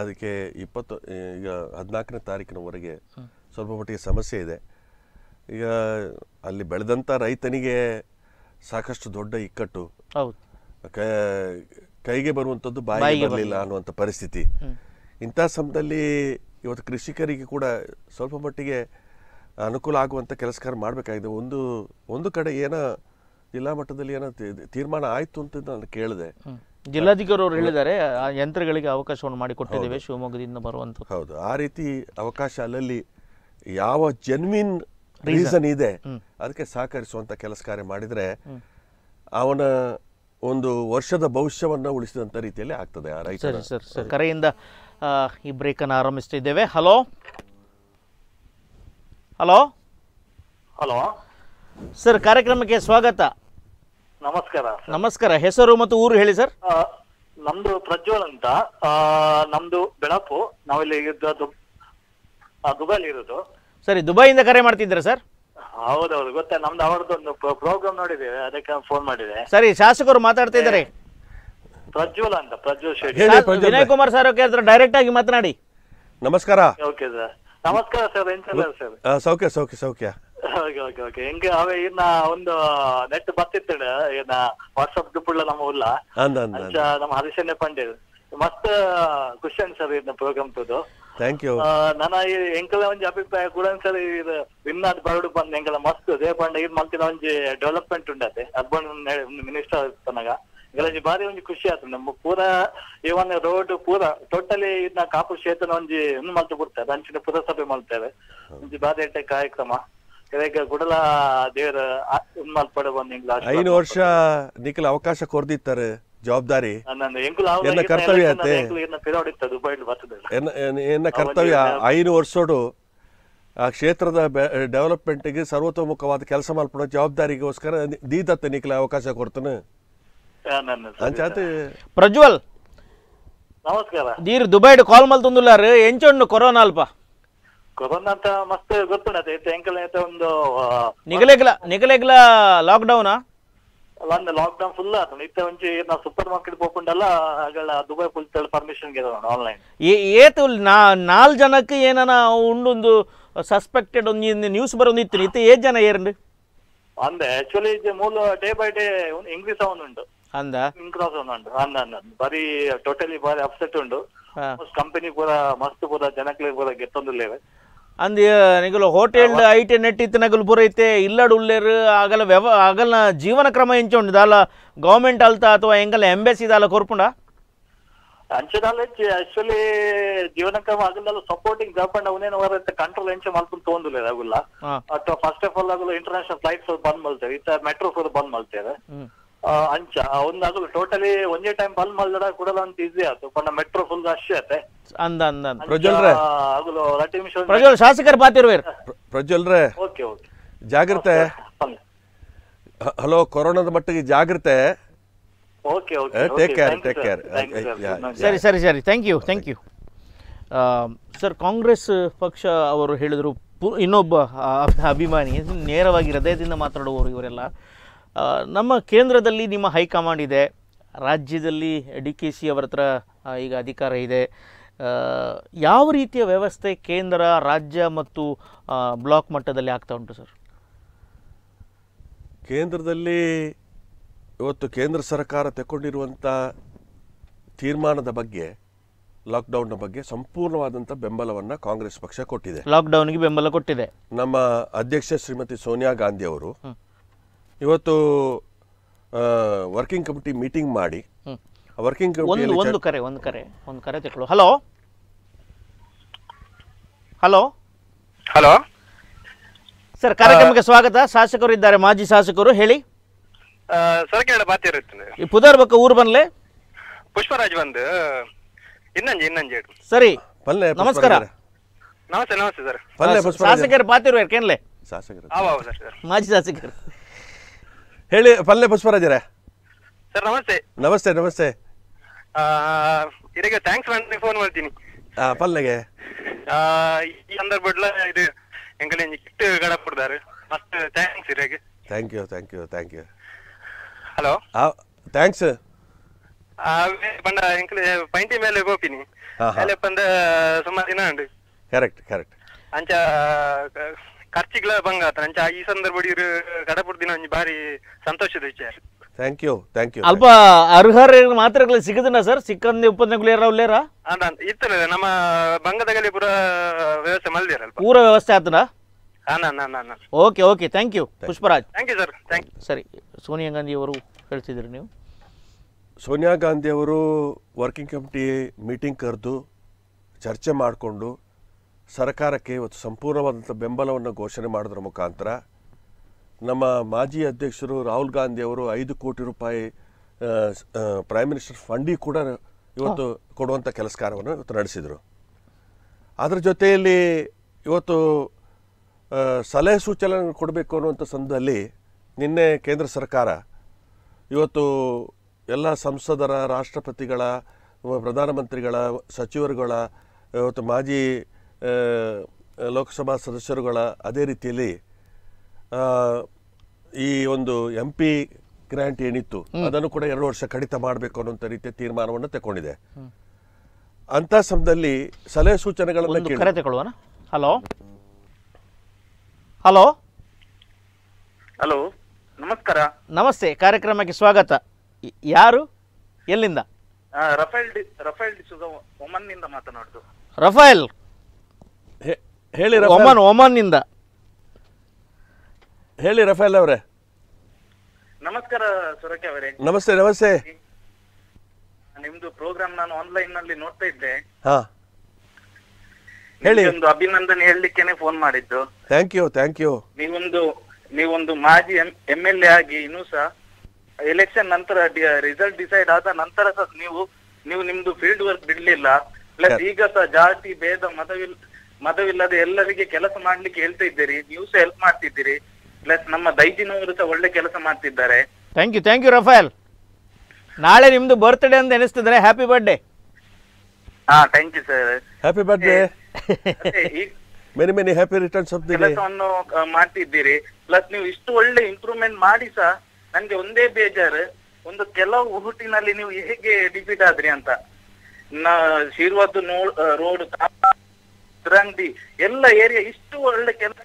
ಅದಕ್ಕೆ ಇಪ್ಪತ್ತು ಈಗ ಹದಿನಾಲ್ಕನೇ ತಾರೀಕಿನವರೆಗೆ ಸ್ವಲ್ಪ ಮಟ್ಟಿಗೆ ಸಮಸ್ಯೆ ಇದೆ ಈಗ ಅಲ್ಲಿ ಬೆಳೆದಂಥ ರೈತನಿಗೆ ಸಾಕಷ್ಟು ದೊಡ್ಡ ಇಕ್ಕಟ್ಟು ಹೌದು ಕೈಗೆ ಬರುವಂಥದ್ದು ಬಾಯಿಗೆ ಬರಲಿಲ್ಲ ಅನ್ನುವಂಥ ಪರಿಸ್ಥಿತಿ ಇಂಥ ಸಮಯದಲ್ಲಿ ಇವತ್ತು ಕೃಷಿಕರಿಗೆ ಕೂಡ ಸ್ವಲ್ಪ ಮಟ್ಟಿಗೆ ಅನುಕೂಲ ಆಗುವಂಥ ಕೆಲಸ ಕಾರ್ಯ ಮಾಡಬೇಕಾಗಿದೆ ಒಂದು ಒಂದು ಕಡೆ ಏನೋ ಜಿಲ್ಲಾ ಮಟ್ಟದಲ್ಲಿ ಏನೋ ತೀರ್ಮಾನ ಆಯಿತು ಅಂತ ನಾನು ಕೇಳಿದೆ ಜಿಲ್ಲಾಧಿಕಾರಿ ಅವರು ಹೇಳಿದ್ದಾರೆ ಆ ಯಂತ್ರಗಳಿಗೆ ಅವಕಾಶವನ್ನು ಮಾಡಿಕೊಟ್ಟಿದ್ದೇವೆ ಶಿವಮೊಗ್ಗದಿಂದ ಬರುವಂಥ ಹೌದು ಆ ರೀತಿ ಅವಕಾಶ ಅಲ್ಲಲ್ಲಿ ಯಾವ ಜನ್ವಿನ್ ರೀಸನ್ ಇದೆ ಅದಕ್ಕೆ ಸಹಕರಿಸುವಂಥ ಕೆಲಸ ಕಾರ್ಯ ಮಾಡಿದರೆ ಅವನ ಒಂದು ವರ್ಷದ ಭವಿಷ್ಯವನ್ನ ಉಳಿಸಿದಂತ ರೀತಿಯಲ್ಲಿ ಆಗ್ತದೆ ಆ ಸರ್ ಸರ್ ಕರೆಯಿಂದ ಈ ಬ್ರೇಕನ್ನು ಆರಂಭಿಸ್ತಿದ್ದೇವೆ ಹಲೋ ಹಲೋ ಹಲೋ ಸರ್ ಕಾರ್ಯಕ್ರಮಕ್ಕೆ ಸ್ವಾಗತ ನಮಸ್ಕಾರ ನಮಸ್ಕಾರ ಹೆಸರು ಮತ್ತು ಊರು ಹೇಳಿ ಸರ್ ನಮ್ದು ಪ್ರಜ್ವಲ್ ಅಂತ ನಮ್ದು ಬೆಳಪು ನಾವಿಲ್ಲಿ ದುಬೈಲಿ ಇರೋದು ಸರಿ ದುಬೈಯಿಂದ ಕರೆ ಮಾಡ್ತಿದ್ದೀರಾ ಸರ್ ಹೌದೌದು ಗೊತ್ತಾ ನಮ್ದು ಅವರದೊಂದು ಪ್ರೋಗ್ರಾಮ್ ನೋಡಿದೆ ಅದಕ್ಕೆ ಫೋನ್ ಮಾಡಿದೆ ಸರಿ ಶಾಸಕರು ಮಾತಾಡ್ತಾ ಇದ್ದಾರೆ ಪ್ರಜ್ವಲ್ ಅಂತ ಪ್ರಜ್ವಲ್ ಶೆಟ್ಟಿ ವಿನಯ್ ಕುಮಾರ್ ಸರ್ ಹತ್ರ ಡೈರೆಕ್ಟ್ ಆಗಿ ಮಾತನಾಡಿ ನಮಸ್ಕಾರ ಓಕೆ ಸರ್ ನಮಸ್ಕಾರ ಸರ್ ಎಂತಲ್ಲ ಸರ್ ಸೌಖ್ಯ ಸೌಖ್ಯ ಸೌಖ್ಯ ಓಕೆ ಓಕೆ ಓಕೆ ಹೆಂಗೆ ಅವೆ ಒಂದು ನೆಟ್ ಬರ್ತಿತ್ತು ಇನ್ನ ನಮ್ಮ ಉಲ್ಲ ಅಂದ ಅಂದ ನಮ್ಮ ಹರಿಶಣ್ಣ ಪಂಡೆ ಮಸ್ತ್ ಖುಷಿ ಸರ್ ಇದ್ನ ಪ್ರೋಗ್ರಾಮ್ ತೋದು ಥ್ಯಾಂಕ್ ಯು ನನ್ನ ಈ ಎಂಕಲ ಒಂಜಿ ಅಭಿಪ್ರಾಯ ಕುಡನ್ಸಲ ಇದು ವಿನ್ನಾದ್ ಬರಡು ಬಂದ ಎಂಕಲ ಮಸ್ತ್ ದೇವಪಂಡ ಇದು ಮಲ್ತಿನ ಒಂಜಿ ಡೆವಲಪ್ಮೆಂಟ್ ಉಂಡತೆ ಅರ್ಬನ್ ಮಿನಿಸ್ಟರ್ ತನಗ ಎಂಕಲ ಬಾರಿ ಒಂಜಿ ಖುಷಿ ನಮ್ಮ ಪೂರ ಇವನ್ ರೋಡ್ ಪೂರ ಟೋಟಲಿ ಇದನ್ನ ಕಾಪು ಕ್ಷೇತ್ರ ಒಂಜಿ ಇನ್ನು ಮಲ್ತು ಬಿಡ್ತಾರೆ ಅಂಚಿನ ಪುರಸಭೆ ಮಲ್ತಾರೆ ಒಂಜಿ ಬಾರಿ ಎಟ್ಟೆ ಕಾರ್ಯಕ್ರಮ ಗುಡಲ ದೇವರ ಮಲ್ಪಡ ಬಂದ ಐದು ವರ್ಷ ನಿಖಿಲ ಅವಕಾಶ ಕೊರ್ದಿತ್ತಾರೆ ಜವಾಬ್ದಾರಿ ಎನ್ನ ಕರ್ತವ್ಯ ಅತ್ತೆ ಎನ್ನ ಕರ್ತವ್ಯ ಐನು ವರ್ಷೋಡು ಆ ಕ್ಷೇತ್ರದ ಡೆವಲಪ್ಮೆಂಟ್ಗೆ ಸರ್ವತೋಮುಖವಾದ ಕೆಲಸ ಮಾಡ್ಪಡ ಜವಾಬ್ದಾರಿಗೋಸ್ಕರ ದೀದತ್ತ ನಿಕ್ಲ ಅವಕಾಶ ಕೊಡ್ತಾನೆ ಪ್ರಜ್ವಲ್ ನಮಸ್ಕಾರ ದೀರ್ ದುಬೈಡ್ ಕಾಲ್ ಮಲ್ ತಂದುಲ್ಲಾರ ಎಂಚೊಂಡು ಕೊರೋನಾ ಅಲ್ಪ ಕೊರೋನಾ ಅಂತ ಮಸ್ತ್ ಗೊತ್ತುಂಡತೆ ಎಂಕಲ ಒಂದು ನಿಗಲೆಗ್ಲ ನಿಗಲೆಗ್ಲ ಲಾಕ್ಡೌನಾ ಅಲ್ಲ ಲಾಕ್ ಡೌನ್ ಫುಲ್ ಆತ ನಿತ್ಯ ಒಂಚಿ ನಾವು ಸೂಪರ್ ಮಾರ್ಕೆಟ್ ಹೋಗ್ಕೊಂಡಲ್ಲ ಆಗಲ್ಲ ದುಬೈ ಫುಲ್ ತೇಳಿ ಪರ್ಮಿಷನ್ ಗೆ ಆನ್ಲೈನ್ ಏತು ನಾ ನಾಲ್ ಜನಕ್ಕೆ ಏನನ ಉಂಡೊಂದು ಸಸ್ಪೆಕ್ಟೆಡ್ ಒಂದು ನ್ಯೂಸ್ ಬರೋಂದಿತ್ತು ಇತ್ತು ಏಜ್ ಜನ ಏರಂಡು ಅಂದ ಆಕ್ಚುಲಿ ಮೂಲ ಡೇ ಬೈ ಡೇ ಇಂಕ್ರೀಸ್ ಉಂಡು ಅಂದ ಇಂಕ್ರಾಸ್ ಉಂಡು ಅಂದ ಅಂದ ಬರಿ ಟೋಟಲಿ ಬಾರಿ ಅಪ್ಸೆಟ್ ಉಂಡು ಕಂಪನಿ ಕೂಡ ಮಸ್ತ್ ಕೂಡ ಜನಕ್ಕೆ ಪೂರ ಗೆತ್ತೊಂದುಲ್ಲೇವೆ ಅಂದ நீங்கள் ಹೋಟೆಲ್ ஐட்டு நெட்டித்து நகல் ಪೂರೈತೆ இல்லடு உள்ளேரு அகல ವ್ಯವ அகல ಜೀವನ ಕ್ರಮ ಉಂಡು ದಾಲ ಗೌರ್ಮೆಂಟ್ ಅಲ್ತ ಅಥವಾ ಎಂಗಲ ಎಂಬೆಸಿ ದಾಲ ಕೊರ್ಪುಂಡ ಅಂಚದಾಲ ಆಕ್ಚುಲಿ ಜೀವನ ಕ್ರಮ ಆಗಲ್ಲ ಸಪೋರ್ಟಿಂಗ್ ಜಾಪಂಡ ಅವನೇನ ವರತ್ತ ಕಂಟ್ರೋಲ್ ಎಂಚ ಮಲ್ಪುನ್ ತೋಂದುಲೆ ಆಗುಲ್ಲ ಅಥವಾ ಫಸ್ಟ್ ಆಫ್ ಆಲ್ ಆಗಲ್ಲ ಇಂಟರ್ನ್ಯಾಷನಲ್ ಫ್ಲೈಟ್ಸ್ ಬಂದ್ ಮಾಡ್ತಾರೆ ಇತ್ತ ಮೆಟ್ರೋಸ್ ಬಂದ್ ಮಾಡ್ತಾರೆ ಅಂಚ ಒಂದಾಗಲು ಟೋಟಲಿ ಒಂದೇ ಟೈಮ್ ಬಲ್ ಮಲ್ದಡ ಕೊಡಲ್ಲ ಅಂತ ಈಜಿ ಆಯ್ತು ಪಂಡ ಮೆಟ್ರೋ ಫುಲ್ ರಶ್ ಅಂದ ಅಂದ ಪ್ರಜ್ವಲ್ರೆ ಆಗಲು ರಟಿ ಶೋ ಪ್ರಜ್ವಲ್ ಶಾಸಕರ ಬಾತಿರ್ವೇರ್ ಪ್ರಜ್ವಲ್ರೆ ಓಕೆ ಓಕೆ ಜಾಗ್ರತೆ ಹಲೋ ಕೊರೋನಾದ ಮಟ್ಟಿಗೆ ಜಾಗ್ರತೆ okay okay take care take care ಸರಿ ಸರಿ ಸರಿ thank you thank you sir Congress ಪಕ್ಷ ಅವರು ಹೇಳಿದರು ಇನ್ನೊಬ್ಬ ಅಭಿಮಾನಿ ನೇರವಾಗಿ ಹೃದಯದಿಂದ ಮಾತಾಡುವವರು ಇವರೆಲ್ಲ ನಮ್ಮ ಕೇಂದ್ರದಲ್ಲಿ ನಿಮ್ಮ ಹೈಕಮಾಂಡ್ ಇದೆ ರಾಜ್ಯದಲ್ಲಿ ಡಿ ಕೆ ಸಿ ಅವರ ಹತ್ರ ಈಗ ಅಧಿಕಾರ ಇದೆ ಯಾವ ರೀತಿಯ ವ್ಯವಸ್ಥೆ ಕೇಂದ್ರ ರಾಜ್ಯ ಮತ್ತು ಬ್ಲಾಕ್ ಮಟ್ಟದಲ್ಲಿ ಆಗ್ತಾ ಉಂಟು ಸರ್ ಕೇಂದ್ರದಲ್ಲಿ ಇವತ್ತು ಕೇಂದ್ರ ಸರ್ಕಾರ ತಗೊಂಡಿರುವಂಥ ತೀರ್ಮಾನದ ಬಗ್ಗೆ ಲಾಕ್ಡೌನ್ನ ಬಗ್ಗೆ ಸಂಪೂರ್ಣವಾದಂಥ ಬೆಂಬಲವನ್ನು ಕಾಂಗ್ರೆಸ್ ಪಕ್ಷ ಕೊಟ್ಟಿದೆ ಲಾಕ್ಡೌನ್ಗೆ ಬೆಂಬಲ ಕೊಟ್ಟಿದೆ ನಮ್ಮ ಅಧ್ಯಕ್ಷ ಶ್ರೀಮತಿ ಸೋನಿಯಾ ಗಾಂಧಿ ಅವರು ಇವತ್ತು ವರ್ಕಿಂಗ್ ಕಮಿಟಿ ಮೀಟಿಂಗ್ ಮಾಡಿ ವರ್ಕಿಂಗ್ ಒಂದು ಒಂದು ಕರೆ ಒಂದು ಕರೆ ಒಂದು ಕರೆ ತಗೊಳ್ಳು ಹಲೋ ಹಲೋ ಹಲೋ ಸರ್ ಕಾರ್ಯಕ್ರಮಕ್ಕೆ ಸ್ವಾಗತ ಶಾಸಕರು ಇದ್ದಾರೆ ಮಾಜಿ ಶಾಸಕರು ಹೇಳಿ ಕೇಳಿ ಬಾತಿ ಇರುತ್ತೆ ಈ ಬಕ್ಕ ಊರು ಬನ್ಲೆ ಪುಷ್ಪರಾಜ್ ಬಂದು ಇನ್ನಂಜಿ ಇನ್ನಂಜಿ ಸರಿ ನಮಸ್ಕಾರ ನಮಸ್ತೆ ನಮಸ್ತೆ ಸರ್ ಶಾಸಕರು ಬಾತಿರ್ಬೇಕು ಏನ್ಲೆ ಶಾಸಕರು ಮಾಜಿ ಶಾಸಕರು ಹೇಳಿ ಪಲ್ಲೆ ಪುಷ್ಪರಾಜರೇ ಸರ್ ನಮಸ್ತೆ ನಮಸ್ತೆ ನಮಸ್ತೆ ಇದಕ್ಕೆ ಥ್ಯಾಂಕ್ಸ್ ಮಾಡ್ತೀನಿ ಫೋನ್ ಮಾಡ್ತೀನಿ ಹಾಂ ಪಲ್ಲೆಗೆ ಈ ಸಂದರ್ಭದಲ್ಲಿ ಇದು ಎಂಕಲೆ ಕಿಟ್ ಗಡ ಕೊಡ್ತಾರೆ ಫಸ್ಟ್ ಥ್ಯಾಂಕ್ಸ್ ಇದಕ್ಕೆ thank you thank you thank you hello thanks ಪಂಡ ಎಂಕಲೆ ಪೈಂಟಿ ಮೇಲೆ ಹೋಗ್ತೀನಿ ಮೇಲೆ ಪಂದ ಸುಮಾರು ದಿನ ಉಂಟು ಕರೆಕ್ಟ್ ಕರೆಕ್ಟ್ ಅಂಚ ಖರ್ಚಿಗಳ ಭಂಗ ಆತ ಅಂಚ ಈ ಗಡಪುರ ದಿನ ಒಂಜಿ ಬಾರಿ ಸಂತೋಷದ ವಿಚಾರ ಥ್ಯಾಂಕ್ ಯು ಥ್ಯಾಂಕ್ ಯು ಅಲ್ಪ ಅರ್ಹರ ಮಾತ್ರೆಗಳು ಸಿಗದಿನ ಸರ್ ಸಿಕ್ಕಂದ ಉಪನಗಳು ಯಾರ ಉಲ್ಲೇರ ಇತ್ತಲ್ಲ ನಮ್ಮ ಬಂಗದಗಲಿ ಪೂರ ವ್ಯವಸ್ಥೆ ಮಲ್ದಿರ ಪೂರ ವ್ಯವಸ್ಥೆ ಆತನ okay okay thank you Pushparaj thank you sir thank ಸರಿ ಸೋನಿಯಾ ಗಾಂಧಿ ಅವರು ಹೇಳ್ತಿದ್ರಿ ನೀವು ಸೋನಿಯಾ ಗಾಂಧಿ ಅವರು ವರ್ಕಿಂಗ್ ಕಮಿಟಿ ಮೀಟಿಂಗ್ ಕರೆದು ಚರ್ಚೆ ಮಾಡಿಕೊಂಡು ಸರ್ಕಾರಕ್ಕೆ ಇವತ್ತು ಸಂಪೂರ್ಣವಾದಂಥ ಬೆಂಬಲವನ್ನು ಘೋಷಣೆ ಮಾಡಿದ್ರ ಮುಖಾಂತರ ನಮ್ಮ ಮಾಜಿ ಅಧ್ಯಕ್ಷರು ರಾಹುಲ್ ಗಾಂಧಿ ಅವರು ಐದು ಕೋಟಿ ರೂಪಾಯಿ ಪ್ರೈಮ್ ಮಿನಿಸ್ಟರ್ ಫಂಡಿಗೆ ಕೂಡ ಇವತ್ತು ಕೊಡುವಂಥ ಕೆಲಸ ಇವತ್ತು ನಡೆಸಿದರು ಅದರ ಜೊತೆಯಲ್ಲಿ ಇವತ್ತು ಸಲಹೆ ಸೂಚನೆ ಕೊಡಬೇಕು ಅನ್ನುವಂಥ ಸಂದರ್ಭದಲ್ಲಿ ನಿನ್ನೆ ಕೇಂದ್ರ ಸರ್ಕಾರ ಇವತ್ತು ಎಲ್ಲ ಸಂಸದರ ರಾಷ್ಟ್ರಪತಿಗಳ ಪ್ರಧಾನಮಂತ್ರಿಗಳ ಸಚಿವರುಗಳ ಇವತ್ತು ಮಾಜಿ ಲೋಕಸಭಾ ಸದಸ್ಯರುಗಳ ಅದೇ ರೀತಿಯಲ್ಲಿ ಈ ಒಂದು ಎಂ ಪಿ ಗ್ರ್ಯಾಂಟ್ ಏನಿತ್ತು ಅದನ್ನು ಕೂಡ ಎರಡು ವರ್ಷ ಕಡಿತ ಮಾಡಬೇಕು ಅನ್ನೋಂಥ ರೀತಿಯ ತೀರ್ಮಾನವನ್ನು ತಗೊಂಡಿದೆ ಅಂತ ಸಮಯದಲ್ಲಿ ಸಲಹೆ ಸೂಚನೆಗಳನ್ನು ಕರೆ ತಗೊಳ್ಳುವನ ಹಲೋ ಹಲೋ ಹಲೋ ನಮಸ್ಕಾರ ನಮಸ್ತೆ ಕಾರ್ಯಕ್ರಮಕ್ಕೆ ಸ್ವಾಗತ ಯಾರು ಎಲ್ಲಿಂದ ರಫೇಲ್ ರಫೇಲ್ ಒಮನ್ನಿಂದ ಮಾತನಾಡುದು ರಫೇಲ್ ಹೇಳಿ ಒಮನ್ ಒಮನ್ನಿಂದ ಹೇಳಿ ರಫೇಲ್ ಅವರೇ ನಮಸ್ಕಾರ ಸುರಕ್ಕೆ ಅವರೇ ನಮಸ್ತೆ ನಮಸ್ತೆ ನಿಮ್ದು ಪ್ರೋಗ್ರಾಮ್ ನಾನು ಆನ್ಲೈನ್ ನಲ್ಲಿ ನೋಡ್ತಾ ಇದ್ದೆ ಹಾ ಹೇಳಿ ಒಂದು ಅಭಿನಂದನೆ ಹೇಳಲಿಕ್ಕೆನೆ ಫೋನ್ ಮಾಡಿದ್ದು ಥ್ಯಾಂಕ್ ಯು ಥ್ಯಾಂಕ್ ಯು ನೀವೊಂದು ನೀವೊಂದು ಮಾಜಿ ಎಂ ಎಲ್ ಎ ಆಗಿ ಇನ್ನೂ ಸಹ ಎಲೆಕ್ಷನ್ ನಂತರ ರಿಸಲ್ಟ್ ಡಿಸೈಡ್ ಆದ ನಂತರ ಸಹ ನೀವು ನೀವು ನಿಮ್ದು ಫೀಲ್ಡ್ ವರ್ಕ್ ಬಿಡ್ಲಿಲ್ಲ ಪ್ಲಸ್ ಈಗ ಸಹ ಜಾತಿ ಭೇದ ಮತವಿಲ್ಲ ಮದುವಿಲ್ಲದೆ ಎಲ್ಲರಿಗೆ ಕೆಲಸ ಮಾಡ್ಲಿಕ್ಕೆ ಹೇಳ್ತಾ ಇದ್ದೀರಿ ಸಹ ಹೆಲ್ಪ್ ಮಾಡ್ತಿದ್ದೀರಿ ಪ್ಲಸ್ ನಮ್ಮ ದೈಜಿನವರು ಸಹ ಒಳ್ಳೆ ಕೆಲಸ ಮಾಡ್ತಿದ್ದಾರೆ thank you thank you Rafael ನಾಳೆ ನಿಮ್ದು ಬರ್ತ್ಡೇ ಅಂತ ಎನಿಸ್ತಿದ್ರೆ ಹ್ಯಾಪಿ ಬರ್ಡೇ ಹಾ thank you sir happy birthday many many happy returns of the day ಕೆಲಸವನ್ನು ಮಾಡ್ತಿದ್ದೀರಿ ಪ್ಲಸ್ ನೀವು ಇಷ್ಟು ಒಳ್ಳೆ ಇಂಪ್ರೂವ್ಮೆಂಟ್ ಮಾಡಿ ಸಹ ನನಗೆ ಒಂದೇ ಬೇಜಾರು ಒಂದು ಕೆಲವು ಹುಟ್ಟಿನಲ್ಲಿ ನೀವು ಹೇಗೆ ಡಿಫೀಟ್ ಆದ್ರಿ ಅಂತ ನಾ ಶಿರ್ವದ್ದು ನೋ ರೋಡ್ ಸುರಂಗಡಿ ಎಲ್ಲ ಏರಿಯಾ ಇಷ್ಟು ಒಳ್ಳೆ ಕೆಲಸ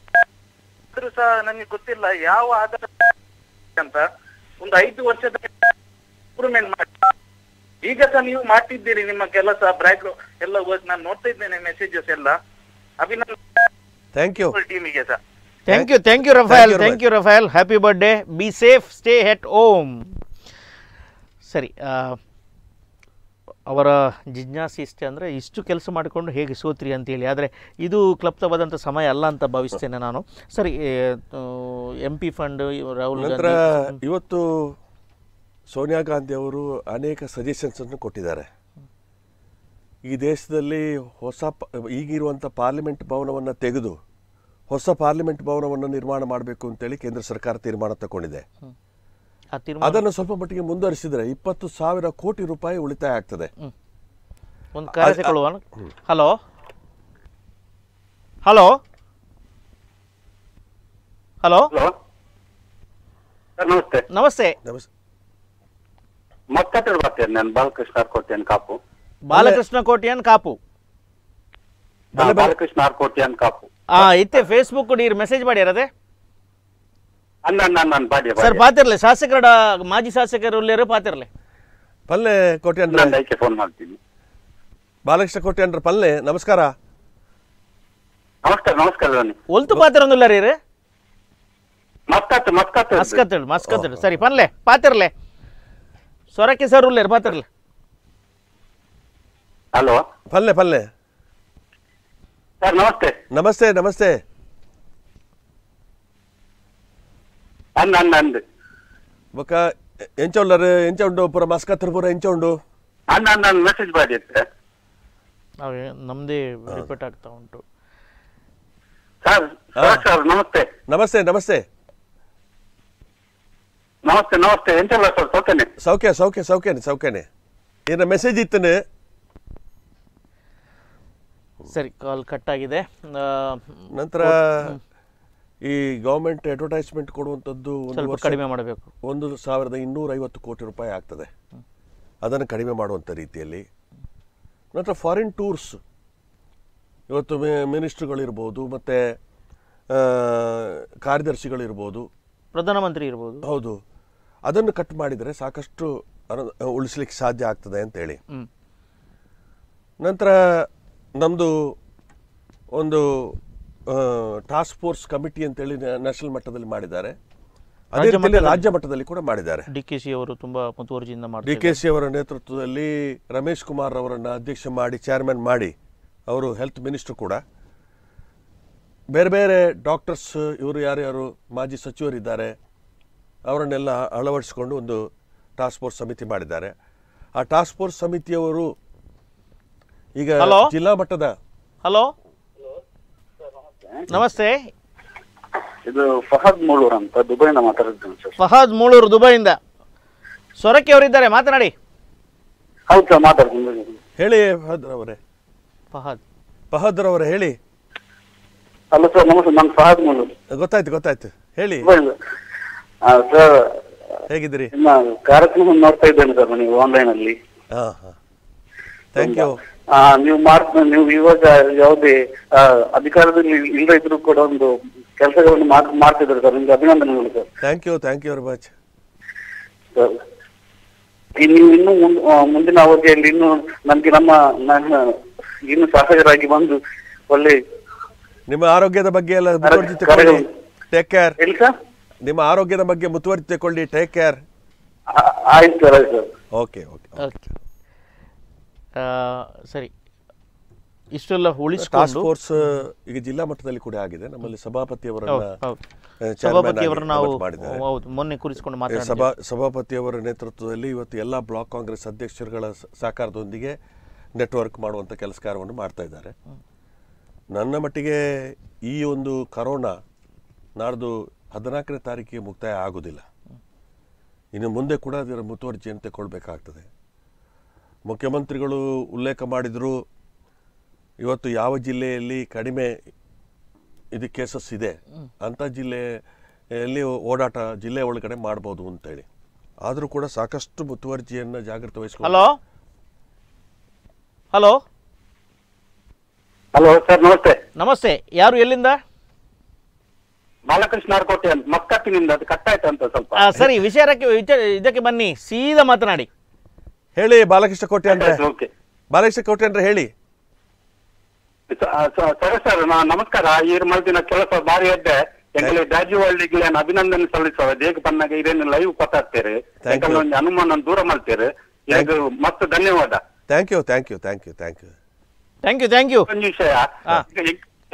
ಸಹ ನನಗೆ ಗೊತ್ತಿಲ್ಲ ಯಾವ ಆಧಾರ ಅಂತ ಒಂದು ಐದು ವರ್ಷದ ಇಂಪ್ರೂವ್ಮೆಂಟ್ ಮಾಡಿ ಈಗ ಸಹ ನೀವು ಮಾಡ್ತಿದ್ದೀರಿ ನಿಮ್ಮ ಕೆಲಸ ಬ್ರ್ಯಾಕ್ ಎಲ್ಲ ನಾನು ನೋಡ್ತಾ ಇದ್ದೇನೆ ಮೆಸೇಜಸ್ ಎಲ್ಲ ಥ್ಯಾಂಕ್ ಯು ಟೀಮಿಗೆ ಸಹ thank you thank you Rafael thank you Rafael happy birthday be safe stay at home ಸರಿ ಅವರ ಜಿಜ್ಞಾಸೆ ಇಷ್ಟೇ ಅಂದರೆ ಇಷ್ಟು ಕೆಲಸ ಮಾಡಿಕೊಂಡು ಹೇಗೆ ಸೋತ್ರಿ ಅಂತೇಳಿ ಆದರೆ ಇದು ಕ್ಲಪ್ತವಾದಂಥ ಸಮಯ ಅಲ್ಲ ಅಂತ ಭಾವಿಸ್ತೇನೆ ನಾನು ಸರಿ ಎಂ ಪಿ ಫಂಡ್ ರಾಹುಲ್ ಇವತ್ತು ಸೋನಿಯಾ ಗಾಂಧಿ ಅವರು ಅನೇಕ ಸಜೆಷನ್ಸನ್ನು ಕೊಟ್ಟಿದ್ದಾರೆ ಈ ದೇಶದಲ್ಲಿ ಹೊಸ ಈಗಿರುವಂಥ ಪಾರ್ಲಿಮೆಂಟ್ ಭವನವನ್ನು ತೆಗೆದು ಹೊಸ ಪಾರ್ಲಿಮೆಂಟ್ ಭವನವನ್ನು ನಿರ್ಮಾಣ ಮಾಡಬೇಕು ಅಂತೇಳಿ ಕೇಂದ್ರ ಸರ್ಕಾರ ತೀರ್ಮಾನ ತಗೊಂಡಿದೆ ಅದನ್ನು ಸ್ವಲ್ಪ ಮಟ್ಟಿಗೆ ಮುಂದುವರಿಸಿದ್ರೆ ಇಪ್ಪತ್ತು ಸಾವಿರ ಕೋಟಿ ರೂಪಾಯಿ ಉಳಿತಾಯ ಆಗ್ತದೆ ಒಂದು ಹಲೋ ಹಲೋ ಹಲೋ ನಮಸ್ತೆ ನಮಸ್ತೆ ಮತ್ತೆ ಬರ್ತೇನೆ ನಾನು ಬಾಲಕೃಷ್ಣ ಕೋಟ್ಯಾನ್ ಕಾಪು ಬಾಲಕೃಷ್ಣ ಕೋಟ್ಯಾನ್ ಕಾಪು ಬಾಲಕೃಷ್ಣ ಕೋಟ್ಯಾನ್ ಕಾಪು ಇತ್ತೆ ಫೇಸ್ಬುಕ್ ನೀರು ಮೆಸೇಜ್ ಮಾಡಿರೋದೇ ಅನ್ನ ಅನ್ನ ಅನ್ನ ಸರ್ ಪಾತಿರ್ಲೆ ಶಾಸಕರ ಮಾಜಿ ಶಾಸಕರು ಇಲ್ಲೇರು ಪಾತಿರ್ಲೆ ಪಲ್ಲೆ ಕೋಟಿ ನಾನು ಅದಕ್ಕೆ ಫೋನ್ ಮಾಡ್ತೀನಿ ಬಾಲಕೃಷ್ಣ ಕೋಟಿ ಅಂಡ್ರ ಪಲ್ಲೆ ನಮಸ್ಕಾರ ನಮಸ್ಕಾರ ನಮಸ್ಕಾರ ಧೋನಿ ಒಲ್ತು ಪಾತಿರ ಒಂದಿಲ್ಲ ರೀ ಮಸ್ಕತ್ ಮಸ್ಕತ್ ಮಸ್ಕತ್ ಸರಿ ಪಲ್ಲೆ ಪಾತಿರ್ಲೆ ಸೊರಕೆ ಸರ್ ಉಲ್ಲೇರು ಪಾತಿರ್ಲೆ ಹಲೋ ಪಲ್ಲೆ ಪಲ್ಲೆ ಸರ್ ನಮಸ್ತೆ ನಮಸ್ತೆ ನಮಸ್ತೆ అంది అంది అంది ఒక ಎಂಚ ಉಳ್ಳಾರ ಎಂಚ ಉಂಡು ಪೂರ ಮಸ್ಕತ್ತರ ಪೂರ ಎಂಚ ಉಂಡು ಅಂದ ಮೆಸೇಜ್ ಬಾಡಿತ್ತೆ ನಾವು ನಮ್ದೇ ರಿಪೀಟ್ ಆಗ್ತಾ ಉಂಟು ಸರ್ ಸರ್ ನಮಸ್ತೆ ನಮಸ್ತೆ ನಮಸ್ತೆ ನಮಸ್ತೆ ನಮಸ್ತೆ ಎಂತ ಇಲ್ಲ ಸರ್ ಸೌಖ್ಯನೆ ಸೌಖ್ಯ ಸೌಖ್ಯ ಸೌಖ್ಯನೆ ಸೌಖ್ಯನೆ ಏನ ಮೆಸೇಜ್ ಇತ್ತನೆ ಸರಿ ಕಾಲ್ ಕಟ್ ಆಗಿದೆ ನಂತರ ಈ ಗೌರ್ಮೆಂಟ್ ಅಡ್ವರ್ಟೈಸ್ಮೆಂಟ್ ಕೊಡುವಂಥದ್ದು ಒಂದು ಕಡಿಮೆ ಮಾಡಬೇಕು ಒಂದು ಸಾವಿರದ ಇನ್ನೂರೈವತ್ತು ಕೋಟಿ ರೂಪಾಯಿ ಆಗ್ತದೆ ಅದನ್ನು ಕಡಿಮೆ ಮಾಡುವಂಥ ರೀತಿಯಲ್ಲಿ ನಂತರ ಫಾರಿನ್ ಟೂರ್ಸ್ ಇವತ್ತು ಮಿನಿಸ್ಟ್ರುಗಳಿರ್ಬೋದು ಮತ್ತು ಕಾರ್ಯದರ್ಶಿಗಳಿರ್ಬೋದು ಪ್ರಧಾನಮಂತ್ರಿ ಇರ್ಬೋದು ಹೌದು ಅದನ್ನು ಕಟ್ ಮಾಡಿದರೆ ಸಾಕಷ್ಟು ಉಳಿಸ್ಲಿಕ್ಕೆ ಸಾಧ್ಯ ಆಗ್ತದೆ ಅಂತೇಳಿ ನಂತರ ನಮ್ಮದು ಒಂದು ಟಾಸ್ಕ್ ಫೋರ್ಸ್ ಕಮಿಟಿ ಅಂತೇಳಿ ನ್ಯಾಷನಲ್ ಮಟ್ಟದಲ್ಲಿ ಮಾಡಿದ್ದಾರೆ ಅದೇ ರಾಜ್ಯ ಮಟ್ಟದಲ್ಲಿ ಕೂಡ ಮಾಡಿದ್ದಾರೆ ಡಿ ಕೆ ಸಿ ಅವರು ತುಂಬಾ ಮುತುವರ್ಜಿಯಿಂದ ಮಾಡಿ ಡಿ ಕೆ ಸಿ ಅವರ ನೇತೃತ್ವದಲ್ಲಿ ರಮೇಶ್ ಕುಮಾರ್ ಅವರನ್ನು ಅಧ್ಯಕ್ಷ ಮಾಡಿ ಚೇರ್ಮನ್ ಮಾಡಿ ಅವರು ಹೆಲ್ತ್ ಮಿನಿಸ್ಟರ್ ಕೂಡ ಬೇರೆ ಬೇರೆ ಡಾಕ್ಟರ್ಸ್ ಇವರು ಯಾರ್ಯಾರು ಮಾಜಿ ಸಚಿವರಿದ್ದಾರೆ ಅವರನ್ನೆಲ್ಲ ಅಳವಡಿಸಿಕೊಂಡು ಒಂದು ಟಾಸ್ಕ್ ಫೋರ್ಸ್ ಸಮಿತಿ ಮಾಡಿದ್ದಾರೆ ಆ ಟಾಸ್ಕ್ ಫೋರ್ಸ್ ಸಮಿತಿಯವರು ಈಗ ಜಿಲ್ಲಾ ಮಟ್ಟದ ಹಲೋ ನಮಸ್ತೆ ಇದು ಫಹದ್ ಮೂಳೂರ್ ಅಂತ ದುಬೈಯಿಂದ ಮಾತಾಡ್ತೀನಿ ಸರ್ ಫಹದ್ ಮೂಳೂರ್ ದುಬೈಯಿಂದ ಸೊರಕೆ ಅವರಿದ್ದಾರೆ ಮಾತನಾಡಿ ಹೌದು ಸರ್ ಮಾತಾಡ್ತೀನಿ ಹೇಳಿ ಫಹದ್ ಅವರೇ ಫಹದ್ ಫಹದ್ ಅವರೇ ಹೇಳಿ ಅಲ್ಲ ಸರ್ ನಮಸ್ತೆ ನಾನು ಫಹದ್ ಮೂಳೂರ್ ಗೊತ್ತಾಯ್ತು ಗೊತ್ತಾಯ್ತು ಹೇಳಿ ಸರ್ ಹೇಗಿದ್ದೀರಿ ಕಾರ್ಯಕ್ರಮ ನೋಡ್ತಾ ಇದ್ದೇನೆ ಸರ್ ನೀವು ಆನ್ಲೈನ್ ಅಲ್ಲಿ ಹಾ ಹಾ ಥ್ಯಾಂಕ್ ಯು ನೀವು ಮಾರ್ಕ್ ನೀವು ಇವಾಗ ಯಾವುದೇ ಅಧಿಕಾರದಲ್ಲಿ ಇಲ್ಲದೆ ಇದ್ರು ಕೂಡ ಒಂದು ಕೆಲಸಗಳನ್ನು ಮಾಡ್ತಿದ್ರು ಸರ್ ನಿಮ್ಗೆ ಅಭಿನಂದನೆಗಳು sir thank you thank you very much ನೀವು ಇನ್ನು ಮುಂದಿನ ಅವಧಿಯಲ್ಲಿ ಇನ್ನು ನಮ್ಗೆ ನಮ್ಮ ನನ್ನ ಇನ್ನು ಸಹಜರಾಗಿ ಬಂದು ಒಳ್ಳೆ ನಿಮ್ಮ ಆರೋಗ್ಯದ ಬಗ್ಗೆ ಎಲ್ಲ ಮುತುವರ್ಜಿ ತಗೊಳ್ಳಿ ಟೇಕ್ ಕೇರ್ ನಿಮ್ಮ ಆರೋಗ್ಯದ ಬಗ್ಗೆ ಮುತುವರ್ಜಿ ತಗೊಳ್ಳಿ ಟೇಕ್ ಕೇರ್ ಆಯ್ತು sir sir okay okay okay ಸರಿ ಇಷ್ಟೆಲ್ಲ ಟಾಸ್ಕ್ ಈಗ ಜಿಲ್ಲಾ ಮಟ್ಟದಲ್ಲಿ ಕೂಡ ಆಗಿದೆ ನಮ್ಮಲ್ಲಿ ಸಭಾಪತಿ ಸಭಾಪತಿಯವರನ್ನ ನಾವು ಮೊನ್ನೆ ಕುರಿಸಿಕೊಂಡು ಸಭಾ ಸಭಾಪತಿಯವರ ನೇತೃತ್ವದಲ್ಲಿ ಇವತ್ತು ಎಲ್ಲ ಬ್ಲಾಕ್ ಕಾಂಗ್ರೆಸ್ ಅಧ್ಯಕ್ಷರುಗಳ ಸಹಕಾರದೊಂದಿಗೆ ನೆಟ್ವರ್ಕ್ ಮಾಡುವಂಥ ಕೆಲಸ ಕಾರ್ಯವನ್ನು ಮಾಡ್ತಾ ಇದ್ದಾರೆ ನನ್ನ ಮಟ್ಟಿಗೆ ಈ ಒಂದು ಕರೋನಾ ನಾಡ್ದು ಹದಿನಾಲ್ಕನೇ ತಾರೀಕಿಗೆ ಮುಕ್ತಾಯ ಆಗೋದಿಲ್ಲ ಇನ್ನು ಮುಂದೆ ಕೂಡ ಅದರ ಮುತುವರ್ಜಿಯನ್ನು ತೆಗೊಳ್ಬೇಕಾಗ್ತದೆ ಮುಖ್ಯಮಂತ್ರಿಗಳು ಉಲ್ಲೇಖ ಮಾಡಿದ್ರು ಇವತ್ತು ಯಾವ ಜಿಲ್ಲೆಯಲ್ಲಿ ಕಡಿಮೆ ಇದು ಕೇಸಸ್ ಇದೆ ಅಂಥ ಜಿಲ್ಲೆಯಲ್ಲಿ ಓಡಾಟ ಜಿಲ್ಲೆ ಒಳಗಡೆ ಮಾಡ್ಬೋದು ಅಂತೇಳಿ ಆದರೂ ಕೂಡ ಸಾಕಷ್ಟು ಮುತುವರ್ಜಿಯನ್ನು ಜಾಗೃತ ವಹಿಸ್ಕೊಂಡು ಹಲೋ ಹಲೋ ಹಲೋ ಸರ್ ನಮಸ್ತೆ ನಮಸ್ತೆ ಯಾರು ಎಲ್ಲಿಂದ ಬಾಲಕೃಷ್ಣ ಅದು ಕಟ್ಟಾಯ್ತು ಅಂತ ಸ್ವಲ್ಪ ಸರಿ ವಿಚಾರಕ್ಕೆ ಇದಕ್ಕೆ ಬನ್ನಿ ಸೀದಾ ಮಾತನಾಡಿ ಹೇಳಿ ಬಾಲಕೃಷ್ಣ ಕೋಟೆ ಅಂದ್ರೆ ಓಕೆ ಬಾಲಕೃಷ್ಣ ಕೋಟೆ ಅಂದ್ರೆ ಹೇಳಿ uh, uh, ಸರಿ ಸರ್ ನಮಸ್ಕಾರ ಈ ಮರುದಿನ ಕೆಲಸ ಬಾರಿ ಎದ್ದೆ ಯಾಕಂದ್ರೆ ರಾಜೀವ್ ನಾನು ಅಭಿನಂದನೆ ಸಲ್ಲಿಸುವ ದೇಗ ಬಂದಾಗ ಇದೇನು ಲೈವ್ ಕೊತ್ತಾಗ್ತೀರಿ ಒಂದು ಅನುಮಾನ ದೂರ ಮಾಡ್ತೀರಿ ಮತ್ತು ಧನ್ಯವಾದ thank you thank you thank you thank you thank you thank you ಒಂದು ವಿಷಯ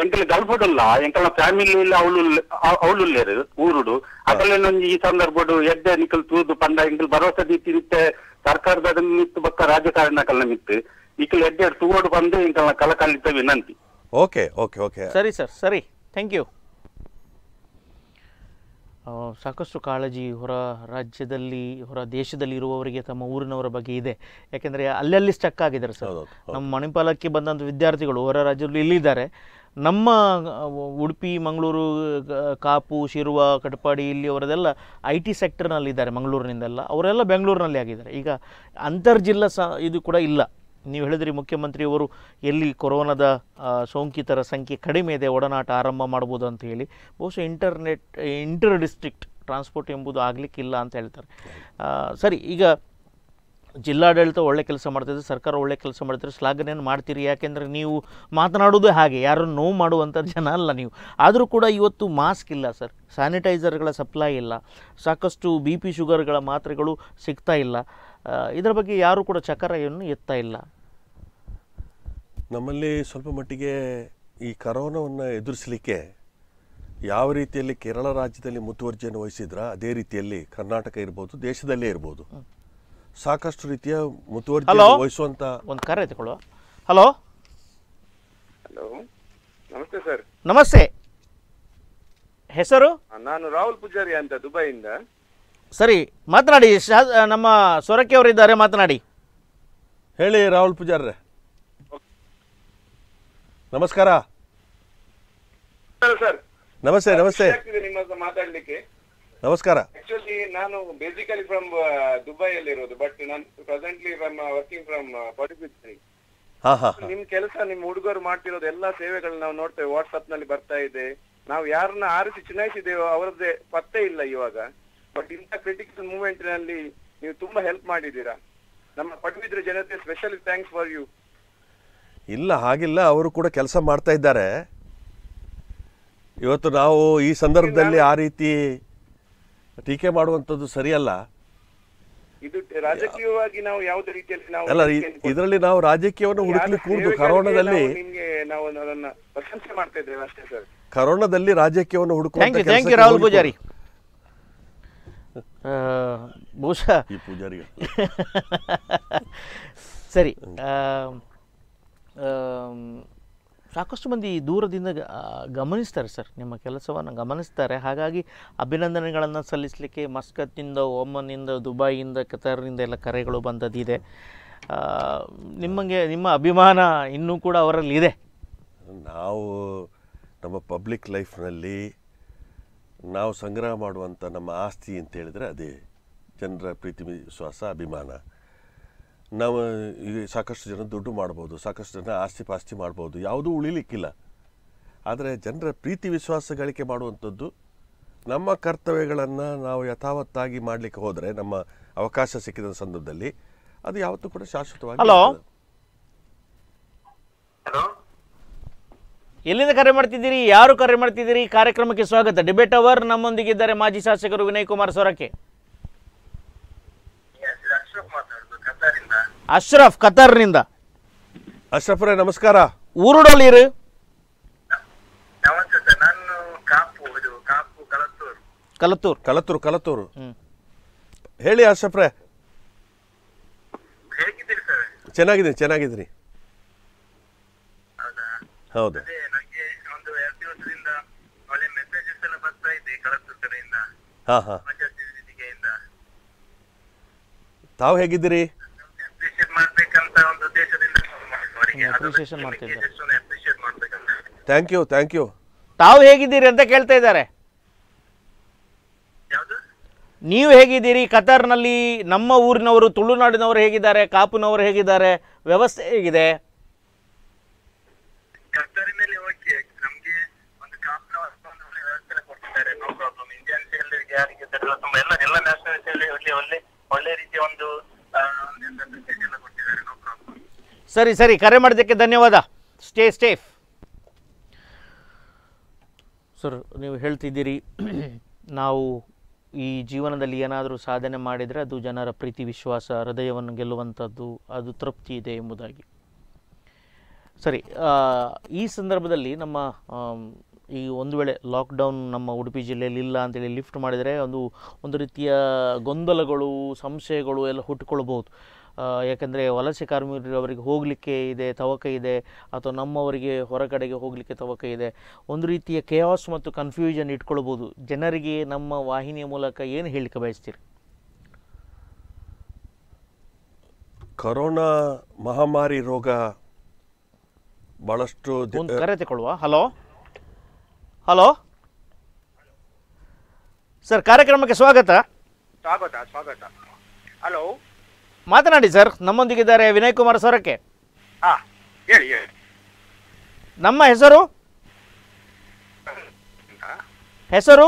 ಎಂಕಲ್ ಗಲ್ಪಡಲ್ಲ ಎಂಕಲ್ ಫ್ಯಾಮಿಲಿ ಇಲ್ಲ ಅವಳು ಅವಳು ಊರುಡು ಅದಲ್ಲೇ ಈ ಸಂದರ್ಭಡು ಎದ್ದೆ ನಿಕಲ್ ತೂದು ಪಂದ ಎಂಕಲ್ ಭರವಸೆ ನೀತಿ ಸರ್ಕಾರದ ನಿಮಿತ್ತ ಬಕ್ಕ ರಾಜಕಾರಣ ಕಲ್ನ ಮಿತ್ತು ಈಕಲ್ ಎಡ್ಡೆ ತೂರೋಡು ಬಂದು ಇಂಕಲ್ನ ಕಲ ಕಲಿತ ವಿನಂತಿ ಓಕೆ ಓಕೆ ಓಕೆ ಸರಿ ಸರ್ ಸರಿ ಥ್ಯಾಂಕ್ ಯು ಸಾಕಷ್ಟು ಕಾಳಜಿ ಹೊರ ರಾಜ್ಯದಲ್ಲಿ ಹೊರ ದೇಶದಲ್ಲಿ ಇರುವವರಿಗೆ ತಮ್ಮ ಊರಿನವರ ಬಗ್ಗೆ ಇದೆ ಯಾಕೆಂದರೆ ಅಲ್ಲಲ್ಲಿ ಸ್ಟಕ್ ಆಗಿದ್ದಾರೆ ಸರ್ ನಮ್ಮ ಮಣಿಪಾಲಕ್ಕೆ ಬಂದಂಥ ವಿದ್ಯಾರ್ಥಿಗಳು ಹೊರ ರಾಜ್ಯದಲ್ಲಿ ಇಲ್ಲಿದ್ದಾರೆ ನಮ್ಮ ಉಡುಪಿ ಮಂಗಳೂರು ಕಾಪು ಶಿರುವ ಕಟಪಾಡಿ ಇಲ್ಲಿ ಅವರದೆಲ್ಲ ಐ ಟಿ ಸೆಕ್ಟರ್ನಲ್ಲಿದ್ದಾರೆ ಮಂಗಳೂರಿನಿಂದೆಲ್ಲ ಅವರೆಲ್ಲ ಬೆಂಗಳೂರಿನಲ್ಲಿ ಆಗಿದ್ದಾರೆ ಈಗ ಅಂತರ್ಜಿಲ್ಲಾ ಸ ಇದು ಕೂಡ ಇಲ್ಲ ನೀವು ಹೇಳಿದ್ರಿ ಮುಖ್ಯಮಂತ್ರಿಯವರು ಎಲ್ಲಿ ಕೊರೋನಾದ ಸೋಂಕಿತರ ಸಂಖ್ಯೆ ಕಡಿಮೆ ಇದೆ ಒಡನಾಟ ಆರಂಭ ಮಾಡ್ಬೋದು ಅಂತ ಹೇಳಿ ಬಹುಶಃ ಇಂಟರ್ನೆಟ್ ಇಂಟರ್ ಡಿಸ್ಟ್ರಿಕ್ಟ್ ಟ್ರಾನ್ಸ್ಪೋರ್ಟ್ ಎಂಬುದು ಆಗಲಿಕ್ಕಿಲ್ಲ ಅಂತ ಹೇಳ್ತಾರೆ ಸರಿ ಈಗ ಜಿಲ್ಲಾಡಳಿತ ಒಳ್ಳೆ ಕೆಲಸ ಮಾಡ್ತಿದ್ರೆ ಸರ್ಕಾರ ಒಳ್ಳೆ ಕೆಲಸ ಮಾಡ್ತಿದ್ರೆ ಶ್ಲಾಘನೆಯನ್ನು ಮಾಡ್ತೀರಿ ಯಾಕೆಂದರೆ ನೀವು ಮಾತನಾಡೋದು ಹಾಗೆ ಯಾರನ್ನು ನೋವು ಮಾಡುವಂಥ ಜನ ಅಲ್ಲ ನೀವು ಆದರೂ ಕೂಡ ಇವತ್ತು ಮಾಸ್ಕ್ ಇಲ್ಲ ಸರ್ ಸ್ಯಾನಿಟೈಸರ್ಗಳ ಸಪ್ಲೈ ಇಲ್ಲ ಸಾಕಷ್ಟು ಬಿ ಪಿ ಶುಗರ್ಗಳ ಮಾತ್ರೆಗಳು ಸಿಗ್ತಾ ಇಲ್ಲ ಇದರ ಬಗ್ಗೆ ಯಾರೂ ಕೂಡ ಚಕರೆಯನ್ನು ಎತ್ತಾ ಇಲ್ಲ ನಮ್ಮಲ್ಲಿ ಸ್ವಲ್ಪ ಮಟ್ಟಿಗೆ ಈ ಕರೋನಾವನ್ನು ಎದುರಿಸಲಿಕ್ಕೆ ಯಾವ ರೀತಿಯಲ್ಲಿ ಕೇರಳ ರಾಜ್ಯದಲ್ಲಿ ಮುತುವರ್ಜಿಯನ್ನು ವಹಿಸಿದ್ರ ಅದೇ ರೀತಿಯಲ್ಲಿ ಕರ್ನಾಟಕ ಇರ್ಬೋದು ದೇಶದಲ್ಲೇ ಇರ್ಬೋದು ಸಾಕಷ್ಟು ರೀತಿಯ ಮುತುವರ್ಜಿ ವಹಿಸುವಂತ ಒಂದು ಕರೆ ತಗೊಳ್ಳುವ ಹಲೋ ಹಲೋ ನಮಸ್ತೆ ಸರ್ ನಮಸ್ತೆ ಹೆಸರು ನಾನು ರಾಹುಲ್ ಪೂಜಾರಿ ಅಂತ ದುಬೈಯಿಂದ ಸರಿ ಮಾತನಾಡಿ ನಮ್ಮ ಸೊರಕೆ ಅವರಿದ್ದಾರೆ ಮಾತನಾಡಿ ಹೇಳಿ ರಾಹುಲ್ ಪೂಜಾರ ನಮಸ್ಕಾರ ಸರ್ ನಮಸ್ತೆ ನಮಸ್ತೆ ನಿಮ್ಮ ಮಾತಾಡ್ಲಿಕ್ಕೆ ನಮಸ್ಕಾರ ಆಕ್ಚುಲಿ ನಾನು ಬೇಸಿಕಲಿ ಫ್ರಮ್ ದುಬೈ ಅಲ್ಲಿ ಇರೋದು ಬಟ್ ನಾನು presently from working from Padubidri ನಿಮ್ ಕೆಲಸ ನಿಮ್ ಹುಡುಗರು ಮಾಡ್ತಿರೋದು ಎಲ್ಲಾ ಸೇವೆಗಳು ನಾವು ನೋಡ್ತೇವೆ ವಾಟ್ಸ್ಆಪ್ ನಲ್ಲಿ ಬರ್ತಾ ಇದೆ ನಾವು ಯಾರನ್ನ ಆರಿಸಿ ಚುನಾಯಿಸಿದ್ದೇವೋ ಅವರದ್ದೇ ಪತ್ತೆ ಇಲ್ಲ ಇವಾಗ ಬಟ್ ಇಂಥ ಕ್ರಿಟಿಕಲ್ ಮೂಮೆಂಟ್ ನಲ್ಲಿ ನೀವು ತುಂಬಾ ಹೆಲ್ಪ್ ಮಾಡಿದ್ದೀರಾ ನಮ್ಮ ಪಡುಬಿದ್ರೆ ಜನತೆ ಸ್ಪೆಷಲಿ ಥ್ಯಾಂಕ್ಸ್ ಫಾರ್ ಯು ಇಲ್ಲ ಹಾಗಿಲ್ಲ ಅವರು ಕೂಡ ಕೆಲಸ ಮಾಡ್ತಾ ಇದ್ದಾರೆ ಇವತ್ತು ನಾವು ಈ ಸಂದರ್ಭದಲ್ಲಿ ಆ ರೀತಿ ಟೀಕೆ ಮಾಡುವಂತದ್ದು ಸರಿಯಲ್ಲ ಇದು ರಾಜಕೀಯವಾಗಿ ನಾವು ರೀತಿಯಲ್ಲಿ ನಾವು ಇದರಲ್ಲಿ ನಾವು ರಾಜಕೀಯವನ್ನು ಹುಡುಕಲಿ ಕೂಡುದು ಕರೋನಾದಲ್ಲಿ ನಿಮಗೆ ರಾಜಕೀಯವನ್ನು ಹುಡುಕಿ ರಾಹುಲ್ ಪೂಜಾರಿ ಬಹುಶಃ ಪೂಜಾರಿ ಸರಿ ಸಾಕಷ್ಟು ಮಂದಿ ದೂರದಿಂದ ಗಮನಿಸ್ತಾರೆ ಸರ್ ನಿಮ್ಮ ಕೆಲಸವನ್ನು ಗಮನಿಸ್ತಾರೆ ಹಾಗಾಗಿ ಅಭಿನಂದನೆಗಳನ್ನು ಸಲ್ಲಿಸಲಿಕ್ಕೆ ಮಸ್ಕತ್ನಿಂದ ಓಮನ್ನಿಂದ ದುಬೈಯಿಂದ ಕತಾರ್ನಿಂದ ಎಲ್ಲ ಕರೆಗಳು ಬಂದದ್ದಿದೆ ನಿಮಗೆ ನಿಮ್ಮ ಅಭಿಮಾನ ಇನ್ನೂ ಕೂಡ ಅವರಲ್ಲಿ ಇದೆ ನಾವು ನಮ್ಮ ಪಬ್ಲಿಕ್ ಲೈಫ್ನಲ್ಲಿ ನಾವು ಸಂಗ್ರಹ ಮಾಡುವಂಥ ನಮ್ಮ ಆಸ್ತಿ ಅಂತ ಹೇಳಿದರೆ ಅದೇ ಜನರ ಪ್ರೀತಿ ವಿಶ್ವಾಸ ಅಭಿಮಾನ ನಾವು ಈಗ ಸಾಕಷ್ಟು ಜನ ದುಡ್ಡು ಮಾಡ್ಬೋದು ಸಾಕಷ್ಟು ಜನ ಆಸ್ತಿ ಪಾಸ್ತಿ ಮಾಡ್ಬೋದು ಯಾವುದೂ ಉಳಿಲಿಕ್ಕಿಲ್ಲ ಆದರೆ ಜನರ ಪ್ರೀತಿ ವಿಶ್ವಾಸ ಗಳಿಕೆ ಮಾಡುವಂಥದ್ದು ನಮ್ಮ ಕರ್ತವ್ಯಗಳನ್ನು ನಾವು ಯಥಾವತ್ತಾಗಿ ಮಾಡಲಿಕ್ಕೆ ಹೋದರೆ ನಮ್ಮ ಅವಕಾಶ ಸಿಕ್ಕಿದ ಸಂದರ್ಭದಲ್ಲಿ ಅದು ಯಾವತ್ತೂ ಕೂಡ ಶಾಶ್ವತವಾಗಿ ಹಲೋ ಎಲ್ಲಿಂದ ಕರೆ ಮಾಡ್ತಿದ್ದೀರಿ ಯಾರು ಕರೆ ಮಾಡ್ತಿದ್ದೀರಿ ಕಾರ್ಯಕ್ರಮಕ್ಕೆ ಸ್ವಾಗತ ಡಿಬೇಟ್ ಅವರ್ ನಮ್ಮೊಂದಿಗಿದ್ದಾರೆ ಮಾಜಿ ಶಾಸಕರು ವಿನಯ್ ಕುಮಾರ್ ಸೊರಕೆ ಅಶ್ರಫ್ ಕತಾರ್ನಿಂದ ಅಶ್ರಫ್ರೇ ನಮಸ್ಕಾರ ಊರುಡಲ್ಲಿರು ನಮಸ್ತೆ ಸರ್ ನಾನು ಕಾಪು ಇದು ಕಾಪು ಕಲತೂರು ಕಲತ್ತೂರು ಕಲತೂರು ಕಲತ್ತೂರು ಹೇಳಿ ಅಶ್ರಫ್ರೇ ಹೇಗಿದ್ದೀರಿ ಸರ್ ಚೆನ್ನಾಗಿದೆ ಚೆನ್ನಾಗಿದ್ದೀನಿ ಹೌದು ನನಗೆ ಒಂದು ಎರಡು ದಿವಸದಿಂದ ಒಳ್ಳೆ ಮೆಸೇಜಸ್ ಎಲ್ಲ ಬರ್ತಾ ಇದೆ ಕಳತ್ತೂರು ಕಡೆಯಿಂದ ಹಾ ಹಾ ತಾವು ಹೇಗಿದ್ದೀರಿ ಥ್ಯಾಂಕ್ ಯು ಥ್ಯಾಂಕ್ ಯು ತಾವು ಹೇಗಿದ್ದೀರಿ ಅಂತ ಕೇಳ್ತಾ ಇದ್ದಾರೆ ನೀವು ಹೇಗಿದ್ದೀರಿ ಕತಾರ್ನಲ್ಲಿ ನಮ್ಮ ಊರಿನವರು ತುಳುನಾಡಿನವರು ಹೇಗಿದ್ದಾರೆ ಕಾಪುನವರು ಹೇಗಿದ್ದಾರೆ ವ್ಯವಸ್ಥೆ ಹೇಗಿದೆ ಎಲ್ಲ ಒಳ್ಳೆ ರೀತಿಯ ಒಂದು ಸರಿ ಸರಿ ಕರೆ ಮಾಡೋದಕ್ಕೆ ಧನ್ಯವಾದ ಸ್ಟೇ ಸ್ಟೇಫ್ ಸರ್ ನೀವು ಹೇಳ್ತಿದ್ದೀರಿ ನಾವು ಈ ಜೀವನದಲ್ಲಿ ಏನಾದರೂ ಸಾಧನೆ ಮಾಡಿದರೆ ಅದು ಜನರ ಪ್ರೀತಿ ವಿಶ್ವಾಸ ಹೃದಯವನ್ನು ಗೆಲ್ಲುವಂಥದ್ದು ಅದು ತೃಪ್ತಿ ಇದೆ ಎಂಬುದಾಗಿ ಸರಿ ಈ ಸಂದರ್ಭದಲ್ಲಿ ನಮ್ಮ ಈ ಒಂದು ವೇಳೆ ಲಾಕ್ಡೌನ್ ನಮ್ಮ ಉಡುಪಿ ಜಿಲ್ಲೆಯಲ್ಲಿ ಇಲ್ಲ ಅಂತೇಳಿ ಲಿಫ್ಟ್ ಮಾಡಿದರೆ ಒಂದು ಒಂದು ರೀತಿಯ ಗೊಂದಲಗಳು ಸಂಶಯಗಳು ಎಲ್ಲ ಹುಟ್ಟಿಕೊಳ್ಬೋದು ಯಾಕೆಂದರೆ ವಲಸೆ ಕಾರ್ಮಿಕರವರಿಗೆ ಹೋಗಲಿಕ್ಕೆ ಇದೆ ತವಕ ಇದೆ ಅಥವಾ ನಮ್ಮವರಿಗೆ ಹೊರಗಡೆಗೆ ಹೋಗಲಿಕ್ಕೆ ತವಕ ಇದೆ ಒಂದು ರೀತಿಯ ಕೆಯಾಸ್ ಮತ್ತು ಕನ್ಫ್ಯೂಷನ್ ಇಟ್ಕೊಳ್ಬೋದು ಜನರಿಗೆ ನಮ್ಮ ವಾಹಿನಿಯ ಮೂಲಕ ಏನು ಹೇಳಿಕೆ ಬಯಸ್ತೀರಿ ಕರೋನಾ ಮಹಾಮಾರಿ ರೋಗ ಭಾಳಷ್ಟು ಕರೆ ತಗೊಳ್ಳುವ ಹಲೋ ಹಲೋ ಸರ್ ಕಾರ್ಯಕ್ರಮಕ್ಕೆ ಸ್ವಾಗತ ಸ್ವಾಗತ ಸ್ವಾಗತ ಹಲೋ ಮಾತನಾಡಿ ಸರ್ ನಮ್ಮೊಂದಿಗಿದ್ದಾರೆ ವಿನಯ್ ಕುಮಾರ್ ಸೊರಕೆ ಹೇಳಿ ನಮ್ಮ ಹೆಸರು ಹೆಸರು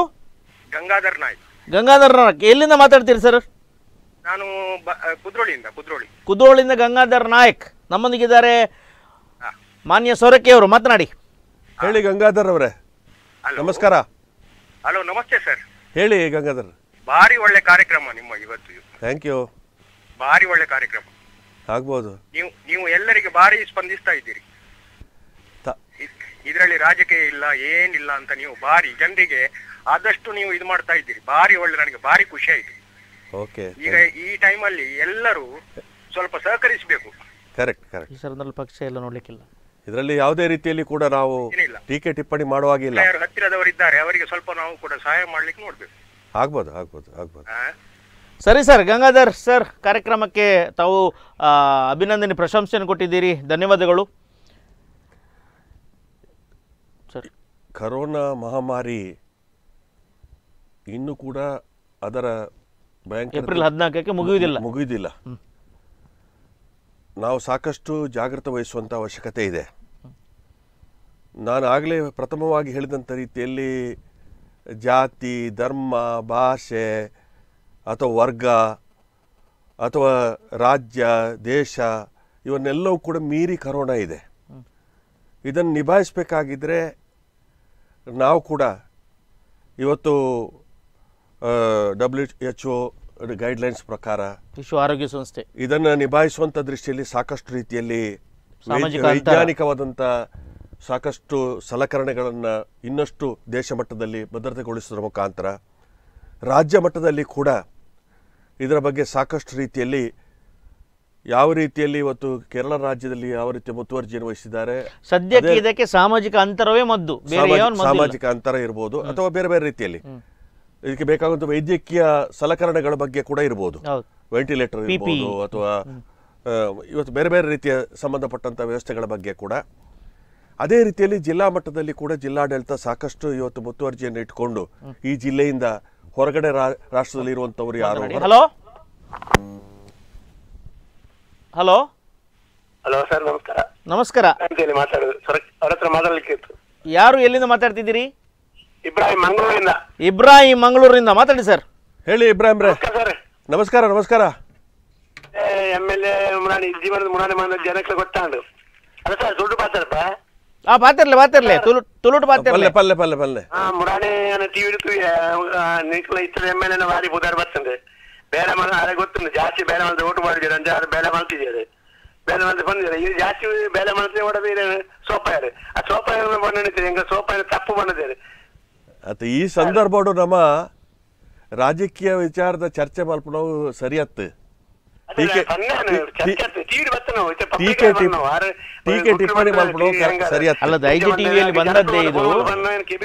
ಗಂಗಾಧರ್ ನಾಯ್ಕ್ ಗಂಗಾಧರ್ ನಾಯ್ಕ್ ಎಲ್ಲಿಂದ ಮಾತಾಡ್ತೀರಿ ಸರ್ ನಾನು ಕುದ್ರೋಳಿಯಿಂದ ಕುದ್ರೋಳಿ ಕುದ್ರೋಳಿಯಿಂದ ಗಂಗಾಧರ್ ನಾಯಕ್ ನಮ್ಮೊಂದಿಗಿದ್ದಾರೆ ಮಾನ್ಯ ಸೊರಕೆ ಅವರು ಮಾತನಾಡಿ ಹೇಳಿ ಗಂಗಾಧರ್ ಅವರೇ ನಮಸ್ಕಾರ ಹಲೋ ನಮಸ್ತೆ ಸರ್ ಹೇಳಿ ಗಂಗಾಧರ್ ಭಾರಿ ಒಳ್ಳೆ ಕಾರ್ಯಕ್ರಮ ನಿಮ್ಮ ಇವತ್ತು ಥ್ಯಾಂಕ್ ಯು ಭಾರಿ ಒಳ್ಳೆ ಕಾರ್ಯಕ್ರಮ ಆಗ್ಬೋದು ನೀವು ನೀವು ಎಲ್ಲರಿಗೆ ಭಾರಿ ಸ್ಪಂದಿಸ್ತಾ ಇದ್ದೀರಿ ಇದರಲ್ಲಿ ರಾಜಕೀಯ ಇಲ್ಲ ಏನಿಲ್ಲ ಅಂತ ನೀವು ಭಾರಿ ಜನರಿಗೆ ಆದಷ್ಟು ನೀವು ಇದು ಮಾಡ್ತಾ ಇದ್ದೀರಿ ಭಾರಿ ಒಳ್ಳೆ ನನಗೆ ಭಾರಿ ಖುಷಿ ಆಯ್ತು ಓಕೆ ಈಗ ಈ ಟೈಮಲ್ಲಿ ಎಲ್ಲರೂ ಸ್ವಲ್ಪ ಸಹಕರಿಸಬೇಕು ಕರೆಕ್ಟ್ ಕರೆಕ್ಟ್ ಸರ್ ಪಕ್ಷ ಎಲ್ಲ ನೋಡ್ಲಿಕ್ಕಿಲ್ಲ ಇದರಲ್ಲಿ ಯಾವುದೇ ರೀತಿಯಲ್ಲಿ ಕೂಡ ನಾವು ಟೀಕೆ ಟಿಪ್ಪಣಿ ಮಾಡುವಾಗಿಲ್ಲ ಯಾರು ಹತ್ತಿರದವರಿದ್ದಾರೆ ಅವರಿಗೆ ಸ್ವಲ್ಪ ನಾವು ಕೂಡ ಸಹಾಯ ಮಾಡ್ಲಿಕ್ಕೆ ನೋಡ್ಬೇಕು ಆಗ್ಬೋದು ಆಗ್ಬೋದು ಆಗ್ಬೋದು ಸರಿ ಸರ್ ಗಂಗಾಧರ್ ಸರ್ ಕಾರ್ಯಕ್ರಮಕ್ಕೆ ತಾವು ಅಭಿನಂದನೆ ಪ್ರಶಂಸೆಯನ್ನು ಕೊಟ್ಟಿದ್ದೀರಿ ಧನ್ಯವಾದಗಳು ಸರ್ ಕರೋನಾ ಮಹಾಮಾರಿ ಇನ್ನು ಕೂಡ ಅದರ ಬ್ಯಾಂಕ್ ಏಪ್ರಿಲ್ ಹದಿನಾಲ್ಕಕ್ಕೆ ಮುಗಿಯುವುದಿಲ್ಲ ಮುಗಿಯುವುದಿಲ್ಲ ನಾವು ಸಾಕಷ್ಟು ಜಾಗೃತ ವಹಿಸುವಂಥ ಅವಶ್ಯಕತೆ ಇದೆ ನಾನು ಆಗಲೇ ಪ್ರಥಮವಾಗಿ ಹೇಳಿದಂಥ ರೀತಿಯಲ್ಲಿ ಜಾತಿ ಧರ್ಮ ಭಾಷೆ ಅಥವಾ ವರ್ಗ ಅಥವಾ ರಾಜ್ಯ ದೇಶ ಇವನ್ನೆಲ್ಲವೂ ಕೂಡ ಮೀರಿ ಕರೋಣ ಇದೆ ಇದನ್ನು ನಿಭಾಯಿಸಬೇಕಾಗಿದ್ದರೆ ನಾವು ಕೂಡ ಇವತ್ತು W H O guidelines ಪ್ರಕಾರ ವಿಶ್ವ ಆರೋಗ್ಯ ಸಂಸ್ಥೆ ಇದನ್ನ ನಿಭಾಯಿಸುವಂತ ದೃಷ್ಟಿಯಲ್ಲಿ ಸಾಕಷ್ಟು ರೀತಿಯಲ್ಲಿ ವೈಜ್ಞಾನಿಕವಾದಂತಹ ಸಾಕಷ್ಟು ಸಲಕರಣೆಗಳನ್ನ ಇನ್ನಷ್ಟು ದೇಶ ಮಟ್ಟದಲ್ಲಿ ಭದ್ರತೆಗೊಳಿಸುವುದರ ಮುಖಾಂತರ ರಾಜ್ಯ ಮಟ್ಟದಲ್ಲಿ ಕೂಡ ಇದರ ಬಗ್ಗೆ ಸಾಕಷ್ಟು ರೀತಿಯಲ್ಲಿ ಯಾವ ರೀತಿಯಲ್ಲಿ ಇವತ್ತು ಕೇರಳ ರಾಜ್ಯದಲ್ಲಿ ಯಾವ ರೀತಿ ಮುತುವರ್ಜಿ ವಹಿಸಿದ್ದಾರೆ ಸದ್ಯಕ್ಕೆ ಇದಕ್ಕೆ ಸಾಮಾಜಿಕ ಅಂತರವೇ ಮದ್ದು ಸಾಮಾಜಿಕ ಅಂತರ ಇರಬಹುದು ಅಥವಾ ಬೇರೆ ಬೇರೆ ರೀತಿಯಲ್ಲಿ ಇದಕ್ಕೆ ಬೇಕಾಗುವಂತಹ ವೈದ್ಯಕೀಯ ಸಲಕರಣೆಗಳ ಬಗ್ಗೆ ಕೂಡ ಇರಬಹುದು ವೆಂಟಿಲೇಟರ್ ಅಥವಾ ಇವತ್ತು ಬೇರೆ ಬೇರೆ ರೀತಿಯ ಸಂಬಂಧಪಟ್ಟಂತ ವ್ಯವಸ್ಥೆಗಳ ಬಗ್ಗೆ ಕೂಡ ಅದೇ ರೀತಿಯಲ್ಲಿ ಜಿಲ್ಲಾ ಮಟ್ಟದಲ್ಲಿ ಕೂಡ ಜಿಲ್ಲಾಡಳಿತ ಸಾಕಷ್ಟು ಇವತ್ತು ಮುತುವರ್ಜಿಯನ್ನು ಇಟ್ಕೊಂಡು ಈ ಜಿಲ್ಲೆಯಿಂದ ಹೊರಗಡೆ ರಾಷ್ಟ್ರದಲ್ಲಿ ಇರುವಂತವರು ಯಾರು ಹಲೋ ಹಲೋ ಹಲೋ ಸರ್ ನಮಸ್ಕಾರ ನಮಸ್ಕಾರ ಯಾರು ಎಲ್ಲಿಂದ ಮಾತಾಡ್ತಿದ್ದೀರಿ ಇಬ್ರಾಹಿಂ ಮಂಗಳೂರಿಂದ ಇಬ್ರಾಹಿಂ ಮಂಗಳೂರಿಂದ ಮಾತಾಡಿ ಸರ್ ಹೇಳಿ ಇಬ್ರಾಹಿಂ ರೇ ಸರ್ ನಮಸ್ಕಾರ ನಮಸ್ಕಾರ ಎಮ್ ಎಲ್ ಎ ಮುನಾಡಿ ಜೀವನದ ಮುನಾಡಿ ಮನ ಜನಕ್ಕೆ ಗೊತ್ತಾಂಡು ಅದ ಸರ್ ದುಡ್ಡು ಪಾತ್ರಪ್ಪ ಆ ಪಾತ್ರಲೆ ಪಾತ್ರಲೆ ತುಲುಟ್ ಪಾತ್ರಲೆ ಪಲ್ಲೆ ಪಲ್ಲೆ ಪಲ್ಲೆ ಆ ಮುನಾಡಿ ಅನ್ನ ಟಿವಿ ನಿಕ್ಲ ಇತ್ತು ಎಮ್ ಎಲ್ ಎನ ಭಾರಿ ಬುಧಾರ್ ಬರ್ತಂದೆ ಬೇರೆ ಮನ ಆರೆ ಗೊತ್ತಿಲ್ಲ ಜಾಸ್ತಿ ಬೇರೆ ಮನದ ಓಟು ಮಾಡಿದ್ದೀರ ಅಂತ ಅದು ಬೇರೆ ಮಲ್ತಿದ್ದೀರಿ ಬೇರೆ ಮನದ ಬಂದಿದ್ದೀರ ಇದು ಜಾಸ್ತಿ ಬೇರೆ ಮನಸ್ಸೇ ಓಡಬೇರೆ ಸೋಪಾಯರು ಆ ಸೋಪಾಯರು ಬಂದಿದ್ದೀರಿ ಹೆಂಗ ಸೋಪಾಯರು ತಪ್ಪು ಬಂದಿದ್ದೀರಿ ಆತ ಈ ಸಂದರ್ಭ ನಮ್ಮ ರಾಜಕೀಯ ವಿಚಾರದ ಚರ್ಚೆ ಮಲ್ಪನವು ಸರಿಯತ್ತು ಟೀಕೆ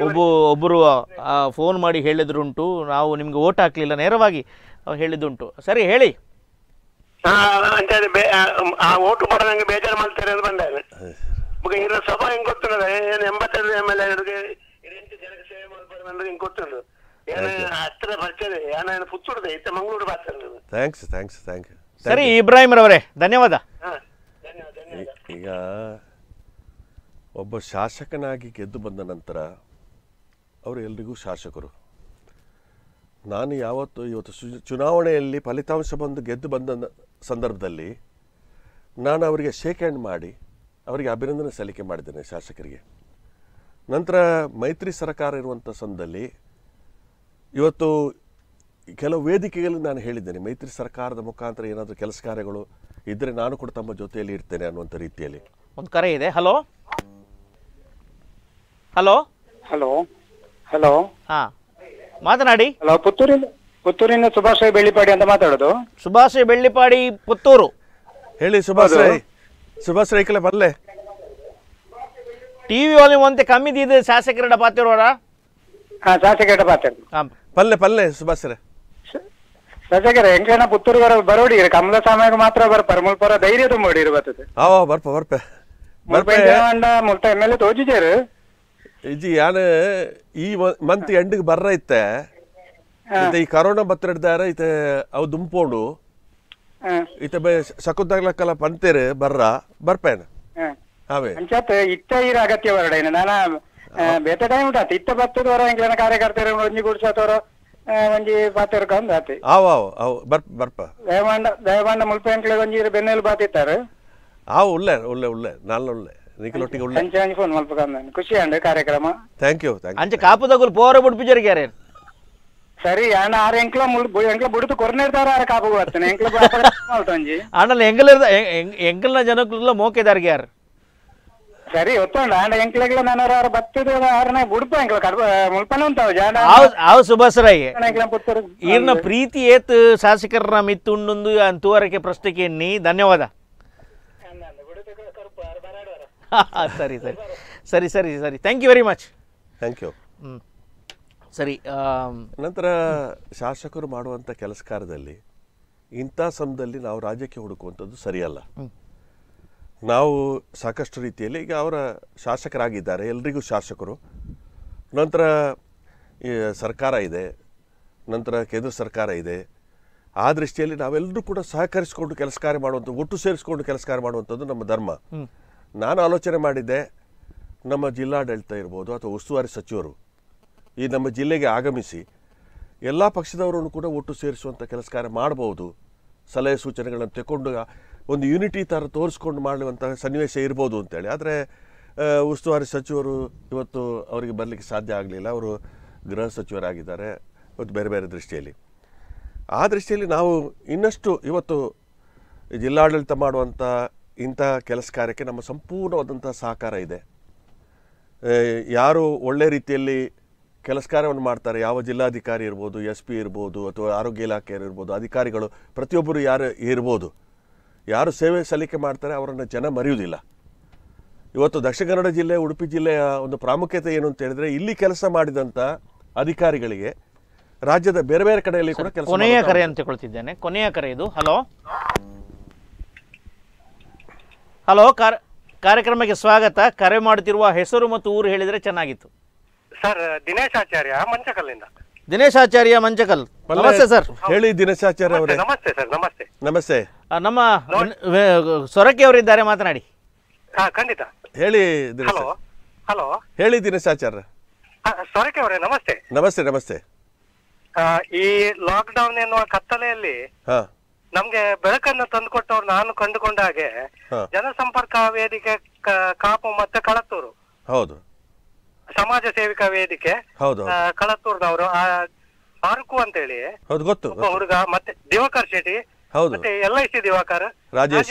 ಒಬ್ಬ ಒಬ್ಬರು ಫೋನ್ ಮಾಡಿ ಹೇಳಿದ್ರುಂಟು ನಾವು ನಿಮ್ಗೆ ಓಟ್ ಹಾಕ್ಲಿಲ್ಲ ನೇರವಾಗಿ ಹೇಳಿದ್ದುಂಟು ಸರಿ ಹೇಳಿ ಬೇಜಾರು ಮಾಡ್ತಾರೆ ಅಂದ್ರೆ ಥ್ಯಾಂಕ್ಸ್ ಥ್ಯಾಂಕ್ಸ್ ಥ್ಯಾಂಕ್ ಸರಿ ಇಬ್ರಾಹಿಂ ರವರೇ ಧನ್ಯವಾದ ಈಗ ಒಬ್ಬ ಶಾಸಕನಾಗಿ ಗೆದ್ದು ಬಂದ ನಂತರ ಅವರು ಎಲ್ರಿಗೂ ಶಾಸಕರು ನಾನು ಯಾವತ್ತು ಇವತ್ತು ಚುನಾವಣೆಯಲ್ಲಿ ಫಲಿತಾಂಶ ಬಂದು ಗೆದ್ದು ಬಂದ ಸಂದರ್ಭದಲ್ಲಿ ನಾನು ಅವರಿಗೆ ಶೇಕ್ ಹ್ಯಾಂಡ್ ಮಾಡಿ ಅವರಿಗೆ ಅಭಿನಂದನೆ ಸಲ್ಲಿಕೆ ಮಾಡಿದ್ದೇನೆ ಶಾಸಕರಿಗೆ ನಂತರ ಮೈತ್ರಿ ಸರ್ಕಾರ ಇರುವಂಥ ಸಂದದಲ್ಲಿ ಇವತ್ತು ಕೆಲವು ವೇದಿಕೆಗಳಲ್ಲಿ ನಾನು ಹೇಳಿದ್ದೇನೆ ಮೈತ್ರಿ ಸರ್ಕಾರದ ಮುಖಾಂತರ ಏನಾದರೂ ಕೆಲಸ ಕಾರ್ಯಗಳು ಇದ್ದರೆ ನಾನು ಕೂಡ ತಮ್ಮ ಜೊತೆಯಲ್ಲಿ ಇರ್ತೇನೆ ಅನ್ನುವಂಥ ರೀತಿಯಲ್ಲಿ ಒಂದು ಕರೆ ಇದೆ ಹಲೋ ಹಲೋ ಹಲೋ ಹಲೋ ಹಾ ಮಾತನಾಡಿ ಹಲೋ ಪುತ್ತೂರಿನ ಪುತ್ತೂರಿನ ಸುಭಾಷ್ ಬೆಳ್ಳಿಪಾಡಿ ಅಂತ ಮಾತಾಡೋದು ಸುಭಾಷ್ ಬೆಳ್ಳಿಪಾಡಿ ಪುತ್ತೂರು ಹೇಳಿ ಸುಭಾಷ್ ಸುಭಾಷ್ ರೈಕಲೆ ಬರಲೇ ಟಿವಿ ವಾಲ್ಯೂಮ್ ಅಂತ ಕಮ್ಮಿದು ಇದು ಶಾಸಕರ ಡಪಾತಿರೋರ ಹಾಂ ಶಾಸಕರ ಡಪಾತಿ ಪಲ್ಲೆ ಪಲ್ಲೆ ಸುಭಾಸ್ರೆ ಶಾಸಕರ ಹೆಂಗನ ಪುತ್ತೂರು ಬರ ಬರೋಡಿ ಕಮಲ ಸಾಮಾಯಿಗೆ ಮಾತ್ರ ಬರ ಮುಲ್ಪರ ಧೈರ್ಯ ತುಂಬೋಡಿರಿ ಬರ್ತದೆ ಆ ಬರ್ಪ ಬರ್ಪೆ ಬರ್ಪೆ ಮುಲ್ತ ಎಮ್ ಎಲ್ ಎ ತೋಜಿಜೇರು ಇಜಿ ಯಾನ ಈ ಮಂತ್ ಎಂಡಿಗೆ ಬರ್ರ ಇತ್ತೆ ಈ ಕರೋನಾ ಬತ್ತಿಡ್ದಾರ ಇತ್ತೆ ಅವ ದುಂಪೋಡು ಇತ್ತೆ ಬೇ ಸಕುದಾಗ್ಲಕ್ಕಲ್ಲ ಬರ್ರ ಬರ್ಪೇನ पंचायत इत्ता ही रागत्य वरडे ना ना ಬೇತೆ ಟೈಮ್ ಉಂಟಾತ ಇತ್ತ ಬತ್ತದವರ ಎಂಕ್ಲೆನ ಕಾರ್ಯಕರ್ತರು ಒಂಜಿ ಗುಡ್ಸತವರ ಒಂಜಿ ಪಾತೆರ್ ಕಂದ ಆತೆ ಆವ್ ಆವ್ ಆವ್ ಬರ್ಪ ಬರ್ಪ ದಯಮಾಂಡ ದಯಮಾಂಡ ಮುಲ್ಪ ಎಂಕ್ಲೆ ಒಂಜಿ ಬೆನ್ನೆಲು ಬಾತಿತ್ತಾರೆ ಆವ್ ಉಲ್ಲೆ ಉಲ್ಲೆ ಉಲ್ಲೆ ನಾಲ್ ಉಲ್ಲೆ ನಿಕಲೊಟ್ಟಿಗೆ ಉಲ್ಲೆ ಅಂಚೆ ಅಂಜಿ ಫೋನ್ ಮಲ್ಪ ಕಂದ ಖುಷಿ ಅಂಡೆ ಕಾರ್ಯಕ್ರಮ ಥ್ಯಾಂಕ್ ಯು ಥ್ಯಾಂಕ್ ಅಂಚೆ ಕಾಪು ತಗುಲು ಪೋರ ಬುಡ್ಪಿಜರ್ ಗ್ಯಾರೇನ್ சரி ஏன்னா ஆறு எங்களை முழு எங்களை முடித்து குறை நேரம் தவிர ஆறு காப்பு பார்த்தேன் எங்களை அண்ணல எங்களை எங்களை ஜனக்குள்ள மோக்கேதா இருக்காரு ಸರಿ ಒತ್ತೊಂಡು ಆಂಡ ಎಂಕ್ಲೆಗ್ಲ ನಾನು ಅವ್ರ ಬತ್ತಿದ ಅವ್ರನ್ನ ಬುಡ್ಪ ಎಂಕ್ಲ ಕಡ್ಬ ಮುಲ್ಪನ ಉಂಟಾವ ಜಾಡ ಇರ್ನ ಪ್ರೀತಿ ಏತ್ ಶಾಸಕರನ್ನ ಮಿತ್ತುಂಡೊಂದು ಅಂತೂವರಕ್ಕೆ ಪ್ರಶ್ನೆಗೆ ನೀ ಧನ್ಯವಾದ ಸರಿ ಸರಿ ಸರಿ ಸರಿ ಸರಿ thank you very much thank you ಸರಿ ನಂತರ ಶಾಸಕರು ಮಾಡುವಂಥ ಕೆಲಸ ಕಾರ್ಯದಲ್ಲಿ ಇಂಥ ಸಮಯದಲ್ಲಿ ನಾವು ರಾಜ್ಯಕ್ಕೆ ಹುಡುಕುವಂಥದ್ದು ಸರಿಯಲ್ಲ ನಾವು ಸಾಕಷ್ಟು ರೀತಿಯಲ್ಲಿ ಈಗ ಅವರ ಶಾಸಕರಾಗಿದ್ದಾರೆ ಎಲ್ರಿಗೂ ಶಾಸಕರು ನಂತರ ಸರ್ಕಾರ ಇದೆ ನಂತರ ಕೇಂದ್ರ ಸರ್ಕಾರ ಇದೆ ಆ ದೃಷ್ಟಿಯಲ್ಲಿ ನಾವೆಲ್ಲರೂ ಕೂಡ ಸಹಕರಿಸಿಕೊಂಡು ಕೆಲಸ ಕಾರ್ಯ ಮಾಡುವಂಥ ಒಟ್ಟು ಸೇರಿಸಿಕೊಂಡು ಕೆಲಸ ಕಾರ್ಯ ಮಾಡುವಂಥದ್ದು ನಮ್ಮ ಧರ್ಮ ನಾನು ಆಲೋಚನೆ ಮಾಡಿದ್ದೆ ನಮ್ಮ ಜಿಲ್ಲಾಡಳಿತ ಇರ್ಬೋದು ಅಥವಾ ಉಸ್ತುವಾರಿ ಸಚಿವರು ಈ ನಮ್ಮ ಜಿಲ್ಲೆಗೆ ಆಗಮಿಸಿ ಎಲ್ಲ ಪಕ್ಷದವರನ್ನು ಕೂಡ ಒಟ್ಟು ಸೇರಿಸುವಂಥ ಕೆಲಸ ಕಾರ್ಯ ಮಾಡ್ಬೋದು ಸಲಹೆ ಸೂಚನೆಗಳನ್ನು ತಗೊಂಡು ಒಂದು ಯೂನಿಟಿ ಥರ ತೋರಿಸ್ಕೊಂಡು ಮಾಡುವಂಥ ಸನ್ನಿವೇಶ ಇರ್ಬೋದು ಅಂತೇಳಿ ಆದರೆ ಉಸ್ತುವಾರಿ ಸಚಿವರು ಇವತ್ತು ಅವರಿಗೆ ಬರಲಿಕ್ಕೆ ಸಾಧ್ಯ ಆಗಲಿಲ್ಲ ಅವರು ಗೃಹ ಸಚಿವರಾಗಿದ್ದಾರೆ ಇವತ್ತು ಬೇರೆ ಬೇರೆ ದೃಷ್ಟಿಯಲ್ಲಿ ಆ ದೃಷ್ಟಿಯಲ್ಲಿ ನಾವು ಇನ್ನಷ್ಟು ಇವತ್ತು ಜಿಲ್ಲಾಡಳಿತ ಮಾಡುವಂಥ ಇಂಥ ಕೆಲಸ ಕಾರ್ಯಕ್ಕೆ ನಮ್ಮ ಸಂಪೂರ್ಣವಾದಂಥ ಸಹಕಾರ ಇದೆ ಯಾರು ಒಳ್ಳೆ ರೀತಿಯಲ್ಲಿ ಕೆಲಸ ಕಾರ್ಯವನ್ನು ಮಾಡ್ತಾರೆ ಯಾವ ಜಿಲ್ಲಾಧಿಕಾರಿ ಇರ್ಬೋದು ಎಸ್ ಪಿ ಇರ್ಬೋದು ಅಥವಾ ಆರೋಗ್ಯ ಇಲಾಖೆಯವರು ಇರ್ಬೋದು ಅಧಿಕಾರಿಗಳು ಪ್ರತಿಯೊಬ್ಬರು ಯಾರು ಇರ್ಬೋದು ಯಾರು ಸೇವೆ ಸಲ್ಲಿಕೆ ಮಾಡ್ತಾರೆ ಅವರನ್ನು ಜನ ಮರೆಯುವುದಿಲ್ಲ ಇವತ್ತು ದಕ್ಷಿಣ ಕನ್ನಡ ಜಿಲ್ಲೆ ಉಡುಪಿ ಜಿಲ್ಲೆಯ ಒಂದು ಪ್ರಾಮುಖ್ಯತೆ ಏನು ಅಂತ ಹೇಳಿದ್ರೆ ಇಲ್ಲಿ ಕೆಲಸ ಮಾಡಿದಂಥ ಅಧಿಕಾರಿಗಳಿಗೆ ರಾಜ್ಯದ ಬೇರೆ ಬೇರೆ ಕಡೆಯಲ್ಲಿ ಕೂಡ ಕೆಲಸ ಕೊನೆಯ ಕರೆ ಅಂತ ತಿಳ್ಕೊಳ್ತಿದ್ದೇನೆ ಕೊನೆಯ ಕರೆ ಇದು ಹಲೋ ಹಲೋ ಕಾರ್ಯಕ್ರಮಕ್ಕೆ ಸ್ವಾಗತ ಕರೆ ಮಾಡುತ್ತಿರುವ ಹೆಸರು ಮತ್ತು ಊರು ಹೇಳಿದರೆ ಚೆನ್ನಾಗಿತ್ತು ಸರ್ ದಿನೇಶ್ ಆಚಾರ್ಯ ಮಂಚಕಲ್ಲಿಂದ ದಿನೇಶ್ ಆಚಾರ್ಯ ಮಂಚಕಲ್ ನಮಸ್ತೆ ಸರ್ ಹೇಳಿ ಆಚಾರ್ಯ ಅವರೇ ನಮಸ್ತೆ ಸರ್ ನಮಸ್ತೆ ನಮಸ್ತೆ ನಮ್ಮ ಸೊರಕಿ ಅವರಿದ್ದಾರೆ ಮಾತನಾಡಿ ಹಾ ಖಂಡಿತ ಹೇಳಿ ದಿನೇಶ್ ಹಲೋ ಹೇಳಿ ಹೇಳಿ ಆಚಾರ್ಯ ಸೊರಕೆ ಅವರೇ ನಮಸ್ತೆ ನಮಸ್ತೆ ನಮಸ್ತೆ ಈ ಈ ಡೌನ್ ಎನ್ನುವ ಕತ್ತಲೆಯಲ್ಲಿ ನಮ್ಗೆ ಬೆಳಕನ್ನು ತಂದುಕೊಟ್ಟವ್ರು ನಾನು ಕಂಡುಕೊಂಡ ಹಾಗೆ ಜನಸಂಪರ್ಕ ವೇದಿಕೆ ಕಾಪು ಮತ್ತೆ ಕಳತ್ತೂರು ಹೌದು ಸಮಾಜ ಸೇವಿಕಾ ವೇದಿಕೆ ಹೌದು ಕಳತ್ತೂರ್ದವರು ಆರುಕು ಅಂತ ಹೇಳಿ ಹೌದು ಗೊತ್ತು ಹುಡುಗ ಮತ್ತೆ ದಿವಾಕರ್ ಶೆಟ್ಟಿ ಹೌದು ಮತ್ತೆ L I C Diwakar Rajesh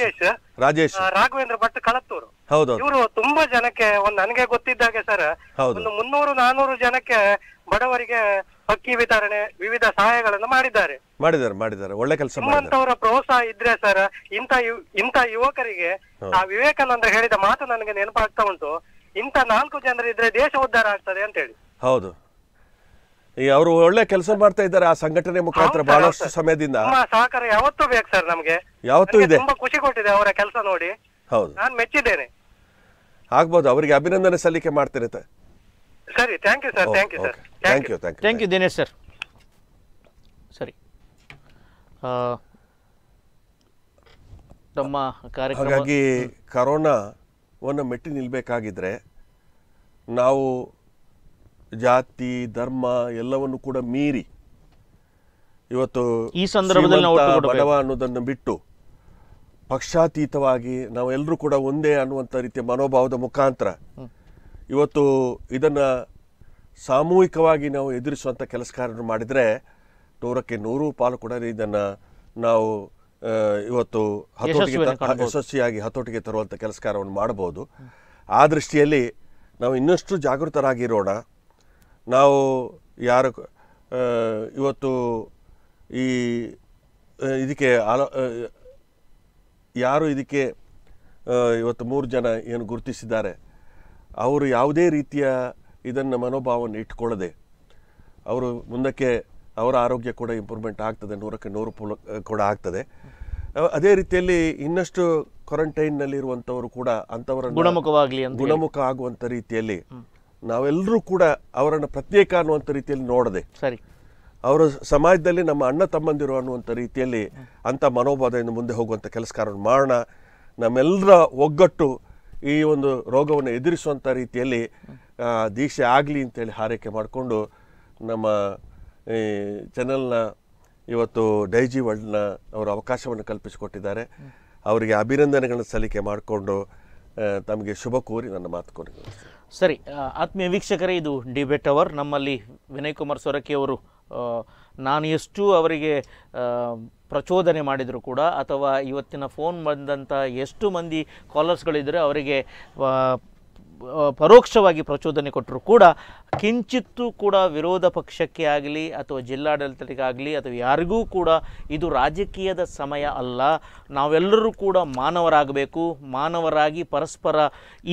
Rajesh Raghavendra Bhat Kalathur ಹೌದು ಇವರು ತುಂಬಾ ಜನಕ್ಕೆ ಒಂದ್ ನನಗೆ ಗೊತ್ತಿದ್ದಾಗೆ ಸರ್ ಒಂದು ಮುನ್ನೂರು ನಾನೂರು ಜನಕ್ಕೆ ಬಡವರಿಗೆ ಅಕ್ಕಿ ವಿತರಣೆ ವಿವಿಧ ಸಹಾಯಗಳನ್ನು ಮಾಡಿದ್ದಾರೆ ಮಾಡಿದ್ದಾರೆ ಮಾಡಿದ್ದಾರೆ ಒಳ್ಳೆ ಕೆಲಸ ಅವರ ಪ್ರೋತ್ಸಾಹ ಇದ್ರೆ ಸರ್ ಇಂತ ಇಂತ ಯುವಕರಿಗೆ ಆ ವಿವೇಕಾನಂದ ಹೇಳಿದ ಮಾತು ನನಗೆ ನೆನಪಾಗ್ತಾ ಉಂಟು ಇಂಥ ನಾಲ್ಕು ಜನರಿದ್ರೆ ದೇಶ ಉದ್ಧಾರ ಆಗ್ತದೆ ಅಂತ ಹೇಳಿ ಹೌದು ಈ ಅವರು ಒಳ್ಳೆ ಕೆಲಸ ಮಾಡ್ತಾ ಇದ್ದಾರೆ ಆ ಸಂಘಟನೆ ಮುಖಾಂತರ ಬಹಳಷ್ಟು ಸಮಯದಿಂದ ಸಹಕಾರ ಯಾವತ್ತೂ ಬೇಕು ಸರ್ ನಮಗೆ ಯಾವತ್ತೂ ಇದೆ ತುಂಬಾ ಖುಷಿ ಕೊಟ್ಟಿದೆ ಅವರ ಕೆಲಸ ನೋಡಿ ಹೌದು ನಾನು ಮೆಚ್ಚಿದ್ದೇನೆ ಆಗ್ಬೋದು ಅವರಿಗೆ ಅಭಿನಂದನೆ ಸಲ್ಲಿಕೆ ಮಾಡ್ತಿರುತ್ತೆ ಸರಿ thank you sir thank you sir thank you thank you thank you Dinesh sir ಸರಿ ನಮ್ಮ ಕಾರ್ಯಕ್ರಮ ಹಾಗಾಗಿ ಕರೋನಾ ವನ್ನು ಮೆಟ್ಟಿ ನಿಲ್ಲಬೇಕಾಗಿದ್ರೆ ನಾವು ಜಾತಿ ಧರ್ಮ ಎಲ್ಲವನ್ನು ಕೂಡ ಮೀರಿ ಇವತ್ತು ಈ ಸಂದರ್ಭದಲ್ಲಿ ಬಡವ ಅನ್ನೋದನ್ನು ಬಿಟ್ಟು ಪಕ್ಷಾತೀತವಾಗಿ ನಾವೆಲ್ಲರೂ ಕೂಡ ಒಂದೇ ಅನ್ನುವಂಥ ರೀತಿಯ ಮನೋಭಾವದ ಮುಖಾಂತರ ಇವತ್ತು ಇದನ್ನು ಸಾಮೂಹಿಕವಾಗಿ ನಾವು ಎದುರಿಸುವಂಥ ಕೆಲಸ ಕಾರ್ಯ ಮಾಡಿದರೆ ನೂರಕ್ಕೆ ನೂರು ಪಾಲು ಕೂಡ ಇದನ್ನು ನಾವು ಇವತ್ತು ಹತೋಟಿಗೆ ಯಶಸ್ವಿಯಾಗಿ ಹತೋಟಿಗೆ ತರುವಂಥ ಕೆಲಸ ಕಾರ್ಯವನ್ನು ಮಾಡಬಹುದು ಆ ದೃಷ್ಟಿಯಲ್ಲಿ ನಾವು ಇನ್ನಷ್ಟು ಜಾಗೃತರಾಗಿರೋಣ ನಾವು ಯಾರು ಇವತ್ತು ಈ ಇದಕ್ಕೆ ಆಲೋ ಯಾರು ಇದಕ್ಕೆ ಇವತ್ತು ಮೂರು ಜನ ಏನು ಗುರುತಿಸಿದ್ದಾರೆ ಅವರು ಯಾವುದೇ ರೀತಿಯ ಇದನ್ನು ಮನೋಭಾವವನ್ನು ಇಟ್ಕೊಳ್ಳದೆ ಅವರು ಮುಂದಕ್ಕೆ ಅವರ ಆರೋಗ್ಯ ಕೂಡ ಇಂಪ್ರೂವ್ಮೆಂಟ್ ಆಗ್ತದೆ ನೂರಕ್ಕೆ ನೂರು ಕೂಡ ಆಗ್ತದೆ ಅದೇ ರೀತಿಯಲ್ಲಿ ಇನ್ನಷ್ಟು ಕ್ವಾರಂಟೈನ್ನಲ್ಲಿರುವಂಥವರು ಕೂಡ ಅಂಥವರ ಗುಣಮುಖವಾಗಲಿ ಗುಣಮುಖ ಆಗುವಂಥ ರೀತಿಯಲ್ಲಿ ನಾವೆಲ್ಲರೂ ಕೂಡ ಅವರನ್ನು ಪ್ರತ್ಯೇಕ ಅನ್ನುವಂಥ ರೀತಿಯಲ್ಲಿ ನೋಡದೆ ಸರಿ ಅವರು ಸಮಾಜದಲ್ಲಿ ನಮ್ಮ ಅಣ್ಣ ತಮ್ಮಂದಿರು ಅನ್ನುವಂಥ ರೀತಿಯಲ್ಲಿ ಅಂಥ ಮನೋಭಾವದಿಂದ ಮುಂದೆ ಹೋಗುವಂಥ ಕೆಲಸ ಕಾರಣ ಮಾಡೋಣ ನಮ್ಮೆಲ್ಲರ ಒಗ್ಗಟ್ಟು ಈ ಒಂದು ರೋಗವನ್ನು ಎದುರಿಸುವಂಥ ರೀತಿಯಲ್ಲಿ ದೀಕ್ಷೆ ಆಗಲಿ ಅಂತೇಳಿ ಹಾರೈಕೆ ಮಾಡಿಕೊಂಡು ನಮ್ಮ ಈ ಚಾನೆಲ್ನ ಇವತ್ತು ಡೈಜಿ ವರ್ಲ್ಡ್ನ ಅವರು ಅವಕಾಶವನ್ನು ಕಲ್ಪಿಸಿಕೊಟ್ಟಿದ್ದಾರೆ ಅವರಿಗೆ ಅಭಿನಂದನೆಗಳನ್ನು ಸಲ್ಲಿಕೆ ಮಾಡಿಕೊಂಡು ತಮಗೆ ಶುಭ ಕೋರಿ ನನ್ನ ಮಾತು ಕೋರಿ ಸರಿ ಆತ್ಮೀಯ ವೀಕ್ಷಕರೇ ಇದು ಡಿಬೇಟ್ ಅವರ್ ನಮ್ಮಲ್ಲಿ ವಿನಯ್ ಕುಮಾರ್ ಅವರು ನಾನು ಎಷ್ಟು ಅವರಿಗೆ ಪ್ರಚೋದನೆ ಮಾಡಿದರೂ ಕೂಡ ಅಥವಾ ಇವತ್ತಿನ ಫೋನ್ ಬಂದಂಥ ಎಷ್ಟು ಮಂದಿ ಕಾಲರ್ಸ್ಗಳಿದ್ದರೆ ಅವರಿಗೆ ಪರೋಕ್ಷವಾಗಿ ಪ್ರಚೋದನೆ ಕೊಟ್ಟರು ಕೂಡ ಕಿಂಚಿತ್ತೂ ಕೂಡ ವಿರೋಧ ಪಕ್ಷಕ್ಕೆ ಆಗಲಿ ಅಥವಾ ಜಿಲ್ಲಾಡಳಿತಕ್ಕಾಗಲಿ ಅಥವಾ ಯಾರಿಗೂ ಕೂಡ ಇದು ರಾಜಕೀಯದ ಸಮಯ ಅಲ್ಲ ನಾವೆಲ್ಲರೂ ಕೂಡ ಮಾನವರಾಗಬೇಕು ಮಾನವರಾಗಿ ಪರಸ್ಪರ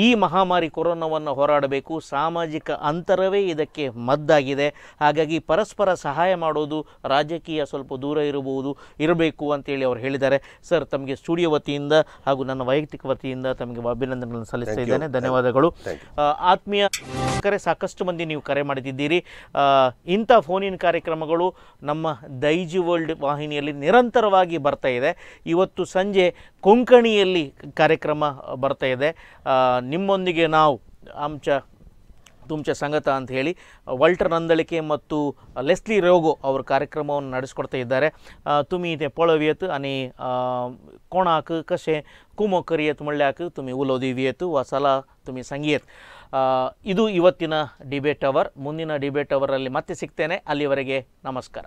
ಈ ಮಹಾಮಾರಿ ಕೊರೋನಾವನ್ನು ಹೋರಾಡಬೇಕು ಸಾಮಾಜಿಕ ಅಂತರವೇ ಇದಕ್ಕೆ ಮದ್ದಾಗಿದೆ ಹಾಗಾಗಿ ಪರಸ್ಪರ ಸಹಾಯ ಮಾಡೋದು ರಾಜಕೀಯ ಸ್ವಲ್ಪ ದೂರ ಇರಬಹುದು ಇರಬೇಕು ಅಂತೇಳಿ ಅವರು ಹೇಳಿದ್ದಾರೆ ಸರ್ ತಮಗೆ ಸ್ಟುಡಿಯೋ ವತಿಯಿಂದ ಹಾಗೂ ನನ್ನ ವೈಯಕ್ತಿಕ ವತಿಯಿಂದ ತಮಗೆ ಅಭಿನಂದನೆಗಳನ್ನು ಸಲ್ಲಿಸ್ತಾ ಇದ್ದೇನೆ ಧನ್ಯವಾದಗಳು ಆತ್ಮೀಯ ಕರೆ ಸಾಕಷ್ಟು ಮಂದಿ ನೀವು ಕರೆ ಮಾಡಿದ್ದೀರಿ ಇಂಥ ಫೋನಿನ ಕಾರ್ಯಕ್ರಮಗಳು ನಮ್ಮ ದೈಜಿ ವರ್ಲ್ಡ್ ವಾಹಿನಿಯಲ್ಲಿ ನಿರಂತರವಾಗಿ ಬರ್ತಾ ಇದೆ ಇವತ್ತು ಸಂಜೆ ಕೊಂಕಣಿಯಲ್ಲಿ ಕಾರ್ಯಕ್ರಮ ಬರ್ತಾ ಇದೆ ನಿಮ್ಮೊಂದಿಗೆ ನಾವು ಅಂಶ ತುಂಬ ಸಂಗತ ಅಂತ ಹೇಳಿ ವಲ್ಟರ್ ನಂದಳಿಕೆ ಮತ್ತು ಲೆಸ್ಲಿ ರೋಗೋ ಅವ್ರ ಕಾರ್ಯಕ್ರಮವನ್ನು ನಡೆಸ್ಕೊಡ್ತಾ ಇದ್ದಾರೆ ತುಮಿ ಇದೆ ಪೊಳವಿಯತು ಅನಿ ಕೋಣಾಕು ಕಷೆ ಕುಮೋ ಮಳ್ಳ್ಯಾಕ ಮಳ್ಳ್ಯಾಕು ತುಮಿ ಉಲೋದಿವಿಯತು ವಸಲ ತುಮಿ ಸಂಗೀತ್ ಇದು ಇವತ್ತಿನ ಡಿಬೇಟ್ ಅವರ್ ಮುಂದಿನ ಡಿಬೇಟ್ ಅವರಲ್ಲಿ ಮತ್ತೆ ಸಿಗ್ತೇನೆ ಅಲ್ಲಿವರೆಗೆ ನಮಸ್ಕಾರ